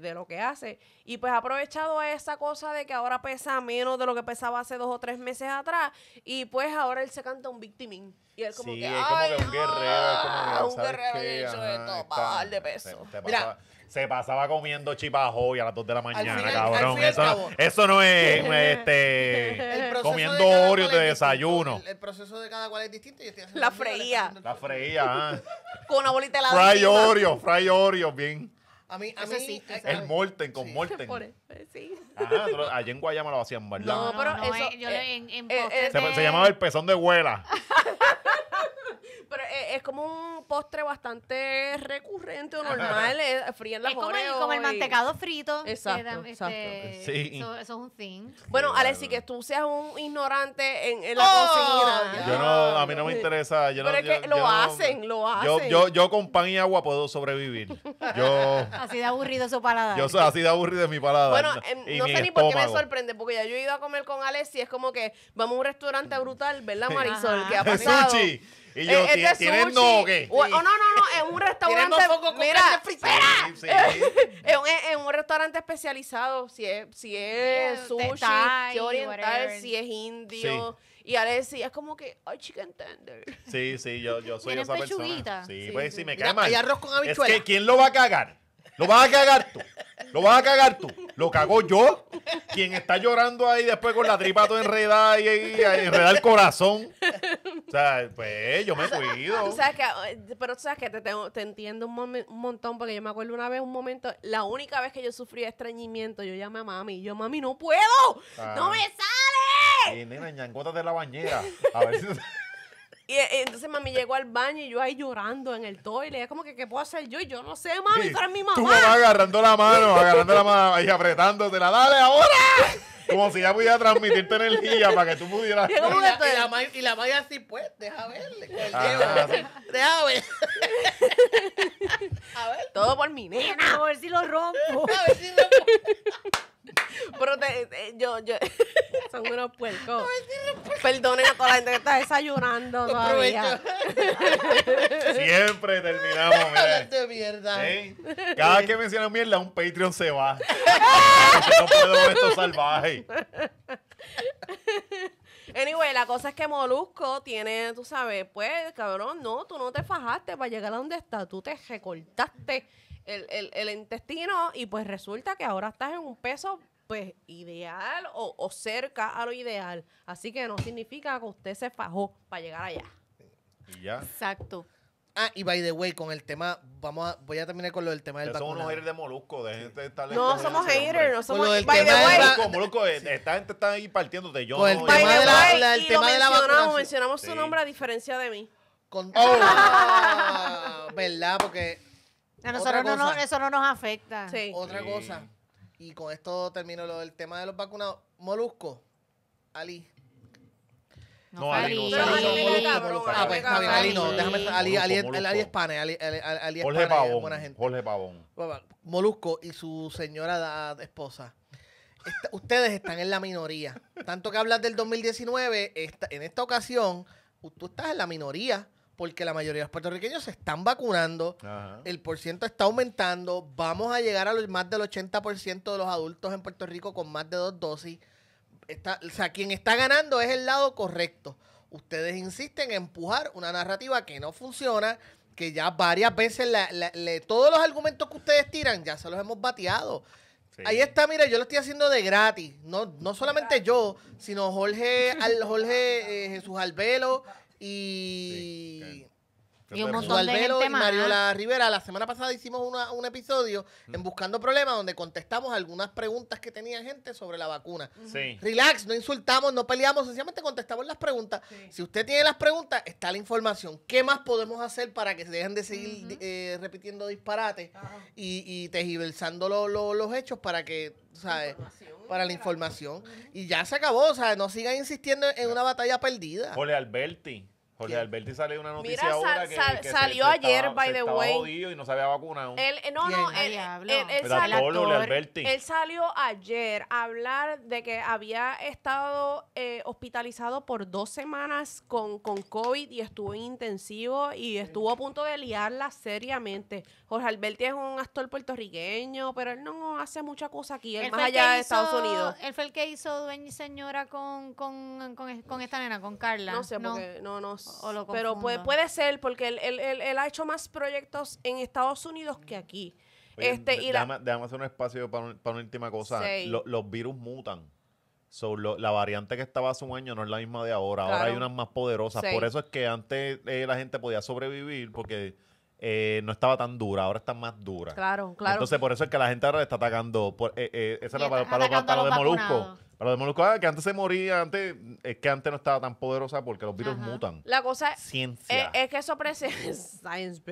de, lo que hace. Y pues ha aprovechado esa cosa de que ahora pesa menos de lo que pesaba hace dos o tres meses atrás. Y pues ahora él se canta un victimín. Y él como que, es como que un guerrero. Ah, un guerrero esto para bajar de peso. Mira, se pasaba comiendo chipajoy a las 2 de la mañana, cabrón. Eso, no es este, comiendo Oreo de desayuno. El, proceso de cada cual es distinto. la freía. La freía, ah. Con una bolita de la Fry Oreo, fry Oreo, bien. A mí, a mí sí, el molten con molten. Morten. Sí. Ajá, allá en Guayama lo hacían, ¿verdad? No, pero eso, eh, yo eh, en, en eh, se, se, llamaba el pezón de huela. Pero eh, es, como un postre bastante recurrente o normal. es, eh, en las es como el, el mantecado frito. Exacto. Este, eso, es un thing. Bueno, sí, Alexi, que tú seas un ignorante en, la ¡Oh! cocina. Yo no, a mí no me interesa. Pero es que lo hacen, lo hacen. Yo, yo, con pan y agua puedo sobrevivir. Yo, así de aburrido su paladar. Yo soy así de aburrido mi paladar. Bueno, no em, sé ni por qué me sorprende, porque ya yo he ido a comer con Alexi, es como que vamos a un restaurante brutal, ¿verdad, Marisol? que ha pasado? Y eh, yo, es, O, oh, no, no, no, es un restaurante. mira, es, un, restaurante especializado. Si es, si es sushi, si oriental, si es indio. Y Y Alexi es como que, ay, chicken tender. Sí, sí, yo, yo soy esa persona. Sí, pues sí, me cae mal. Hay arroz con habichuela. Es que, ¿quién lo va a cagar? Lo vas a cagar tú. Lo vas a cagar tú. Lo cago yo. Quien está llorando ahí después con la tripa todo enredada y, y, el corazón. O sea, pues yo me cuido. ¿Tú sabes que, eh, pero tú sabes que te, tengo, te entiendo un, montón porque yo me acuerdo una vez, un momento, la única vez que yo sufrí estreñimiento, yo llamé a mami y yo, mami, no puedo. No ah. me sale. Y nena, de la bañera. A ver si... Y, eh, entonces mami llegó al baño y yo ahí llorando en el toile. Es como que, ¿qué puedo hacer yo? Y yo no sé, mami, sí, mi mamá. me vas agarrando la mano, agarrando la mano y apretándotela. ¡Dale, ahora! Como si ya pudiera transmitirte energía para que tú pudieras. Y, la, y la así, pues, deja verle. Ah, deja ver. A ver. Todo por mi nena. A ver si lo rompo. A ver si lo rompo. Pero te, yo, yo, Son unos puercos. perdonen a toda la gente que está desayunando todavía. Siempre terminamos, mierda. Cada que menciona mierda, un Patreon se va. no puedo con esto salvaje. Anyway, la cosa es que Molusco tiene, tú sabes, pues, cabrón, no, tú no te fajaste para llegar a donde está. Tú te recortaste el, el, el intestino y pues resulta que ahora estás en un peso pues ideal o, o, cerca a lo ideal. Así que no significa que usted se fajó para llegar allá. Y ya. Exacto. Ah, y by the way, con el tema, vamos a, voy a terminar con lo del tema del No Somos haters de Molusco, de gente de estar No somos haters, no somos By the way. Molusco, Molusco, eh, esta gente está ahí de Yo el tema de la, el tema de la mencionamos, mencionamos su nombre a diferencia de mí. Con, oh, ¿Verdad? Porque a nosotros no, eso no nos afecta. Otra cosa, y con esto termino el tema de los vacunados. Molusco, Ali. No, Ali no, Ali, no, Ali, es- Jorge Jorge Pavón. Molusco y su señora da- esposa. ustedes están en la minoría. Tanto que hablas del 2019, esta- en esta ocasión, tú estás en la minoría porque la mayoría de los puertorriqueños se están vacunando, el porcentaje está aumentando, vamos a llegar a los, más del 80% de los adultos en Puerto Rico con más de dos dosis. o sea, quien está ganando es el lado correcto. Ustedes insisten en empujar una narrativa que no funciona, que ya varias veces todos los argumentos que ustedes tiran ya se los hemos bateado. Ahí está, mira, yo lo estoy haciendo de gratis. No, no solamente yo, sino Jorge, Jorge eh, Jesús Albelo y. Y un montón y Mariola Rivera, la semana pasada hicimos una, un episodio mm. en Buscando Problemas donde contestamos algunas preguntas que tenía gente sobre la vacuna. Relax, no insultamos, no peleamos, sencillamente contestamos las preguntas. Si usted tiene las preguntas, está la información. ¿Qué más podemos hacer para que se dejen de seguir eh, repitiendo disparates y, y, tejiversando los hechos para que, ¿sabes? para la información. Y ya se acabó, o sea, no sigan insistiendo en una batalla perdida. Ole Alberti. Jorge Alberti sale una noticia ahora que, salió ayer, by the way. y no sabía Él, eh, no, no, ah, él, salió, ayer a hablar de que había estado eh, hospitalizado por dos semanas con, con COVID y estuvo en intensivo y estuvo a punto de liarla seriamente. Jorge Alberti es un actor puertorriqueño, pero él no hace mucha cosa aquí, él, más allá de Estados Unidos. Él fue el que hizo Dueña y Señora con, con, esta nena, con Carla. No sé, porque no, no sé pero puede, ser porque él, ha hecho más proyectos en Estados Unidos que aquí. este, y déjame, hacer un espacio para, una última cosa. los virus mutan. So, la variante que estaba hace un año no es la misma de ahora. Ahora hay unas más poderosas. Por eso es que antes eh, la gente podía sobrevivir porque eh, no estaba tan dura, ahora está más dura. Claro, claro. Entonces, por eso es que la gente ahora está atacando. Por, eh, eh esa para, los de pero de ah, que antes se moría, antes, es que antes no estaba tan poderosa porque los virus mutan. La cosa es, Ciencia. Eh, es, que eso precede Science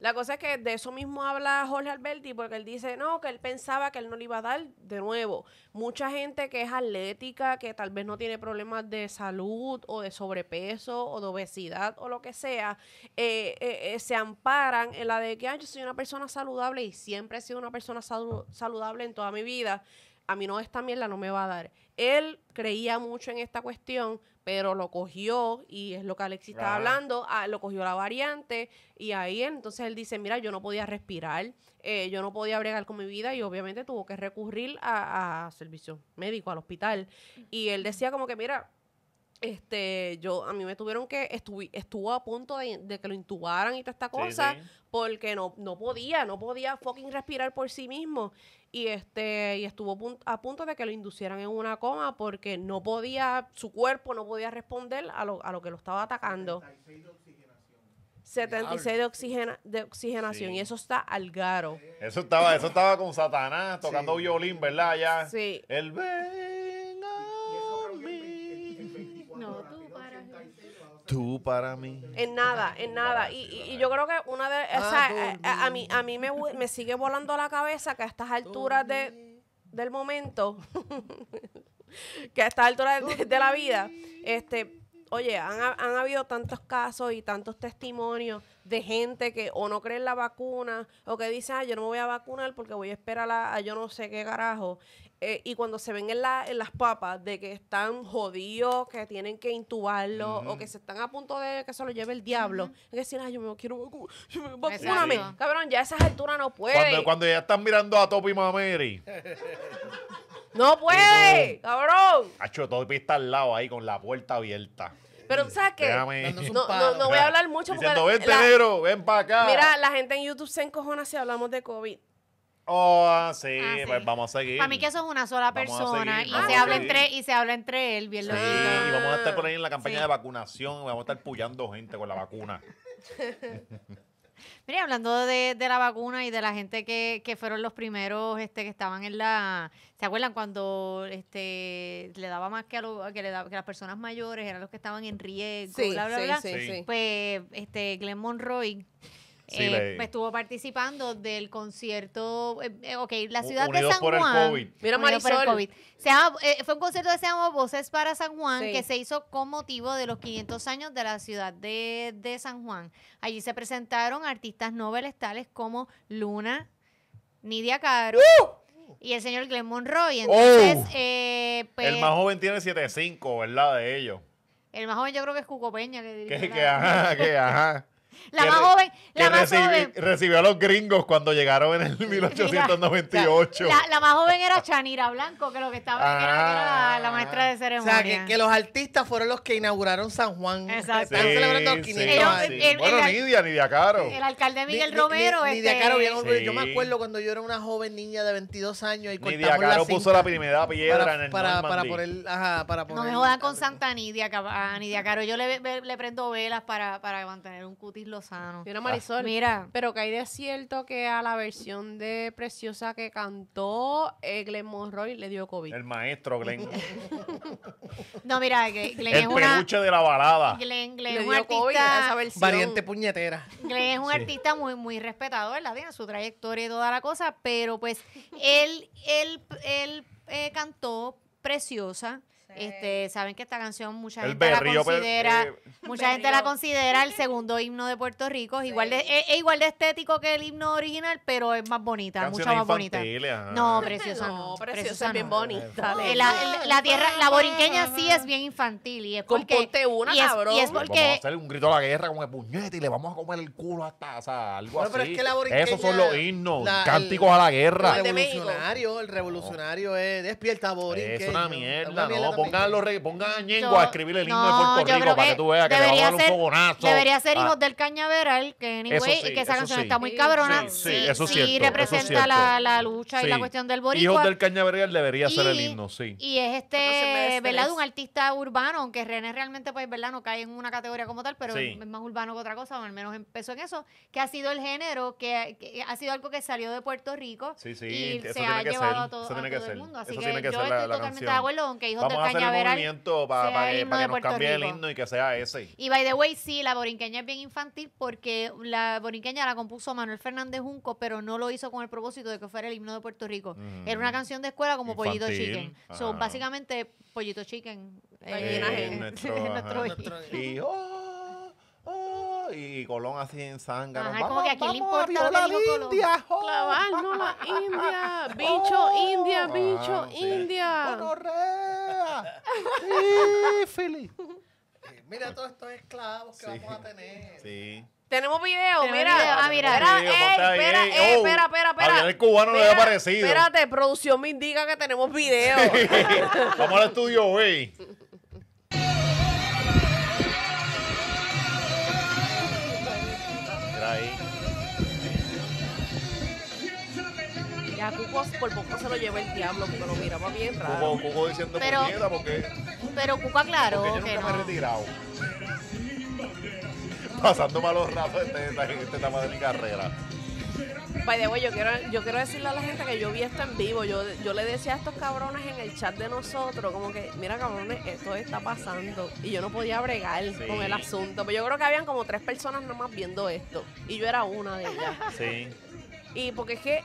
La cosa es que de eso mismo habla Jorge Alberti, porque él dice, no, que él pensaba que él no le iba a dar de nuevo. Mucha gente que es atlética, que tal vez no tiene problemas de salud o de sobrepeso o de obesidad o lo que sea, eh, eh, se amparan en la de que, yo soy una persona saludable y siempre he sido una persona saludable en toda mi vida a mí no, esta mierda no me va a dar. Él creía mucho en esta cuestión, pero lo cogió, y es lo que Alexis estaba hablando, ah, lo cogió la variante, y ahí entonces él dice, mira, yo no podía respirar, eh, yo no podía bregar con mi vida, y obviamente tuvo que recurrir a, servicio médico, al hospital. Y él decía como que, mira, este, yo, a mí me tuvieron que, estuvi, estuvo a punto de, que lo intubaran y toda esta cosa, porque no, no podía, no podía fucking respirar por sí mismo y este y estuvo a punto de que lo inducieran en una coma porque no podía su cuerpo no podía responder a lo, a lo que lo estaba atacando 76 de oxigenación 76 de, oxigenación y eso está al garo eso estaba eso estaba con Satanás tocando violín verdad ya sí el para mí. En nada, en nada. Y, y, yo creo que una de... Ah, eh, eh, a, mí, a mí me, sigue volando la cabeza que a estas alturas de, del momento, que a estas alturas de, la vida, este oye, han, habido tantos casos y tantos testimonios de gente que o no creen la vacuna o que dicen ah, yo no me voy a vacunar porque voy a esperar a, a yo no sé qué carajo. Eh, y cuando se ven en, en, las papas de que están jodidos, que tienen que intubarlo o que se están a punto de que se lo lleve el diablo, uh que es decir, ay, yo me quiero vacunarme. Cabrón, ya a esas alturas no puede. Cuando, ya están mirando a Topi Mameri. no puede, cabrón. Topi está al lado ahí con la puerta abierta. Pero tú sabes que no, voy a hablar mucho porque... No ven, ven para acá. Mira, la gente en YouTube se encojona si hablamos de COVID. Oh, sí, ah, pues vamos a seguir. Para mí que eso es una sola persona y, se habla entre, y se habla entre él, bien sí, y vamos a estar por ahí en la campaña de vacunación, vamos a estar pullando gente con la vacuna. Mira, hablando de, la vacuna y de la gente que, que, fueron los primeros este, que estaban en la... ¿Se acuerdan cuando este, le daba más que a, lo, que, le que las personas mayores eran los que estaban en riesgo, sí, bla, bla, Pues este, Glenn Monroy eh, estuvo participando del concierto, eh, eh, la ciudad de San Juan. Se fue un concierto que se Voces para San Juan, que se hizo con motivo de los 500 años de la ciudad de, San Juan. Allí se presentaron artistas noveles tales como Luna, Nidia Caro. y el señor Glenn Monroy. Oh. Entonces, pues, el más joven tiene 7.5, ¿verdad? De ellos. El más joven yo creo que es Cuco Peña. Que, que, ajá, que ajá. La más joven. La más joven. Recibió a los gringos cuando llegaron en el 1898. la, la, más joven era Chanira Blanco, que lo que estaba era, la, ah. maestra de ceremonia. O sea, que, los artistas fueron los que inauguraron San Juan. Exacto. Están celebrando los 500 El, Nidia, Nidia Caro. El alcalde Miguel Romero. Ni, Nidia este, Caro, yo me acuerdo cuando yo era una joven niña de 22 años y Nidia Caro puso la primera piedra en el para, para poner, ajá, para poner, No me jodan con Santa Nidia, a Nidia Caro. Yo le, prendo velas para, para mantener un cutis lo Lozano. Mira, Marisol. Mira. Pero que hay de cierto que a la versión de Preciosa que cantó, eh, Glenn Monroy le dio COVID. El maestro Glenn. no, mira, Glenn el es una... peluche de la balada. Glenn, Glenn le un artista... Variante puñetera. Glenn es un artista muy, muy respetado, ¿verdad? Tiene su trayectoria y toda la cosa, pero pues él, él, él eh, cantó Preciosa este, saben que esta canción mucha gente la pues, considera, eh, mucha gente la considera el segundo himno de Puerto Rico, es igual de igual de estético que el himno original, pero es más bonita, mucho más bonita. No, preciosa no, preciosa, es bien bonita. Eh, la, la, tierra la borinqueña sí es bien infantil y es porque una, y es, es porque vamos a hacer un grito a la guerra como el puñete y le vamos a comer el culo hasta, o algo así. Pero que la borinqueña, Esos son los himnos, cánticos a la guerra. El revolucionario, el revolucionario es despierta borinqueña. Es una mierda, no pongan, los a Ñengo a escribir el himno de Puerto Rico para que tú veas que le va a dar un fogonazo. Debería ser Hijos ah. del Cañaveral, que anyway, y que esa canción está muy cabrona. Sí, sí representa la, lucha y la cuestión del boricua. Hijos del Cañaveral debería ser el himno, sí. Y es este, ¿verdad? un artista urbano, aunque René realmente, pues, ¿verdad? No cae en una categoría como tal, pero es más urbano que otra cosa, o al menos empezó en eso, que ha sido el género, que, ha sido algo que salió de Puerto Rico y se ha llevado a todo, el mundo. Así que yo estoy totalmente de acuerdo, aunque Hijos del Cañaveral el movimiento para, que, nos cambie el himno y que sea ese. Y by the way, sí, la borinqueña es bien infantil porque la borinqueña la compuso Manuel Fernández Junco, pero no lo hizo con el propósito de que fuera el himno de Puerto Rico. Mm. Era una canción de escuela como Pollito Chicken. son básicamente, Pollito Chicken. y Colón así en sangre. Ajá, vamos, como que aquí le importa la India, Clavarnos la India, bicho oh. India, bicho ah, India. Sí, eh, Mira todos estos esclavos que vamos a tener. Sí. Tenemos video, mira. Ah, mira. Oh. Espera, espera, espera, espera, el cubano no le ha parecido. Espérate, producción me indica que tenemos video. Vamos al estudio, güey. Ya Cuco por poco se lo lleva el diablo porque lo miraba bien raro. Cuco, diciendo pero, puñeta porque. Pero Cuco aclaró. Que yo nunca no. me he retirado. Pasando malos ratos este, este, este, de mi carrera. By the yo quiero, yo quiero decirle a la gente que yo vi esto en vivo. Yo, yo le decía a estos cabrones en el chat de nosotros, como que, mira cabrones, esto está pasando. Y yo no podía bregar con el asunto. Pero pues yo creo que habían como tres personas nomás viendo esto. Y yo era una de ellas. Sí. Y porque es que eh,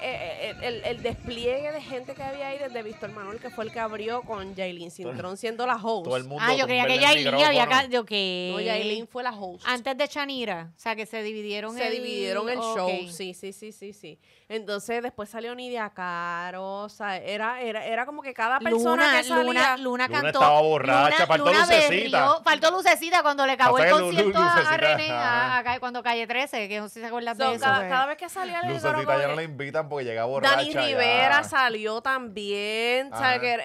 eh, el, despliegue de gente que había ahí desde Víctor Manuel, que fue el que abrió con Jailin Cintrón siendo la host. ah, yo creía que Jailin había Yo que... No, fue la host. Antes de Chanira. O sea, que se dividieron Se dividieron el show. Sí, sí, sí, sí, sí. Entonces después salió Nidia Caro, o era, era, era como que cada persona Luna, que salía... Luna, Luna cantó. Luna estaba borracha, faltó Lucecita. Berrió, faltó Lucecita cuando le cagó o sea, el concierto a, a René, a, a, cuando Calle 13, que no sé si se acuerdan so, de eso. Cada, pues. vez que salía... Lucecita ya no la invitan porque llega borracha. Dani Rivera salió también,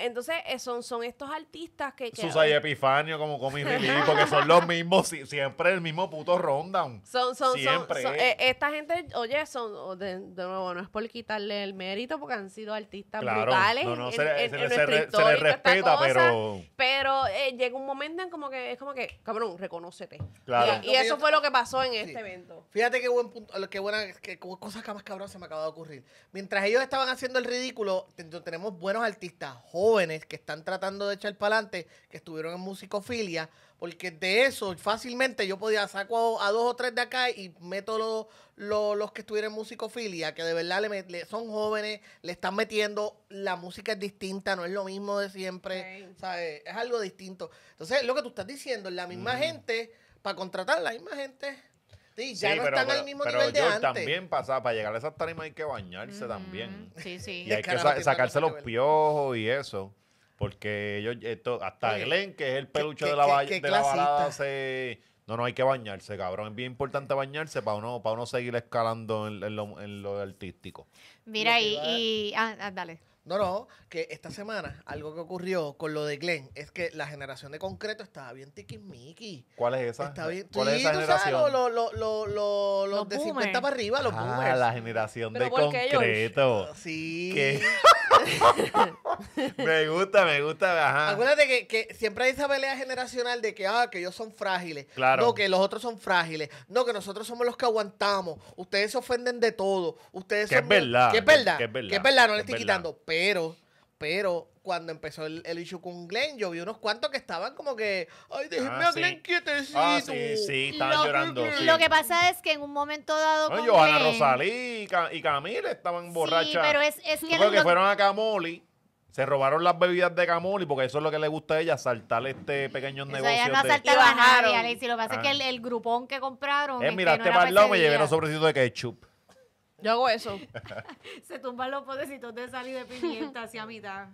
entonces eh, son, son estos artistas que... Susay Epifanio como Comi porque son los mismos, siempre el mismo puto rundown. Son, son, siempre. Son, eh, esta gente, oye, son, oh, de, de nuevo, no es por quitarle el mérito, porque han sido artistas brutales. en, se, respeta, pero. Pero eh, llega un momento en como que es como que, cabrón, reconocete Y, eso fue lo que pasó en este evento. Fíjate qué buen punto, qué buena, qué cosas que más cabrón se me acaba de ocurrir. Mientras ellos estaban haciendo el ridículo, tenemos buenos artistas jóvenes que están tratando de echar para adelante, que estuvieron en musicofilia porque de eso fácilmente yo podía saco a, dos o tres de acá y meto los los que estuvieran en musicofilia, que de verdad le, son jóvenes, le están metiendo, la música es distinta, no es lo mismo de siempre, ¿sabes? Es algo distinto. Entonces, lo que tú estás diciendo, la misma gente, para contratar la misma gente, ya no están al mismo nivel de antes. también pasaba, para llegar a esas tarimas hay que bañarse también. Sí, sí. Y hay que sacarse los piojos y eso. Porque ellos, esto, eh, hasta el que es el peluche de la, balada, se... No, no, hay que bañarse, cabrón. Es bien importante bañarse para uno, para uno seguir escalando en, lo, en lo, artístico. Mira, y, ah, ah, dale. No, no, que esta semana algo que ocurrió con lo de Glenn es que la generación de concreto estaba bien tiquismiqui. ¿Cuál es esa? ¿Cuál es esa generación? Sabes, los de 50 para arriba, los ah, la generación de concreto. Ah, sí. me gusta, me gusta. Ajá. Acuérdate que, siempre hay esa pelea generacional de que, ah, que ellos son frágiles. Claro. No, que los otros son frágiles. No, que nosotros somos los que aguantamos. Ustedes se ofenden de todo. Ustedes que es verdad. Que es verdad. Que es verdad. no le estoy quitando pero, pero cuando empezó el, el, issue con Glenn, yo vi unos cuantos que estaban como que, ay, déjenme a ah, Glenn quietecito. Ah, sí, sí, estaban lo, llorando. Lo que pasa es que en un momento dado. No, con Rosalí y, Camila estaban borrachas. Sí, pero es, es que. Creo que fueron a Camoli. Se robaron las bebidas de Camoli porque eso es lo que le gusta a ella, saltar este pequeño negocio. Ella no asaltaba a nadie, Alex. Y lo que pasa es que ah. el, grupón que compraron. Eh, mira, este para me llevé los sobrecitos de ketchup. Yo hago eso. Se tumban los potecitos de sal y de pimienta hacia mitad.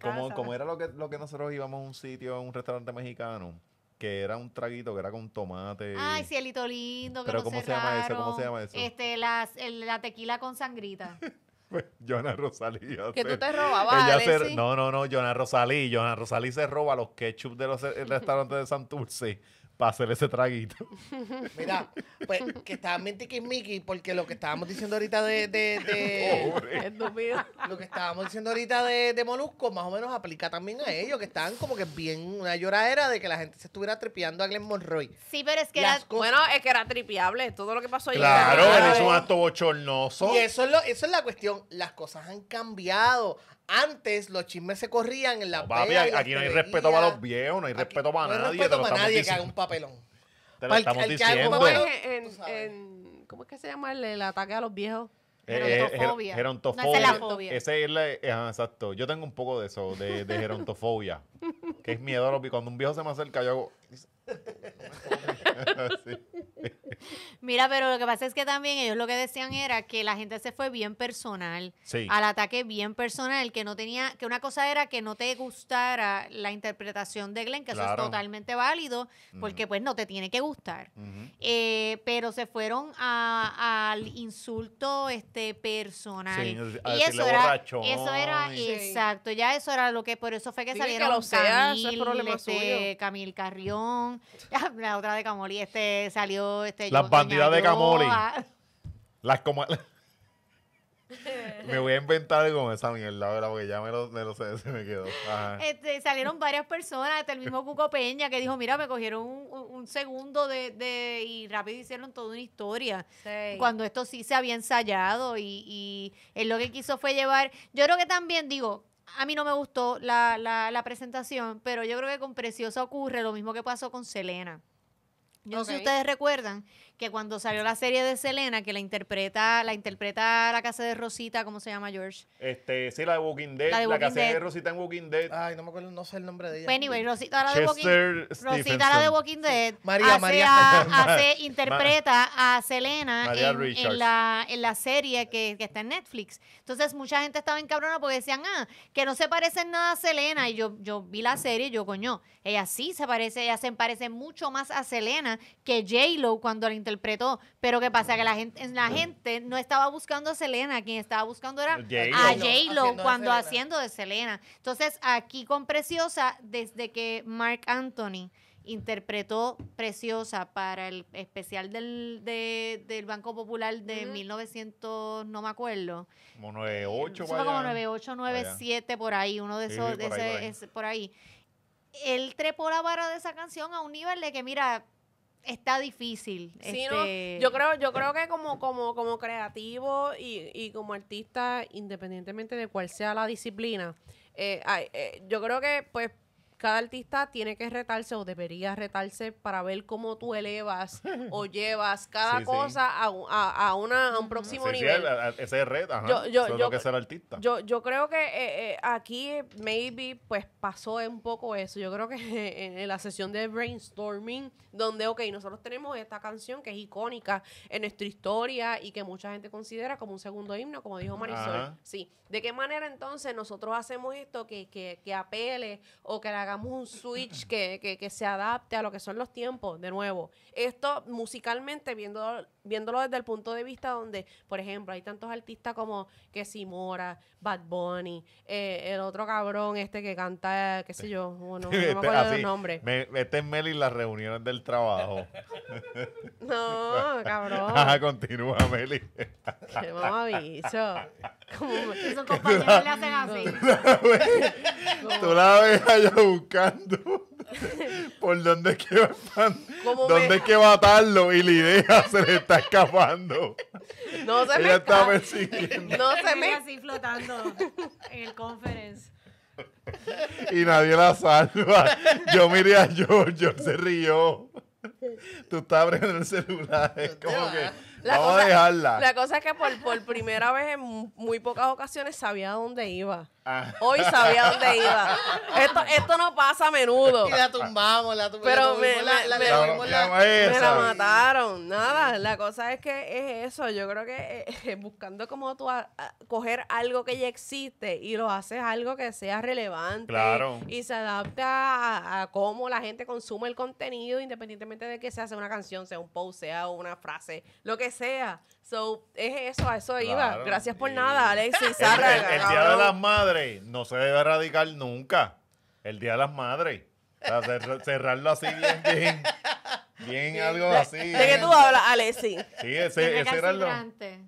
como, como era lo que, lo que nosotros íbamos a un sitio, a un restaurante mexicano, que era un traguito que era con tomate. Ay, cielito lindo, que Pero ¿cómo se, llama eso? ¿Cómo se llama eso? Este, la, la tequila con sangrita. Pues, Jonah Rosalí. Que tú te robabas. no, no, no, Jonah Rosalí. Jonah Rosalí se roba los ketchup de los restaurantes de Santurce para hacer ese traguito. Mira, pues que estaban Mickey porque lo que estábamos diciendo ahorita de. lo que estábamos diciendo ahorita de, Molusco, más o menos aplica también a ellos, que estaban como que bien una lloradera de que la gente se estuviera tripeando a Glenn Monroy. Sí, pero es que era. Bueno, es que era tripeable todo lo que pasó ahí. Claro, es un acto bochornoso. Y eso es, eso es la cuestión. Las cosas han cambiado. Antes los chismes se corrían en la papi, aquí, no hay respeto para los viejos, no hay respeto para nadie. no Hay respeto para nadie que haga un papá papelón. Te lo estamos diciendo. ¿Cómo es, que se llama el, ataque a los viejos? Eh, eh, gerontofobia. Ese es eh, exacto. Yo tengo un poco de eso, de gerontofobia. que es miedo a Cuando un viejo se me acerca, yo hago. Mira, pero lo que pasa es que también ellos lo que decían era que la gente se fue bien personal, al ataque bien personal, que no tenía, que una cosa era que no te gustara la interpretación de Glenn, que eso es totalmente válido, porque pues no te tiene que gustar. Eh, pero se fueron al insulto este personal. y eso era, eso era, exacto, ya eso era lo que, por eso fue que salieron Camil, problema este, Camil Carrión, ah, la otra de Camoli, este salió este Las bandidas de Camoli. Ah. Las como me voy a inventar con esa mierda, Porque ya me lo, sé, se me quedó. Este, salieron varias personas, hasta el mismo Cuco Peña, que dijo, mira, me cogieron un, segundo de, y rápido hicieron toda una historia. Cuando esto sí se había ensayado y, y él lo que quiso fue llevar, yo creo que también digo, a mí no me gustó la, la, presentación, pero yo creo que con Preciosa ocurre lo mismo que pasó con Selena. no sé si ustedes recuerdan que cuando salió la serie de Selena, que la interpreta, la interpreta la casa de Rosita, ¿cómo se llama George? Este, sí, la de Walking Dead, la, de Walking casa de Rosita en Walking Dead. Ay, no me acuerdo, no sé el nombre de ella. Bueno, pues, anyway, Rosita la de Walking Dead. Rosita la de Walking Dead. María, María. hace, interpreta a Selena en, la, en la serie que, está en Netflix. Entonces, mucha gente estaba encabronada porque decían, ah, que no se parece en nada a Selena. Y yo, yo vi la serie y yo, coño, ella sí se parece, ella se parece mucho más a Selena que J-Lo cuando la interpretó, Pero ¿qué pasa? Que la gente, la gente no estaba buscando a Selena, quien estaba buscando era a J-Lo cuando haciendo de Selena. Entonces, aquí con Preciosa, desde que Mark Anthony interpretó Preciosa para el especial del, Banco Popular de 1900, no me acuerdo. Como 98, eh, Como por ahí, uno de esos, por, ahí, él trepó la barra de esa canción a un nivel de que, mira, está difícil. Este, yo creo, yo creo que como, como, como creativo y, y como artista, independientemente de cuál sea la disciplina, eh, eh, yo creo que pues cada artista tiene que retarse o debería retarse para ver cómo tú elevas o llevas cada cosa A, a, a, una, un próximo nivel. ese Yo, ser artista. Yo, creo que eh, eh, aquí, eh, maybe, pues pasó un poco eso. Yo creo que en la sesión de brainstorming, donde, ok, nosotros tenemos esta canción que es icónica en nuestra historia y que mucha gente considera como un segundo himno, como dijo Marisol. Sí. ¿De qué manera entonces nosotros hacemos esto que, que apele o que la un switch que, se adapte a lo que son los tiempos, de nuevo. Esto musicalmente, viendo viéndolo desde el punto de vista donde, por ejemplo, hay tantos artistas como que Mora Bad Bunny, eh, el otro cabrón este que canta, qué sé yo, bueno, no me este, acuerdo Así, nombres nombre. este es Meli las reuniones del trabajo. no, cabrón. Ajá, continúa, Meli. qué mamabicho. Sus compañeros la, le hacen así. Tú la ves, allá buscando por dónde es que va, dónde es que va a atarlo y la idea se le está escapando. No se Ella persiguiendo. No se así flotando en el conference. Y nadie la salva. Yo miré a George, George se rió. Tú estás abriendo el celular. Es como que la cosa, es que por, primera vez en muy pocas ocasiones sabía dónde iba. Ah. Hoy sabía dónde iba. Esto, no pasa a menudo. Y la tumbamos, la tumbamos. Pero me, la, mataron. Nada, la cosa es que es eso. Yo creo que eh, eh, buscando como tú coger algo que ya existe y lo haces algo que sea relevante. Claro. Y se adapta a, cómo la gente consume el contenido, independientemente de que sea una canción, sea un post, sea una frase, lo que sea sea. So, es eso, a eso iba. Gracias por nada, Alexis. el, Día de las Madres no se debe erradicar nunca. El Día de las Madres. O cerrarlo así bien, bien. Bien, algo así. ¿De qué tú hablas, Alexi? Sí, ese, era lo.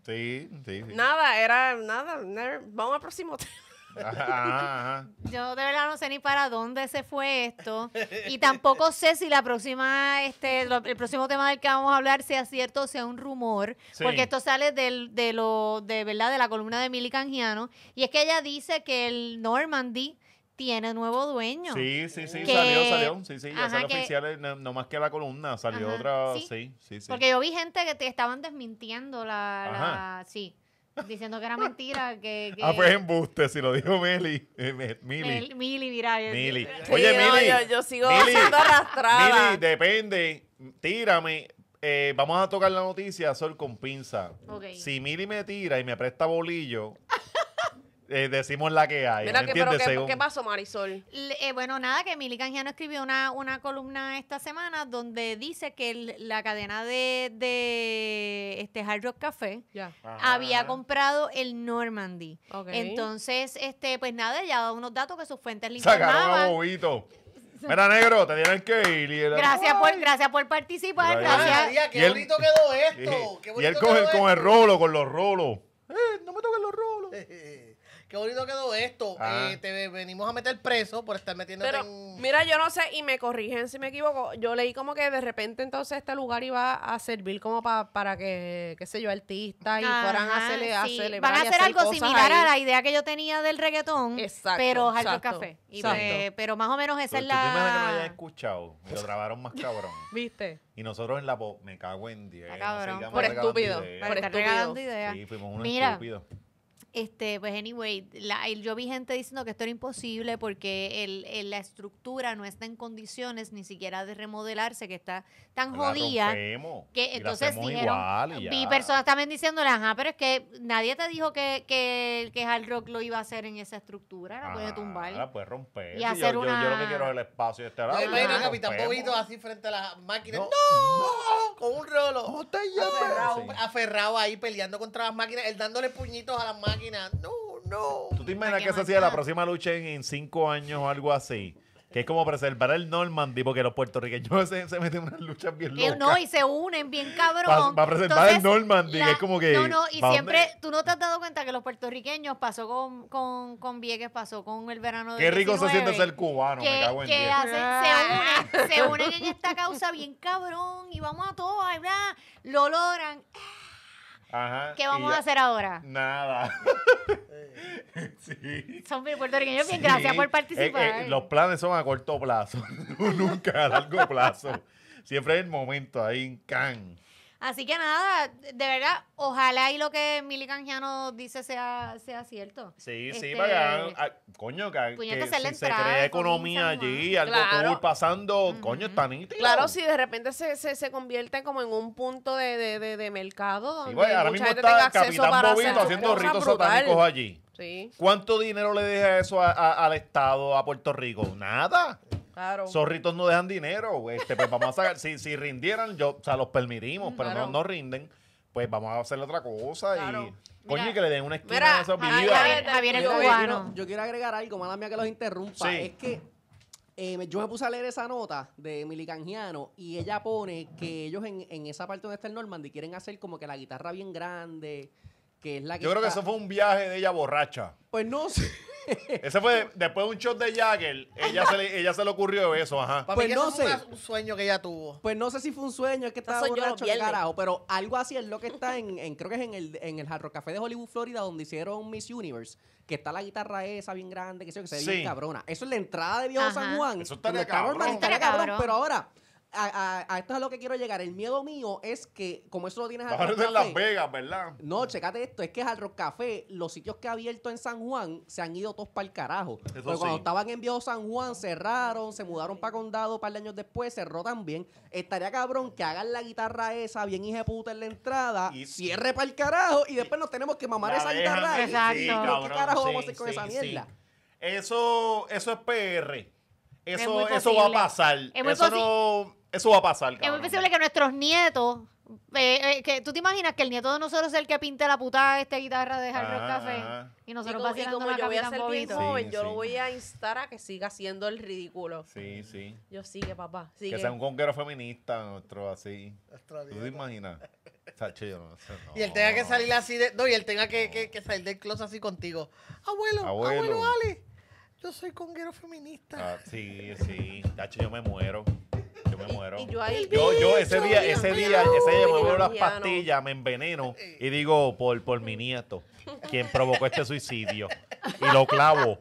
Sí, sí, sí, Nada, era nada. Vamos al próximo tema. Yo de verdad no sé ni para dónde se fue esto. Y tampoco sé si la próxima, este, el próximo tema del que vamos a hablar sea cierto o sea un rumor. Porque esto sale de lo, de verdad, de la columna de Milly Cangiano. Y es que ella dice que el Normandy tiene nuevo dueño. Sí, sí, sí, salió, salió. Sí, sí, ya son salió eh, no, más que la columna, salió otra. ¿sí? sí, sí, Porque yo vi gente que te estaban desmintiendo la... Sí. Diciendo que era mentira. Que, Ah, pues embuste, si lo dijo Meli. Eh, Mili. Mili, mira. Mili. Oye, Mili. Yo, sigo siendo arrastrada. Mili, depende. Tírame. Eh, vamos a tocar la noticia, Sol con pinza. Si Mili me tira y me presta bolillo, eh, decimos la que hay. Mira, que, ¿qué, pasó, Marisol? Eh, bueno, nada, que Milly Canjiano escribió una, una columna esta semana donde dice que la cadena de, de este Hard Rock Café había comprado el Normandy. Entonces, este, pues nada, Ya da unos datos que sus fuentes le Sacaron a Bobito. Mira, negro, te tienen que ir. Gracias por, gracias por participar. Gracias. qué Y él- bonito quedó esto. qué Y, y él coge con el rolo, con los rolos. Eh, no me toques los rolos. Eh, qué bonito quedó esto. Eh, ah. te venimos a meter preso por estar metiendo en... mira, yo no sé, y me corrigen si me equivoco. Yo leí como que de repente entonces este lugar iba a servir como para que, qué sé yo, artistas y fueran a, cele, a Van a hacer, algo similar a la idea que yo tenía del reggaetón, exacto, pero al café. Pues, pero más o menos esa es la. Yo que no haya escuchado, lo grabaron más cabrón. ¿Viste? Y nosotros en la me cago en 10. por estúpido. Por estúpido. Ideas. Sí, fuimos unos Mira, estúpidos. Este, pues anyway, la, yo vi gente diciendo que esto era imposible porque el, la estructura no está en condiciones ni siquiera de remodelarse, que está tan jodida. Rompemos, que entonces dijeron, vi personas también diciéndole, ajá, pero es que nadie te dijo que, que, que Hard Rock lo iba a hacer en esa estructura, la puede ah, tumbar. La puede romper. Y hacer yo, una... yo, lo que quiero es el espacio de este lado. Capitán Bobito así frente a las máquinas. No, con un rolo. aferrado, aferrado ahí peleando contra las máquinas, él dándole puñitos a las máquinas. No, no. ¿Tú te imaginas que esa hacía la próxima lucha en, cinco años o algo así? Que es como preservar el Normandy, porque los puertorriqueños se, meten en unas luchas bien locas. No, y se unen bien cabrón. Para preservar el Normandy, es como que... No, no, y siempre... Tú no te has dado cuenta que los puertorriqueños pasó con, con, con Vieques, pasó con el verano de Qué rico se siente ser cubano, que, me cago en hacen, se, unen, en esta causa bien cabrón y vamos a todos. Lo logran. Ajá, ¿Qué vamos a hacer ahora? Nada. sí. Son bien puertorriqueños, bien, gracias por eh, eh, participar. los planes son a corto plazo, nunca a largo plazo. Siempre es el momento ahí en Cannes. Así que nada, de verdad, ojalá y lo que Mili Canjiano dice sea, sea cierto. Sí, sí, este, para que, ah, ah, coño, que, se cree economía allí, algo claro. cool pasando, coño, es tan está Claro, si de repente se, se, se convierte como en un punto de, de, de, mercado donde bueno, mucha ahora mismo gente está tenga acceso Capitán Bobito haciendo ritos satánicos allí. Sí. ¿Cuánto dinero le deja eso al Estado, a Puerto Rico? Nada. Claro. Zorritos no dejan dinero. Este, pues vamos a sacar. si, rindieran, yo, o sea, los permitimos, pero no, no rinden. Pues vamos a hacerle otra cosa y. coño, que le den una esquina a esos Javier, yo, Quiero, agregar algo, mala mía que los interrumpa. Es que eh, yo me puse a leer esa nota de Milicangiano y ella pone que ellos en, esa parte donde está el Normandy quieren hacer como que la guitarra bien grande, que es la que Yo creo que eso fue un viaje de ella borracha. Pues no sé. Ese fue después de un shot de Jagger. Ella se le, ocurrió eso, ajá. Pues no sé. un sueño que ella tuvo. Pues no sé si fue un sueño, es que estaba carajo, pero algo así es lo que está en, creo que es en el, en el Hard Café de Hollywood, Florida, donde hicieron Miss Universe, que está la guitarra esa bien grande, que, se ve bien cabrona. Eso es la entrada de Dios San Juan. Eso cabrón. cabrón. pero ahora a, a, esto es a lo que quiero llegar. El miedo mío es que, como eso lo tienes en Las Vegas, ¿verdad? No, checate esto. Es que al Rock Café, los sitios que ha abierto en San Juan se han ido todos para el carajo. cuando estaban en Viejo San Juan, cerraron, se mudaron para Condado un par de años después, cerró también. Estaría cabrón que hagan la guitarra esa bien puta en la entrada, cierre para el carajo y después nos tenemos que mamar esa guitarra. Exacto. ¿Qué carajo vamos a hacer con esa mierda? Eso, eso es PR. Eso, eso va a pasar. eso no eso va a pasar. Cabrón. Es muy posible que nuestros nietos. Eh, eh, que ¿Tú te imaginas que el nieto de nosotros es el que pinte la puta esta guitarra de Hard ah, Café? Ah, ah. Y nosotros y como, yo voy a ser yo lo voy a instar a que siga siendo el ridículo. Sí, sí. Yo sigue, papá. Que sea un conguero feminista, nuestro así. ¿Tú te imaginas? Chido, no, no, y él tenga que salir así de. No, y él tenga que, que, salir del closet así contigo. Abuelo, abuelo, Ale, yo soy conguero feminista. sí, sí. Tacho, yo me muero muero. Y, yo, ahí, yo, yo, ese día, ese día, ese día me vuelvo las pastillas, me enveneno y digo, por, por mi nieto, quien provocó este suicidio. Y lo clavo.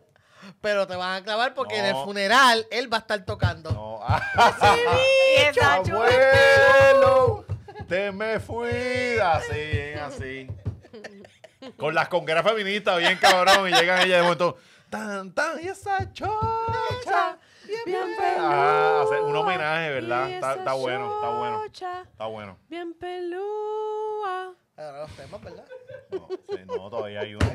Pero te van a clavar porque en el funeral él va a estar tocando. No. ¡Abuelo! ¡Te me fui! Así, así. Con las congueras feministas, bien cabrón, y llegan ellas de momento. ¡Tan, tan! ¡Y esa chocha! Bien, peluda. Ah, hacer un homenaje, ¿verdad? Está, bueno, está bueno. Está bueno. Bien pelúa. Ahora los temas, ¿verdad? No, no todavía hay uno.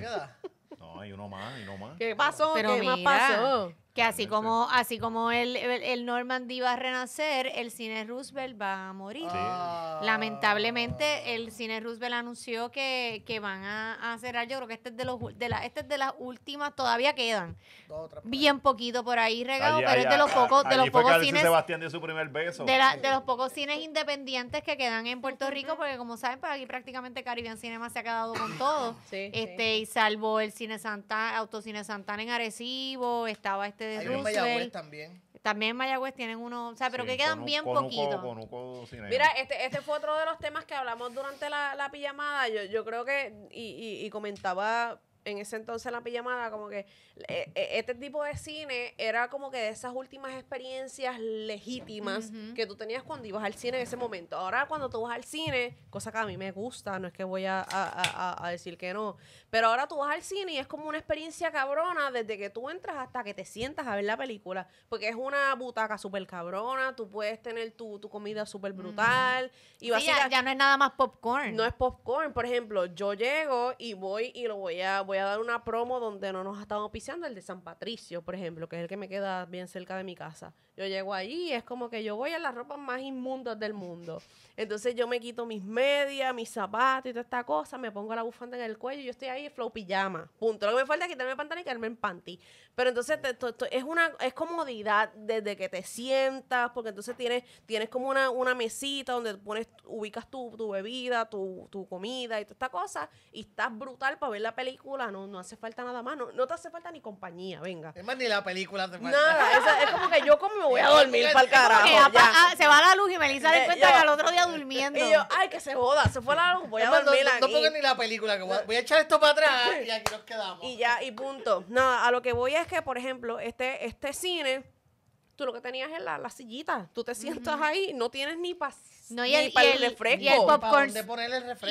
No, hay uno más, hay uno más. ¿Qué pasó? Pero ¿Qué más pasó? Que así como, así como el, el, Normandy va a renacer, el cine Roosevelt va a morir. Ah. Lamentablemente, el cine Roosevelt anunció que, van a, cerrar. Yo creo que este es de los de la, este de las últimas, todavía quedan. Bien poquito por ahí regado, pero es de los pocos, de los pocos cines. de los pocos cines independientes que quedan en Puerto Rico, porque como saben, pues aquí prácticamente Caribbean Cinema se ha quedado con todo. este, y salvo el Cine Autocine Santana en Arecibo, estaba este de Hay un también. También en Mayagüez tienen uno, o sea, pero que quedan bien poquito poquitos. Mira, este, este fue otro de los temas que hablamos durante la, la pijamada. Yo, yo creo que, y- y comentaba en ese entonces la pijamada, como que eh, eh, este tipo de cine era como que de esas últimas experiencias legítimas que tú tenías cuando ibas al cine en ese momento. Ahora cuando tú vas al cine, cosa que a mí me gusta, no es que voy a, a, decir que no, pero ahora tú vas al cine y es como una experiencia cabrona desde que tú entras hasta que te sientas a ver la película, porque es una butaca súper cabrona, tú puedes tener tu, tu comida súper brutal. y sí, ya, ya no es nada más popcorn. No es popcorn, por ejemplo, yo llego y voy y lo voy a voy a dar una promo donde no nos estamos pisando el de San Patricio, por ejemplo, que es el que me queda bien cerca de mi casa. Yo llego allí y es como que yo voy a las ropas más inmundas del mundo. Entonces yo me quito mis medias, mis zapatos y toda esta cosa, me pongo la bufanda en el cuello y yo estoy ahí flow pijama. Punto. Lo que me falta es quitarme pantalla y quedarme en panty. Pero entonces te, es una es comodidad desde que te sientas, porque entonces tienes, tienes como una, una mesita donde pones, ubicas tu, tu bebida, tu, tu, comida y toda esta cosa, y estás brutal para ver la película. No, no hace falta nada más, no, te hace falta ni compañía, venga. Es más, ni la película te falta. es como que yo como me voy a dormir para el carajo. Ah, se va la luz y Melissa le eh, cuenta que al otro día durmiendo. Y yo, ay, que se joda, se fue la luz, voy a dormir. No, no, ni la película, que voy a, echar esto para atrás y aquí nos quedamos. Y ya, y punto. No, a lo que voy es que, por ejemplo, este, este cine tú lo que tenías en la, la sillita. Tú te sientas ahí, no tienes ni, pas, y el, para el, refresco. Y el popcorn,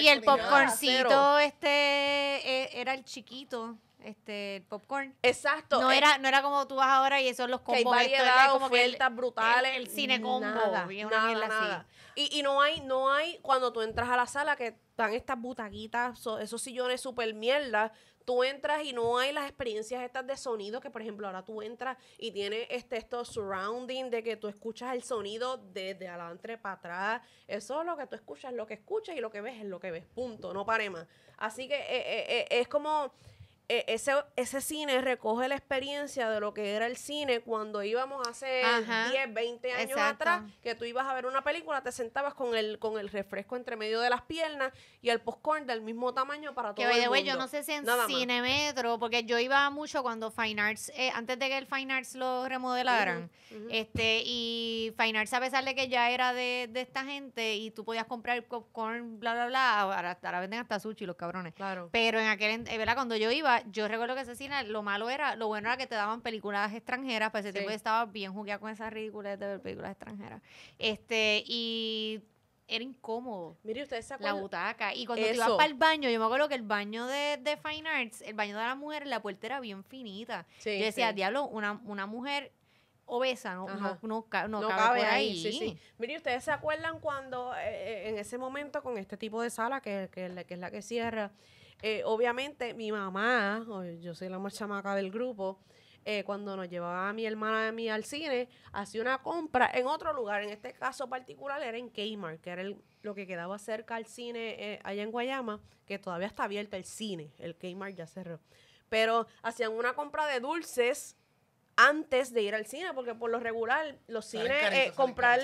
Y el popcorncito, este, e, era el chiquito este popcorn. Exacto. No, era, no era como tú vas ahora y esos los combos. Que variedad, ofertas brutales. El, cine combo. Nada, nada, Y, y, no hay, no hay, cuando tú entras a la sala que están estas butaguitas, esos sillones súper mierda, tú entras y no hay las experiencias estas de sonido que, por ejemplo, ahora tú entras y tiene este, estos surrounding de que tú escuchas el sonido desde adelante para atrás. Eso es lo que tú escuchas, lo que escuchas y lo que ves es lo que ves. Punto, no pare más. Así que eh, eh, eh, es como e, ese, ese cine recoge la experiencia de lo que era el cine cuando íbamos hace 10, 20 años atrás, que tú ibas a ver una película, te sentabas con el, con el refresco entre medio de las piernas y el popcorn del mismo tamaño para todo que, el mundo. Yo no sé si en cine Cinemetro, porque yo iba mucho cuando Fine Arts, eh, antes de que el Fine Arts lo remodelaran, este y Fine Arts a pesar de que ya era de, esta gente y tú podías comprar popcorn, bla, bla, bla, ahora, venden hasta sushi los cabrones. Claro. Pero en aquel, eh, ¿verdad? Cuando yo iba, yo recuerdo que ese cine, lo malo era, lo bueno era que te daban películas extranjeras, pues ese tipo estaba bien jugueada con esas ridículas de ver películas extranjeras. Este, y era incómodo. Mire, ustedes se acuerdan. La butaca. Y cuando te ibas para el baño, yo me acuerdo que el baño de, de, Fine Arts, el baño de la mujer, la puerta era bien finita. yo decía, diablo, una, una mujer obesa, no, no, no, cabe, ahí. Mire, ¿ustedes se acuerdan cuando eh, eh, en ese momento con este tipo de sala, que, que, es la que cierra, eh, obviamente, mi mamá, yo soy la más chamaca del grupo, eh, cuando nos llevaba a mi hermana a mí al cine, hacía una compra en otro lugar. En este caso particular era en Kmart, que era lo que quedaba cerca al cine eh, allá en Guayama, que todavía está abierto el cine. El Kmart ya cerró. Pero hacían una compra de dulces antes de ir al cine, porque por lo regular los cines, comprar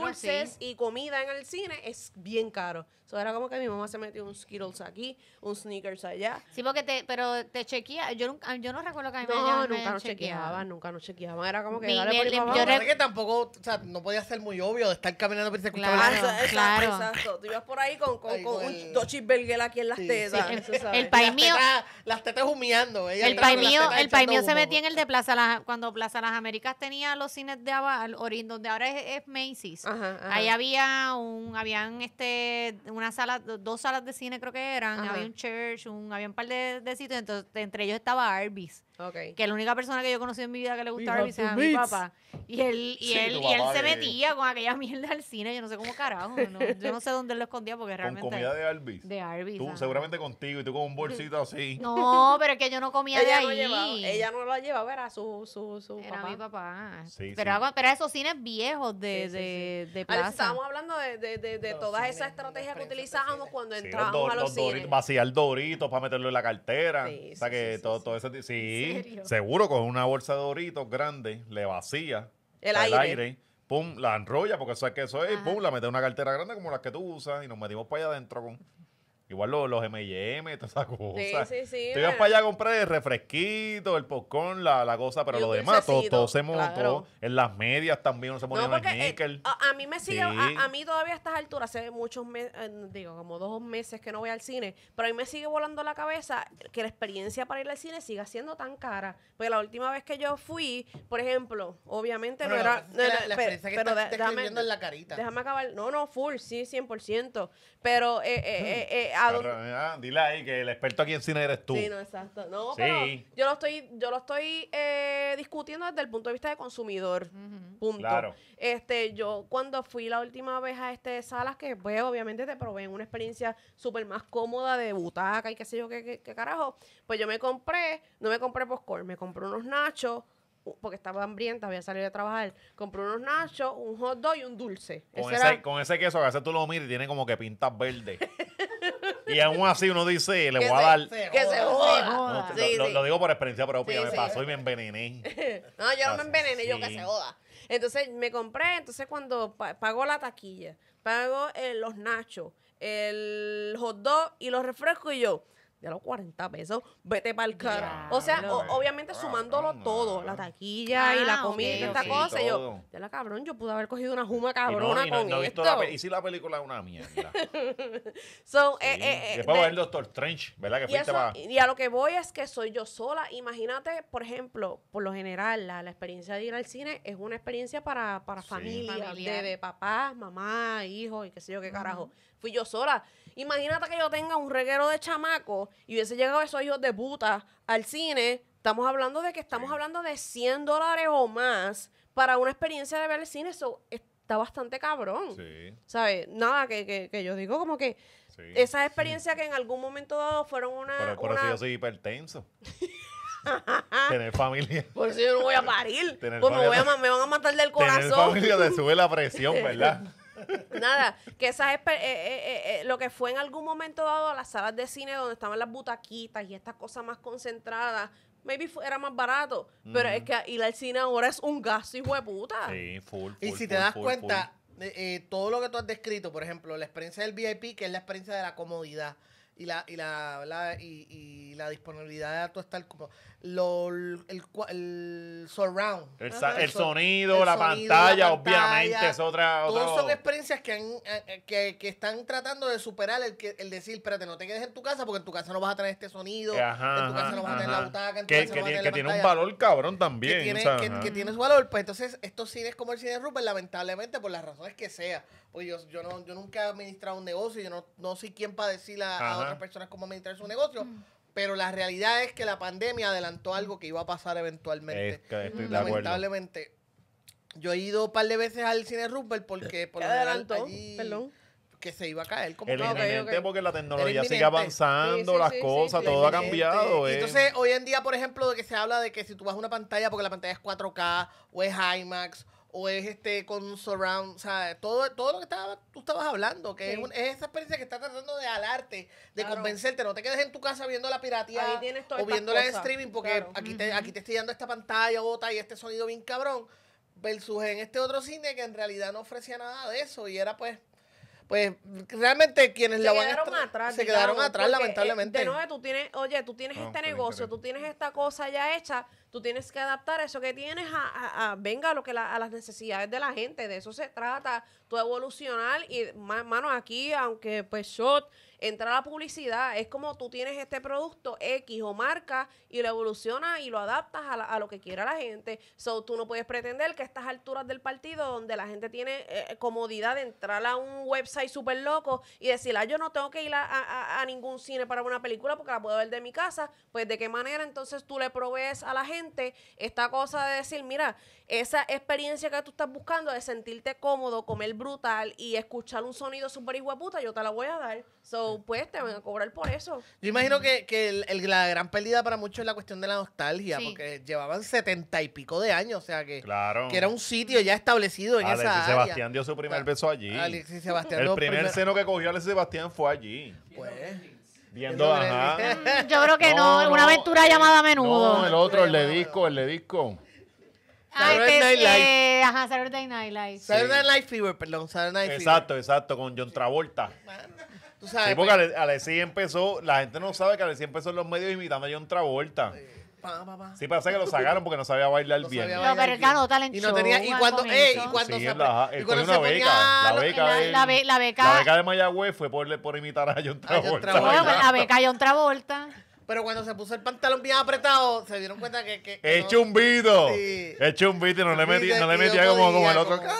dulces y comida en el cine es bien caro era como que mi mamá se metió un Skittles aquí, un Snickers allá. Sí, porque te, pero te chequea. Yo, yo no recuerdo que a mi no, nunca nos chequeaba, nunca nos chequeaba. Era como que dale por mi, yo que tampoco, o sea, no podía ser muy obvio de estar caminando por ese claro, exacto, claro. Tú ibas por ahí con, con, con, un, dos belguel aquí en las tetas. el, país mío. las tetas humeando. el país mío, el país mío se metía en el de Plaza Las, cuando Plaza Las Américas tenía los cines de abajo, donde ahora es, Macy's. Ahí había un, habían este, una sala, dos salas de cine creo que eran, había un church, un, había un par de, de sitios, entonces entre ellos estaba Arby's. Que la única persona que yo conocí en mi vida que le gustaba Arby's era mi papá. Y él, y él, y él se metía con aquella mierda al cine. Yo no sé cómo carajo. yo no sé dónde lo escondía porque realmente. Con comida de Arby's. De Tú, seguramente contigo y tú con un bolsito así. No, pero es que yo no comía de ahí. ella no lo llevaba, era su, su, su era papá. mi papá. pero, pero esos cines viejos de, de, de plaza. estábamos hablando de, de, de todas esas estrategias que utilizábamos cuando entrábamos a los, cines. Doritos, vaciar doritos para meterlo en la cartera. o sea que todo, todo ese. sí. Seguro, con una bolsa de doritos grande, le vacía el, aire. pum, la enrolla, porque sabes que eso es, pum, la mete en una cartera grande como las que tú usas, y nos metimos para allá adentro con. Igual los, los M&M, todas esas cosas. Sí, sí, sí. para allá a comprar el refresquito, el popcorn, la, la cosa, pero lo demás, todo, todo, se montó. En las medias también no se ponían no, níquel eh, A, mí me sigue, a, mí todavía a estas alturas, hace muchos meses, eh, digo, como dos meses que no voy al cine, pero a mí me sigue volando la cabeza que la experiencia para ir al cine siga siendo tan cara. Porque la última vez que yo fui, por ejemplo, obviamente no era... la, en la carita. Déjame acabar. No, no, full, sí, 100%. Pero... Eh, Eh, eh, eh Ah, dile ahí que el experto aquí en cine eres tú. Sí, no, exacto. No, pero yo lo estoy, yo lo estoy eh, discutiendo desde el punto de vista de consumidor. Punto. Claro. Este, yo cuando fui la última vez a este salas que veo, pues, obviamente te proveen una experiencia súper más cómoda de butaca y qué sé yo qué, carajo, pues yo me compré, no me compré popcorn, me compré unos nachos porque estaba hambrienta, había salido a trabajar, compré unos nachos, un hot dog y un dulce. Con, ese, queso, a veces tú lo miras y tiene como que pintas verde. y aún así uno dice, le voy a dar. Que se joda. lo, digo por experiencia propia, me pasó y me envenené. no, yo no me envenené, yo que se joda. Entonces me compré, entonces cuando pagó la taquilla, pago eh, los nachos, el hot dog y los refrescos y yo ya los 40 pesos, vete para el carro. O sea, obviamente ah, sumándolo todo, ah. la taquilla y la ah, comida y esta cosa. Y yo, ya la cabrón, yo pude haber cogido una juma cabrona con esto. La, y si la película es una mierda. Eh, eh, eh, después va el Doctor Trench, ¿verdad? y, a lo que voy es que soy yo sola. Imagínate, por ejemplo, por lo general, la, experiencia de ir al cine es una experiencia para, familia, de, papá, mamá, hijo y qué sé yo qué carajo fui yo sola. Imagínate que yo tenga un reguero de chamaco y hubiese llegado esos hijos de puta al cine. Estamos hablando de que estamos hablando de 100 dólares o más para una experiencia de ver el cine. Eso está bastante cabrón. Sí. ¿Sabes? Nada que, yo digo como que esas experiencias que en algún momento dado fueron una... por eso yo soy hipertenso. tener familia. Por eso yo no voy a parir. Pues me, van a matar del corazón. Tener familia te sube la presión, ¿verdad? Nada, que esas eh, eh, eh, lo que fue en algún momento dado a las salas de cine donde estaban las butaquitas y estas cosas más concentradas, maybe era más barato, pero es que ir al cine ahora es un gasto, hijo de puta. Sí, full, Y si te das cuenta, todo lo que tú has descrito, por ejemplo, la experiencia del VIP, que es la experiencia de la comodidad y la, y la, y, y, la disponibilidad de todo estar como lo, el, surround. El, sonido, la, pantalla, obviamente, es otra. Todas son experiencias que, han, eh, eh, que, están tratando de superar el, que, el decir, espérate, no te quedes en tu casa porque en tu casa no vas a tener este sonido, en tu casa no vas a tener la butaca, que, tiene un valor cabrón también. Que tiene, su valor. Pues entonces, estos cines como el cine Rupert, lamentablemente, por las razones que sea, Oye, pues yo, yo, nunca he administrado un negocio, yo no, no quién quien para decirle a, otras personas cómo administrar su negocio. Mm. Pero la realidad es que la pandemia adelantó algo que iba a pasar eventualmente. Lamentablemente. yo he ido un par de veces al cine Rupert porque por lo adelantó? Perdón que se iba a caer. Como el que, porque la tecnología sigue avanzando, las cosas, todo ha cambiado. Eh. Entonces, hoy en día, por ejemplo, de que se habla de que si tú vas a una pantalla, porque la pantalla es 4K o es IMAX o es este con surround, o sea, todo, todo lo que estaba, tú estabas hablando, que es, es, esa experiencia que está tratando de alarte, de convencerte, no te quedes en tu casa viendo la piratería o viendo en streaming, porque aquí, te, aquí te estoy dando esta pantalla bota y este sonido bien cabrón, versus en este otro cine que en realidad no ofrecía nada de eso y era pues pues realmente quienes la van a atrás, se quedaron atrás eh, lamentablemente. de tú tienes, oye, tú tienes ah, este negocio, tú tienes esta cosa ya hecha, Tú tienes que adaptar eso que tienes a, venga, lo que la, a las necesidades de la gente. De eso se trata. Tú evolucionar y, mano, aquí, aunque pues shot, entra la publicidad. Es como tú tienes este producto X o marca y lo evolucionas y lo adaptas a, a lo que quiera la gente. So, tú no puedes pretender que a estas alturas del partido, donde la gente tiene eh, eh, comodidad de entrar a un website súper loco y decir, ah, yo no tengo que ir a, a ningún cine para una película porque la puedo ver de mi casa, pues de qué manera entonces tú le provees a la gente esta cosa de decir, mira, esa experiencia que tú estás buscando de sentirte cómodo, comer brutal y escuchar un sonido súper hijo yo te la voy a dar. So, pues te van a cobrar por eso. Yo imagino que, la gran pérdida para muchos es la cuestión de la nostalgia, porque llevaban setenta y pico de años, o sea que, que era un sitio ya establecido en esa área. Sebastián dio su primer ah, beso allí. el primer, seno que cogió Alexis Sebastián fue allí. Pues. Viendo, ajá. Mm, yo creo que no, una aventura llamada a menudo. No, el otro, el de disco, el de disco. Ah, Saturday Night Live. Eh, ajá, Saturday Night Live. Saturday Night Fever, perdón, Saturday Night Exacto, exacto, con John Travolta. Tú sabes. Sí, porque empezó, la gente no sabe que Alessi empezó en los medios imitando a John Travolta. Sí, pero sé Sí, que lo sacaron porque no sabía bailar bien. Sabía no, pero ganó talent y no tenía, y cuando, y la, beca, la, beca de, beca, de Mayagüez fue por, por imitar a John Travolta. A pues, la beca John Travolta. Pero cuando se puso el pantalón bien apretado, se dieron cuenta que. que, es no, chumbito. Es y no le metía, no le metía como, el otro. ¡Ah!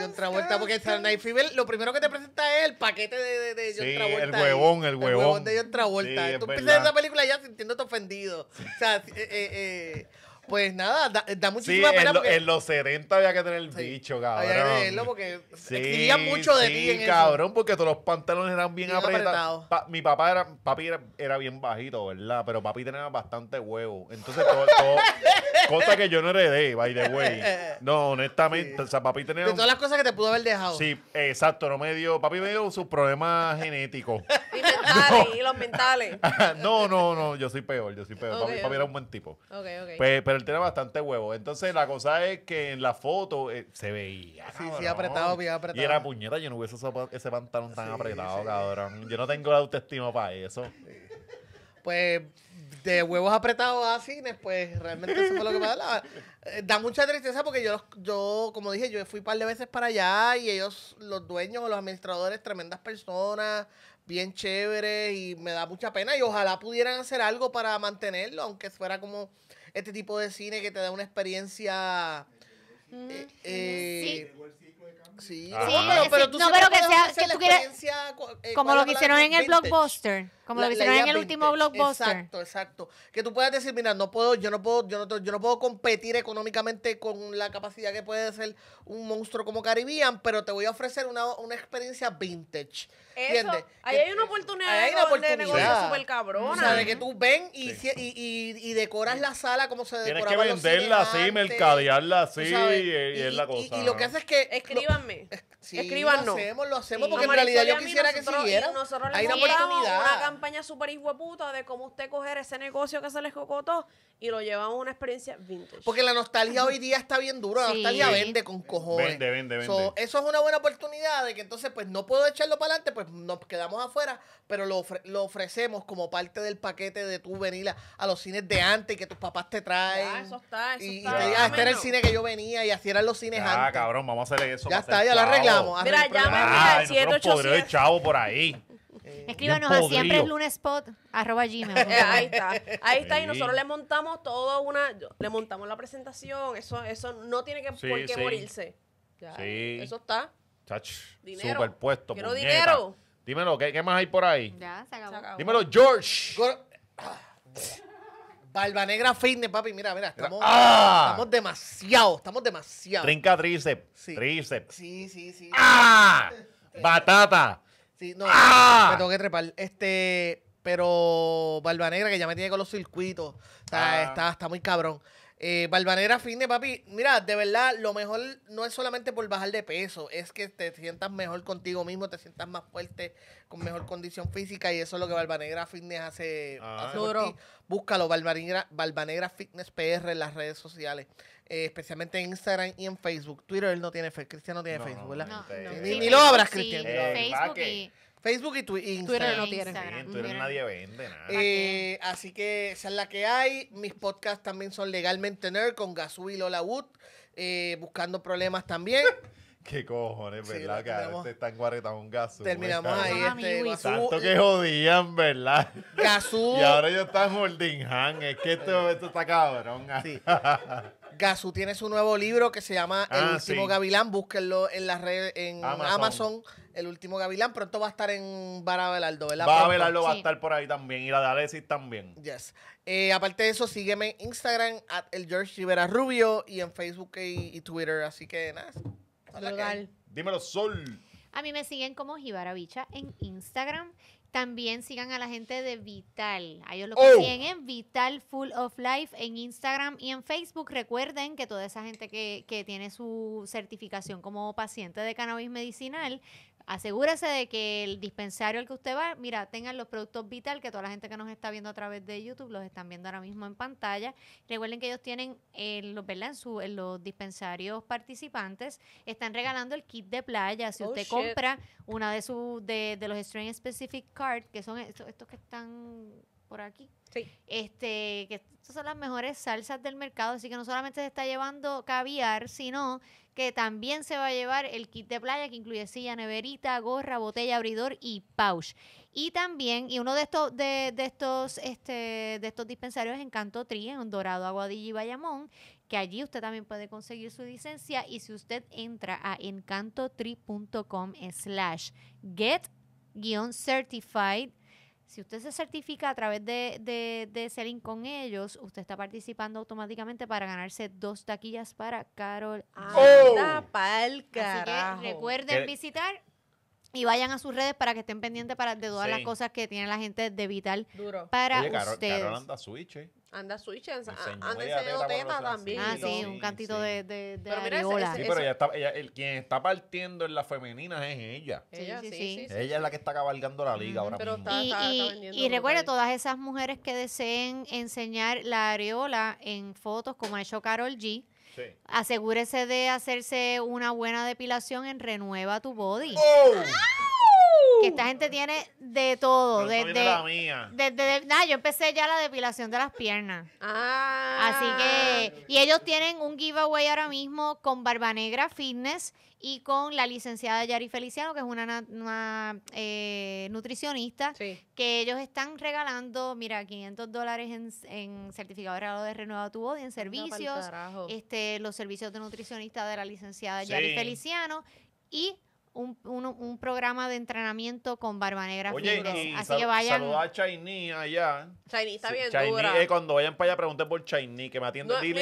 John Travolta, porque Saturday Night Fever lo primero que te presenta es el paquete de, de, de John sí, El huevón, el huevón. El huevón de John Travolta. Tú piensas esa película ya sintiéndote ofendido. O sea, eh, eh, eh pues nada, da, muchísima pena. En, en, los 70 había que tener el bicho, cabrón. Había que tenerlo porque sí, mucho de mí En cabrón, porque todos los pantalones eran bien, apretados. mi papá era, papi era, bien bajito, ¿verdad? Pero papi tenía bastante huevo. Entonces, todo, cosa que yo no heredé, by the way. No, honestamente, o sea, papi tenía. De todas las cosas que te pudo haber dejado. Sí, exacto, no me dio. Papi me dio sus problemas genéticos. y los mentales. no, no, no, yo soy peor, yo soy peor. para papi, era un buen tipo. pero él tenía bastante huevo. Entonces la cosa es que en la foto eh, se veía. Sí, sí, apretado, bien apretado. Y era puñeta, yo no hubiese ese pantalón tan apretado, cabrón. Yo no tengo la autoestima para eso. Pues de huevos apretados a cines, pues realmente eso fue lo que me da. Eh, da mucha tristeza porque yo, yo, como dije, yo fui un par de veces para allá y ellos, los dueños o los administradores, tremendas personas, bien chévere y me da mucha pena y ojalá pudieran hacer algo para mantenerlo, aunque fuera como este tipo de cine que te da una experiencia... Sí, pero, tú no, pero que sea que eh, como lo que hicieron en el blockbuster, como lo que hicieron en el último blockbuster. Exacto, exacto. Que tú puedas decir, mira, no puedo, yo no puedo, yo no, yo no puedo competir económicamente con la capacidad que puede ser un monstruo como Caribbean, pero te voy a ofrecer una, una experiencia vintage. ¿Entiendes? Ahí hay una oportunidad, de negocio súper cabrona. O sea, de que tú ven y, y, y, decoras la sala como se decoraba Tienes que venderla así, mercadearla así, y, es la cosa. Y, lo que haces es que... Escríbanos. Lo hacemos, porque en realidad yo quisiera que siguiera. Nosotros Hay una oportunidad. Una campaña súper hijueputa de cómo usted coger ese negocio que se les cocotó y lo llevamos a una experiencia vintage. Porque la nostalgia hoy día está bien dura. La nostalgia vende con cojones. Vende, eso es una buena oportunidad de que entonces, pues no puedo echarlo para adelante, pues nos quedamos afuera, pero lo, ofrecemos como parte del paquete de tu venir a, los cines de antes y que tus papás te traen. Ah, eso está, eso y, está. Ah, este era el cine que yo venía y así eran los cines antes. Ah, cabrón, vamos a hacer eso. Ya está ya la arreglamos. Mira, llámame al chavo por ahí. Eh, Escríbanos a siempre es lunespot arroba gmail. ahí está, ahí está, y nosotros le montamos todo una, le montamos la presentación, eso, eso no tiene que por qué morirse. Eso está, Chach, Dinero. superpuesto. Quiero dinero. Dímelo, ¿qué, qué más hay por ahí? Ya, se acabó. Dímelo, George. Barba Negra Fitness, papi. Mira, mira, estamos, ¡ah! estamos demasiado, estamos demasiado. Trinca tríceps, sí. tríceps. Sí, sí, sí. ¡Ah! Batata. Sí, no, ¡Ah! me tengo que trepar. Este, pero Barba Negra, que ya me tiene con los circuitos. Está, ah. está, está muy cabrón. Eh, Fitness, papi, mira, de verdad, lo mejor no es solamente por bajar de peso, es que te sientas mejor contigo mismo, te sientas más fuerte, con mejor condición física, y eso es lo que Balvanegra Fitness hace, ah. Búscalo, balvanera Fitness PR en las redes sociales. Eh, especialmente en Instagram y en Facebook. Twitter él no tiene Facebook. Cristian no tiene Facebook, ¿verdad? Ni, lo abras, Cristian. Eh, Facebook Facebook y Instagram. Twitter no tiene. Twitter nadie vende nada. Eh, así que esa es la que hay. Mis podcasts también son Legalmente Nerd con Gazú y Lola Wood. Eh, buscando problemas también. Qué cojones, ¿verdad? que ahora está en un Gazú. Terminamos pues, ahí. Este, Tanto que jodían, ¿verdad? Gazú. y ahora ya están holding Es que esto eh, esto está cabrón. Sí. Gasú tiene su nuevo libro que se llama ah, El último gavilán. Búsquenlo en las redes, en Amazon el último Gavilán pronto va a estar en Barabelardo, ¿verdad? Vara va a estar por ahí también y la de Alexis también. Yes. Eh, aparte de eso, sígueme en Instagram, at el George Rivera Rubio y en Facebook y, Twitter. Así que nada. Legal. Dímelo, Sol. A mí me siguen como Jibarabicha en Instagram. También sigan a la gente de Vital. A ellos lo oh. consiguen en Vital Full of Life en Instagram y en Facebook. Recuerden que toda esa gente que, que tiene su certificación como paciente de cannabis medicinal asegúrese de que el dispensario al que usted va, mira, tengan los productos Vital, que toda la gente que nos está viendo a través de YouTube los están viendo ahora mismo en pantalla. Recuerden que ellos tienen, eh, los, ¿verdad? En, los dispensarios participantes, están regalando el kit de playa. Si oh, usted compra una de sus, de, los Strain Specific Card, que son estos, que están por aquí. Sí. Este, que son las mejores salsas del mercado, así que no solamente se está llevando caviar, sino que también se va a llevar el kit de playa que incluye silla, neverita, gorra, botella, abridor y pouch. Y también, y uno de estos, de, de estos, este, de estos dispensarios es Encanto Tri, en Dorado, Aguadilla y Bayamón, que allí usted también puede conseguir su licencia. Y si usted entra a encantotri.com slash get-certified, si usted se certifica a través de, de, de Selling con ellos, usted está participando automáticamente para ganarse dos taquillas para Carol. Ah, oh. Anda Así que recuerden visitar y vayan a sus redes para que estén pendientes para, de todas las cosas que tiene la gente de Vital para Oye, Carol, ustedes. anda switch, ¿eh? Anda switch, anda ese tema también. Ah, sí, un cantito de, de, de Pero mira, sí, pero ella está, ella, quien está partiendo en las femeninas es ella. Ella, sí, Ella es la que está cabalgando la liga ahora mismo. y, y, y todas esas mujeres que deseen enseñar la areola en fotos, como ha hecho Carol G., Asegúrese de hacerse una buena depilación en Renueva tu Body. Oh. Que esta gente tiene de todo. Desde, de, nada, yo empecé ya la depilación de las piernas. Ah. Así que. Y ellos tienen un giveaway ahora mismo con Barba Barbanegra Fitness y con la licenciada Yari Feliciano, que es una, eh, nutricionista, sí. que ellos están regalando, mira, 500 dólares en, certificado de regalo de Renueva tu y en servicios, este, los servicios de nutricionista de la licenciada Yari Feliciano y un, un, programa de entrenamiento con Barba Negra Oye, Así que vayan. saluda a Chaini allá. Chaini está bien Chayni dura. Eh, cuando vayan para allá, pregunten por Chaini, que me atienda no, que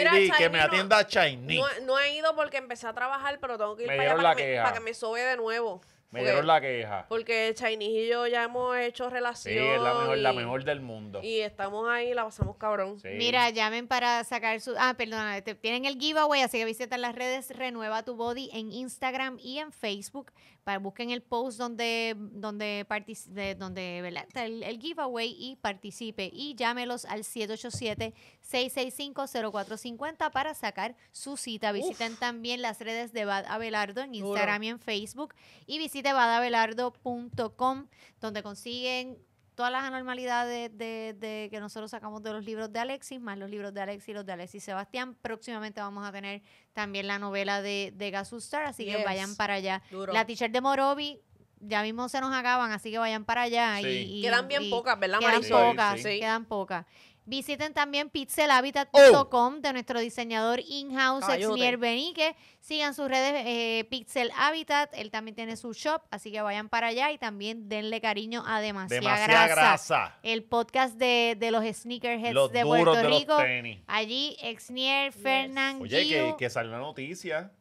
me atienda no, No, he ido porque empecé a trabajar, pero tengo que ir para allá que me, para que me sobe de nuevo. Me la queja. Porque Chinese y yo ya hemos hecho relación. Sí, es la mejor, del mundo. Y estamos ahí, la pasamos cabrón. Mira, llamen para sacar su. Ah, perdona, tienen el giveaway, así que visitan las redes Renueva tu Body en Instagram y en Facebook busquen el post donde, donde, donde el, giveaway y participe. Y llámelos al 787-665-0450 para sacar su cita. Visiten también las redes de Bad Abelardo en Instagram y en Facebook. Y visite badabelardo.com donde consiguen todas las anormalidades de, que nosotros sacamos de los libros de Alexis, más los libros de Alexis y los de Alexis Sebastián. Próximamente vamos a tener también la novela de, de así que vayan para allá. La teacher de Morovi. Ya mismo se nos acaban, así que vayan para allá. Y, quedan bien pocas, ¿verdad, Marisol? Quedan pocas, sí. quedan pocas. Visiten también pixelhabitat.com oh. de nuestro diseñador in-house, Benique. Sigan sus redes eh, Pixel Habitat. Él también tiene su shop, así que vayan para allá y también denle cariño a Demasiada, Demasiada El podcast de, los sneakerheads de Puerto Rico. Allí, Exnier, Fernández. Oye, que, que salió la noticia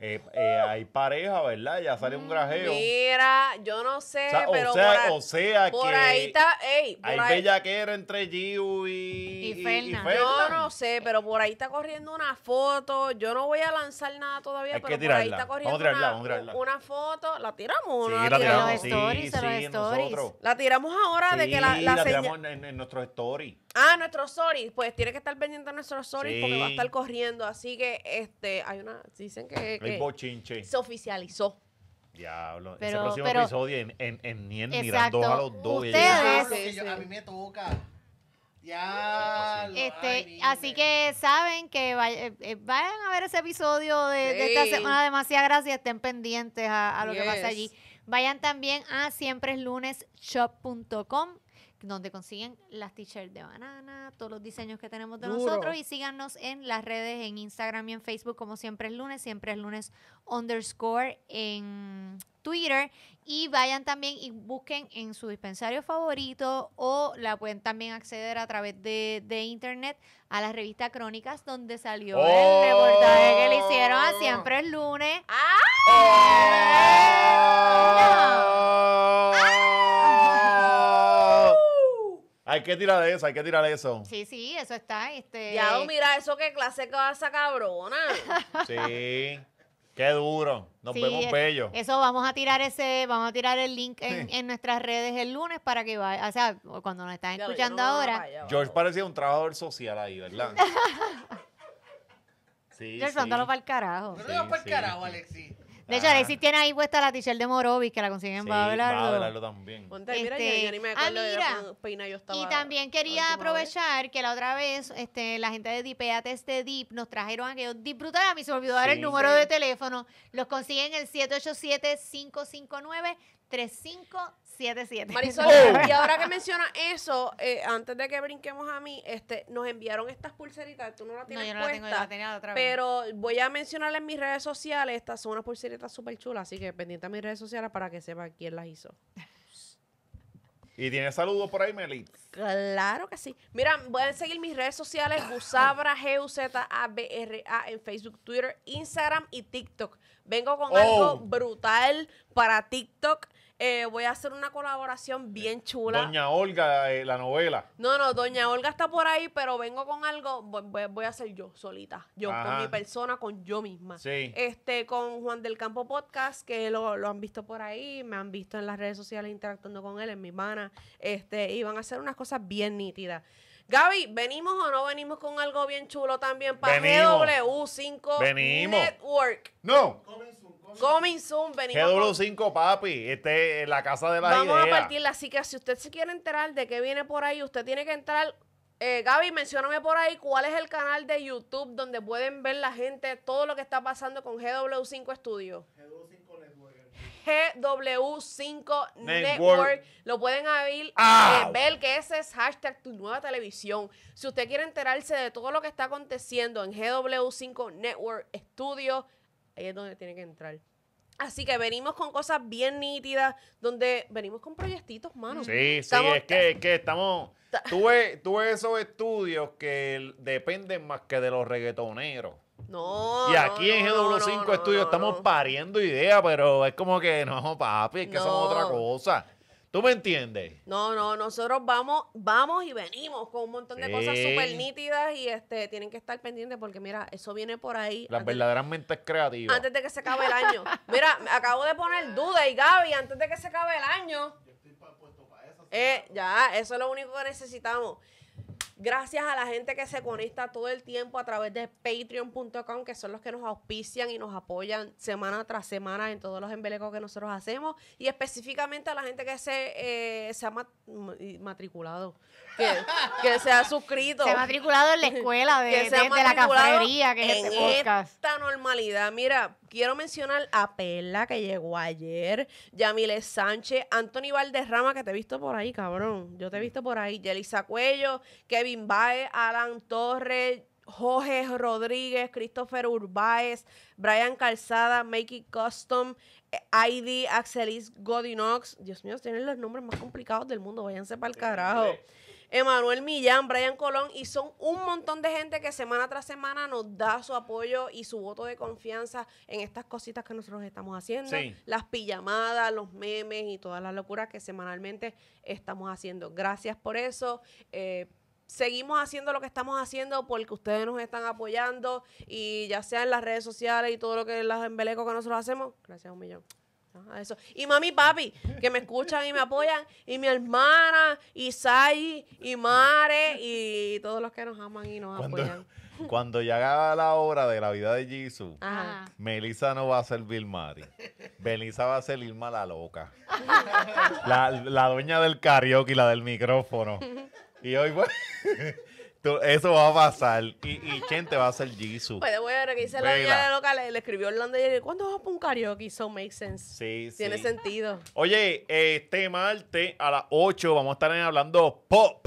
eh, eh, hay pareja, ¿verdad? Ya sale un mm, grajeo. Mira, yo no sé, pero. O sea, por, o sea por ahí está. Ey, hay ahí. bellaquera entre Giu y. Y, Yo no sé, pero por ahí está corriendo una foto. Yo no voy a lanzar nada todavía, pero por ahí está corriendo una, una, foto. La tiramos, una La, tiramos. Los stories, stories. La tiramos ahora de que la, la, tiramos en, en nuestros stories. Ah, nuestros sorry. Pues tiene que estar vendiendo de nuestros sorry porque va a estar corriendo. Así que este, hay una. Dicen que, que se oficializó. Diablo. Ese próximo episodio en, en, en Nien mirando a los dos. Ustedes- A mí me toca. Este, ya. así que saben que eh, eh, vayan a ver ese episodio de, esta semana demasiada gracias, estén pendientes a, lo que pasa allí. Vayan también a siempre es lunes shop.com donde consiguen las t-shirts de banana, todos los diseños que tenemos de nosotros y síganos en las redes, en Instagram y en Facebook, como siempre es lunes, siempre es lunes underscore en Twitter y vayan también y busquen en su dispensario favorito o la pueden también acceder a través de, internet a la revista Crónicas donde salió el oh. reportaje que le hicieron a Siempre es lunes. Hay que tirar de eso, hay que tirar eso. Sí, sí, eso está. Este... Ya, oh, mira eso, qué clase que va esa cabrona. sí. Qué duro. Nos vemos e-, bello. Eso vamos a tirar ese, vamos a tirar el link en, nuestras redes el lunes para que vaya, o sea, cuando nos están escuchando ahora. George parecía un trabajador social ahí, ¿verdad? sí, George, sí. para el carajo. No para el carajo, Alexis. De hecho, ahí sí tiene ahí puesta la t de Morovis que la consiguen sí, para hablarlo. también. este, ah, mira, Y también quería aprovechar que la otra vez este, la gente de Dipeate este Dip nos trajeron aquellos Dip brutal. A mí se me olvidó dar el número de teléfono. Los consiguen el 787 559 35 Marisol, oh. y ahora que menciona eso, eh, antes de que brinquemos a mí, este, nos enviaron estas pulseritas. Tú no las tienes. No, yo no tengo, yo la tenía otra vez. Pero voy a mencionarlas en mis redes sociales. Estas son unas pulseritas súper chulas, así que pendiente a mis redes sociales para que sepa quién las hizo. ¿Y tiene saludos por ahí, Meli? Claro que sí. Mira, pueden seguir mis redes sociales, Gusabra, G-U-Z-A-B-R-A, en Facebook, Twitter, Instagram y TikTok. Vengo con oh. algo brutal para TikTok. Eh, voy a hacer una colaboración bien chula. Doña Olga, eh, la novela. No, no, Doña Olga está por ahí, pero vengo con algo, voy, a hacer yo solita, yo con mi persona, con yo misma. Sí. Este, con Juan del Campo Podcast, que lo, han visto por ahí, me han visto en las redes sociales interactuando con él, en mi pana, este, y van a hacer unas cosas bien nítidas. Gaby, ¿venimos o no venimos con algo bien chulo también para W 5 Network? No. Coming soon, venimos. GW5, papi. Este, es la casa de la Vamos a partirla. Así que si usted se quiere enterar de qué viene por ahí, usted tiene que entrar. Eh, Gaby, mencioname por ahí cuál es el canal de YouTube donde pueden ver la gente todo lo que está pasando con GW5 Studio. GW5 Network. GW5 Network. Lo pueden abrir, eh, ah. ver que ese es hashtag tu nueva televisión. Si usted quiere enterarse de todo lo que está aconteciendo en GW5 Network Studio, ahí es donde tiene que entrar. Así que venimos con cosas bien nítidas, donde venimos con proyectitos, mano. Sí, sí, es que, estamos... Tuve, esos estudios que dependen más que de los reggaetoneros. No. Y aquí en GW5 Estudios estamos pariendo ideas, pero es como que no, papi, es que son otra cosa. ¿Tú me entiendes? No, no, nosotros vamos, vamos y venimos con un montón de cosas súper nítidas y este, tienen que estar pendientes porque mira, eso viene por ahí. Las verdaderamente mentes creativas. Antes de que se acabe el año. mira, acabo de poner duda y Gaby, antes de que se acabe el año. Eh, ya, eso es lo único que necesitamos. Gracias a la gente que se conecta todo el tiempo a través de patreon.com, que son los que nos auspician y nos apoyan semana tras semana en todos los embelecos que nosotros hacemos. Y específicamente a la gente que se, eh, se ha matriculado que, se ha suscrito. Se ha matriculado en la escuela de, que la cafetería, que este Esta normalidad, mira, quiero mencionar a Perla, que llegó ayer, Yamile Sánchez, Anthony Valderrama, que te he visto por ahí, cabrón. Yo te he visto por ahí, Yelisa Cuello, Kevin Baez, Alan Torres, Jorge Rodríguez, Christopher Urbáez, Brian Calzada, Make Custom, eh, ID, Axelis Godinox. Dios mío, tienen los nombres más complicados del mundo, váyanse para el carajo. Emanuel Millán, Brian Colón, y son un montón de gente que semana tras semana nos da su apoyo y su voto de confianza en estas cositas que nosotros estamos haciendo, las pijamadas, los memes y todas las locuras que semanalmente estamos haciendo. Gracias por eso. Eh, seguimos haciendo lo que estamos haciendo porque ustedes nos están apoyando y ya sea en las redes sociales y todo lo que las embeleco que nosotros hacemos. Gracias a un millón. Ah, y mami papi, que me escuchan y me apoyan, y mi hermana, y Sai, y Mare, y todos los que nos aman y nos apoyan. Cuando llega la hora de la vida de Jesus, Melissa no va a ser Bill Mari. Melissa va a ser Irma la loca. la, dueña del karaoke y la del micrófono. Y hoy, eso va a pasar. Y, y te va a ser Jisoo. de bueno, que dice la niña loca, le, le escribió Orlando ayer. ¿Cuándo vas a poner un karaoke? So makes sense. Sí, Tiene sentido. Oye, este martes a las 8 vamos a estar hablando pop.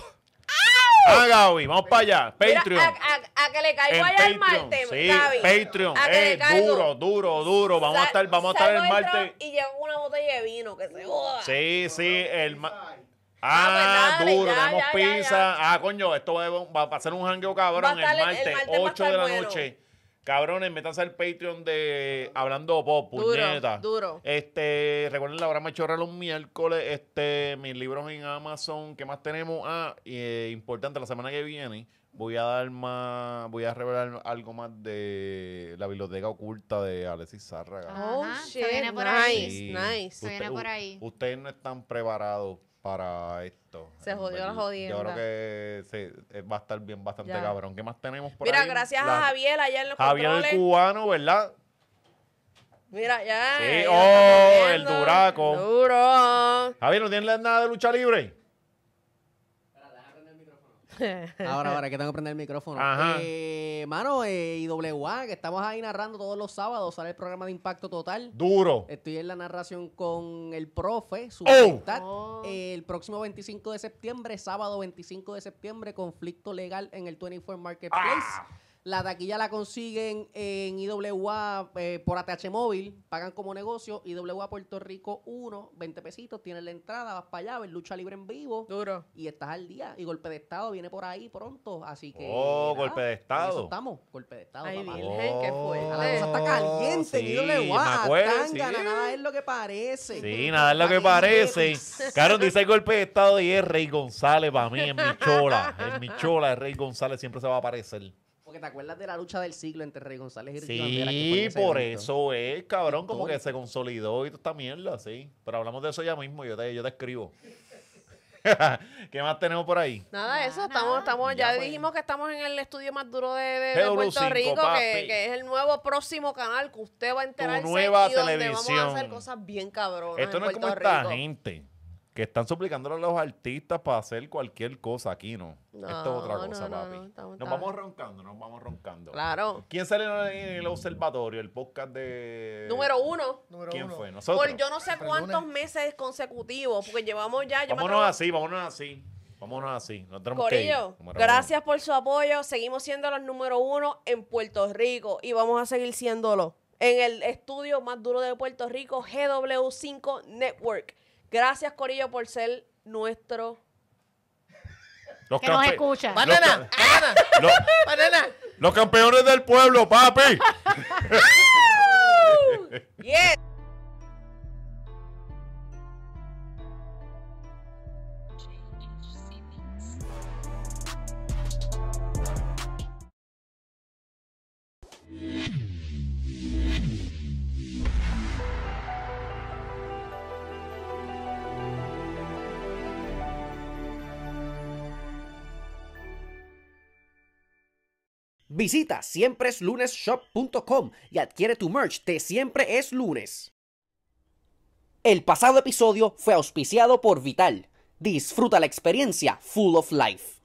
Ah, Gaby, vamos para allá. Patreon. a, que le caigo allá el martes, sí, Gaby. Patreon. A eh, duro, duro, duro. Vamos a estar, vamos a estar el martes. Y llevo una botella de vino, que se joda. Sí, sí, el martes. Ah, ah pues duro, tenemos pizza. ah, coño, esto va, a pasar un hangueo cabrón el, martes, ocho 8 de la noche. Cabrones, métanse al Patreon de Hablando Pop, puñeta. Duro, Este, recuerden la hora machorra los miércoles. Este, mis libros en Amazon. ¿Qué más tenemos? Ah, eh, importante, la semana que viene voy a dar más, voy a revelar algo más de la biblioteca oculta de Alexis Zárraga. Oh, shit. nice, Nice. viene por ahí. Ustedes no están preparados para esto. Se jodió la jodienda. Yo creo que se, eh, va a estar bien bastante cabrón. ¿Qué más tenemos por Mira, ahí? Mira, gracias a Javier allá en los Javier el cubano, ¿verdad? Mira, ya. Sí, oh, el duraco. Duro. Javier, ¿no tienes nada de lucha libre? ahora, ahora que tengo que prender el micrófono. Eh, mano, eh, IWA, que estamos ahí narrando todos los sábados, sale el programa de Impacto Total. Duro. Estoy en la narración con el profe, su oh. Oh. el próximo 25 de septiembre, sábado 25 de septiembre, conflicto legal en el 24 Marketplace. Ah. La taquilla la consiguen en IWA eh, por ATH Móvil, pagan como negocio, IWA Puerto Rico 1, 20 pesitos, tienes la entrada, vas para allá, ves lucha libre en vivo. Duro. Y estás al día. Y golpe de estado viene por ahí pronto, así que. ¡Oh, golpe de estado! estamos, golpe de estado. Ay, virgen, qué oh, fue. La cosa está caliente en IWA. Acuerdo, nada es lo que parece. Sí, nada es lo que parece. Claro, dice el golpe de estado y es Rey González para mí, en Michola. En Michola, es Rey González siempre se va a aparecer. Porque te acuerdas de la lucha del siglo entre Rey González y Sí, por eso es, cabrón, como que se consolidó y toda esta mierda, sí. Pero hablamos de eso ya mismo, yo te, yo te escribo. ¿Qué más tenemos por ahí? Nada, eso, estamos, estamos, ya, dijimos que estamos en el estudio más duro de, Puerto Rico, que, es el nuevo próximo canal que usted va a enterarse. nueva televisión. Donde vamos a hacer cosas bien cabronas. Esto no es como Rico. esta gente que están suplicándole a los artistas para hacer cualquier cosa aquí, ¿no? Esto es otra cosa, papi. nos vamos roncando, nos vamos roncando. Claro. ¿Quién sale en el observatorio, el podcast de... Número uno. ¿Quién fue? Nosotros. Por yo no sé cuántos meses consecutivos, porque llevamos ya... vamos vámonos así, vámonos así. Vámonos así. gracias por su apoyo. Seguimos siendo los número uno en Puerto Rico y vamos a seguir siéndolo en el estudio más duro de Puerto Rico, GW5 Network. Gracias, Corillo, por ser nuestro. Los que nos campeones del pueblo, papi. Visita siempre shop.com y adquiere tu merch de Siempre es lunes. El pasado episodio fue auspiciado por Vital. Disfruta la experiencia Full of Life.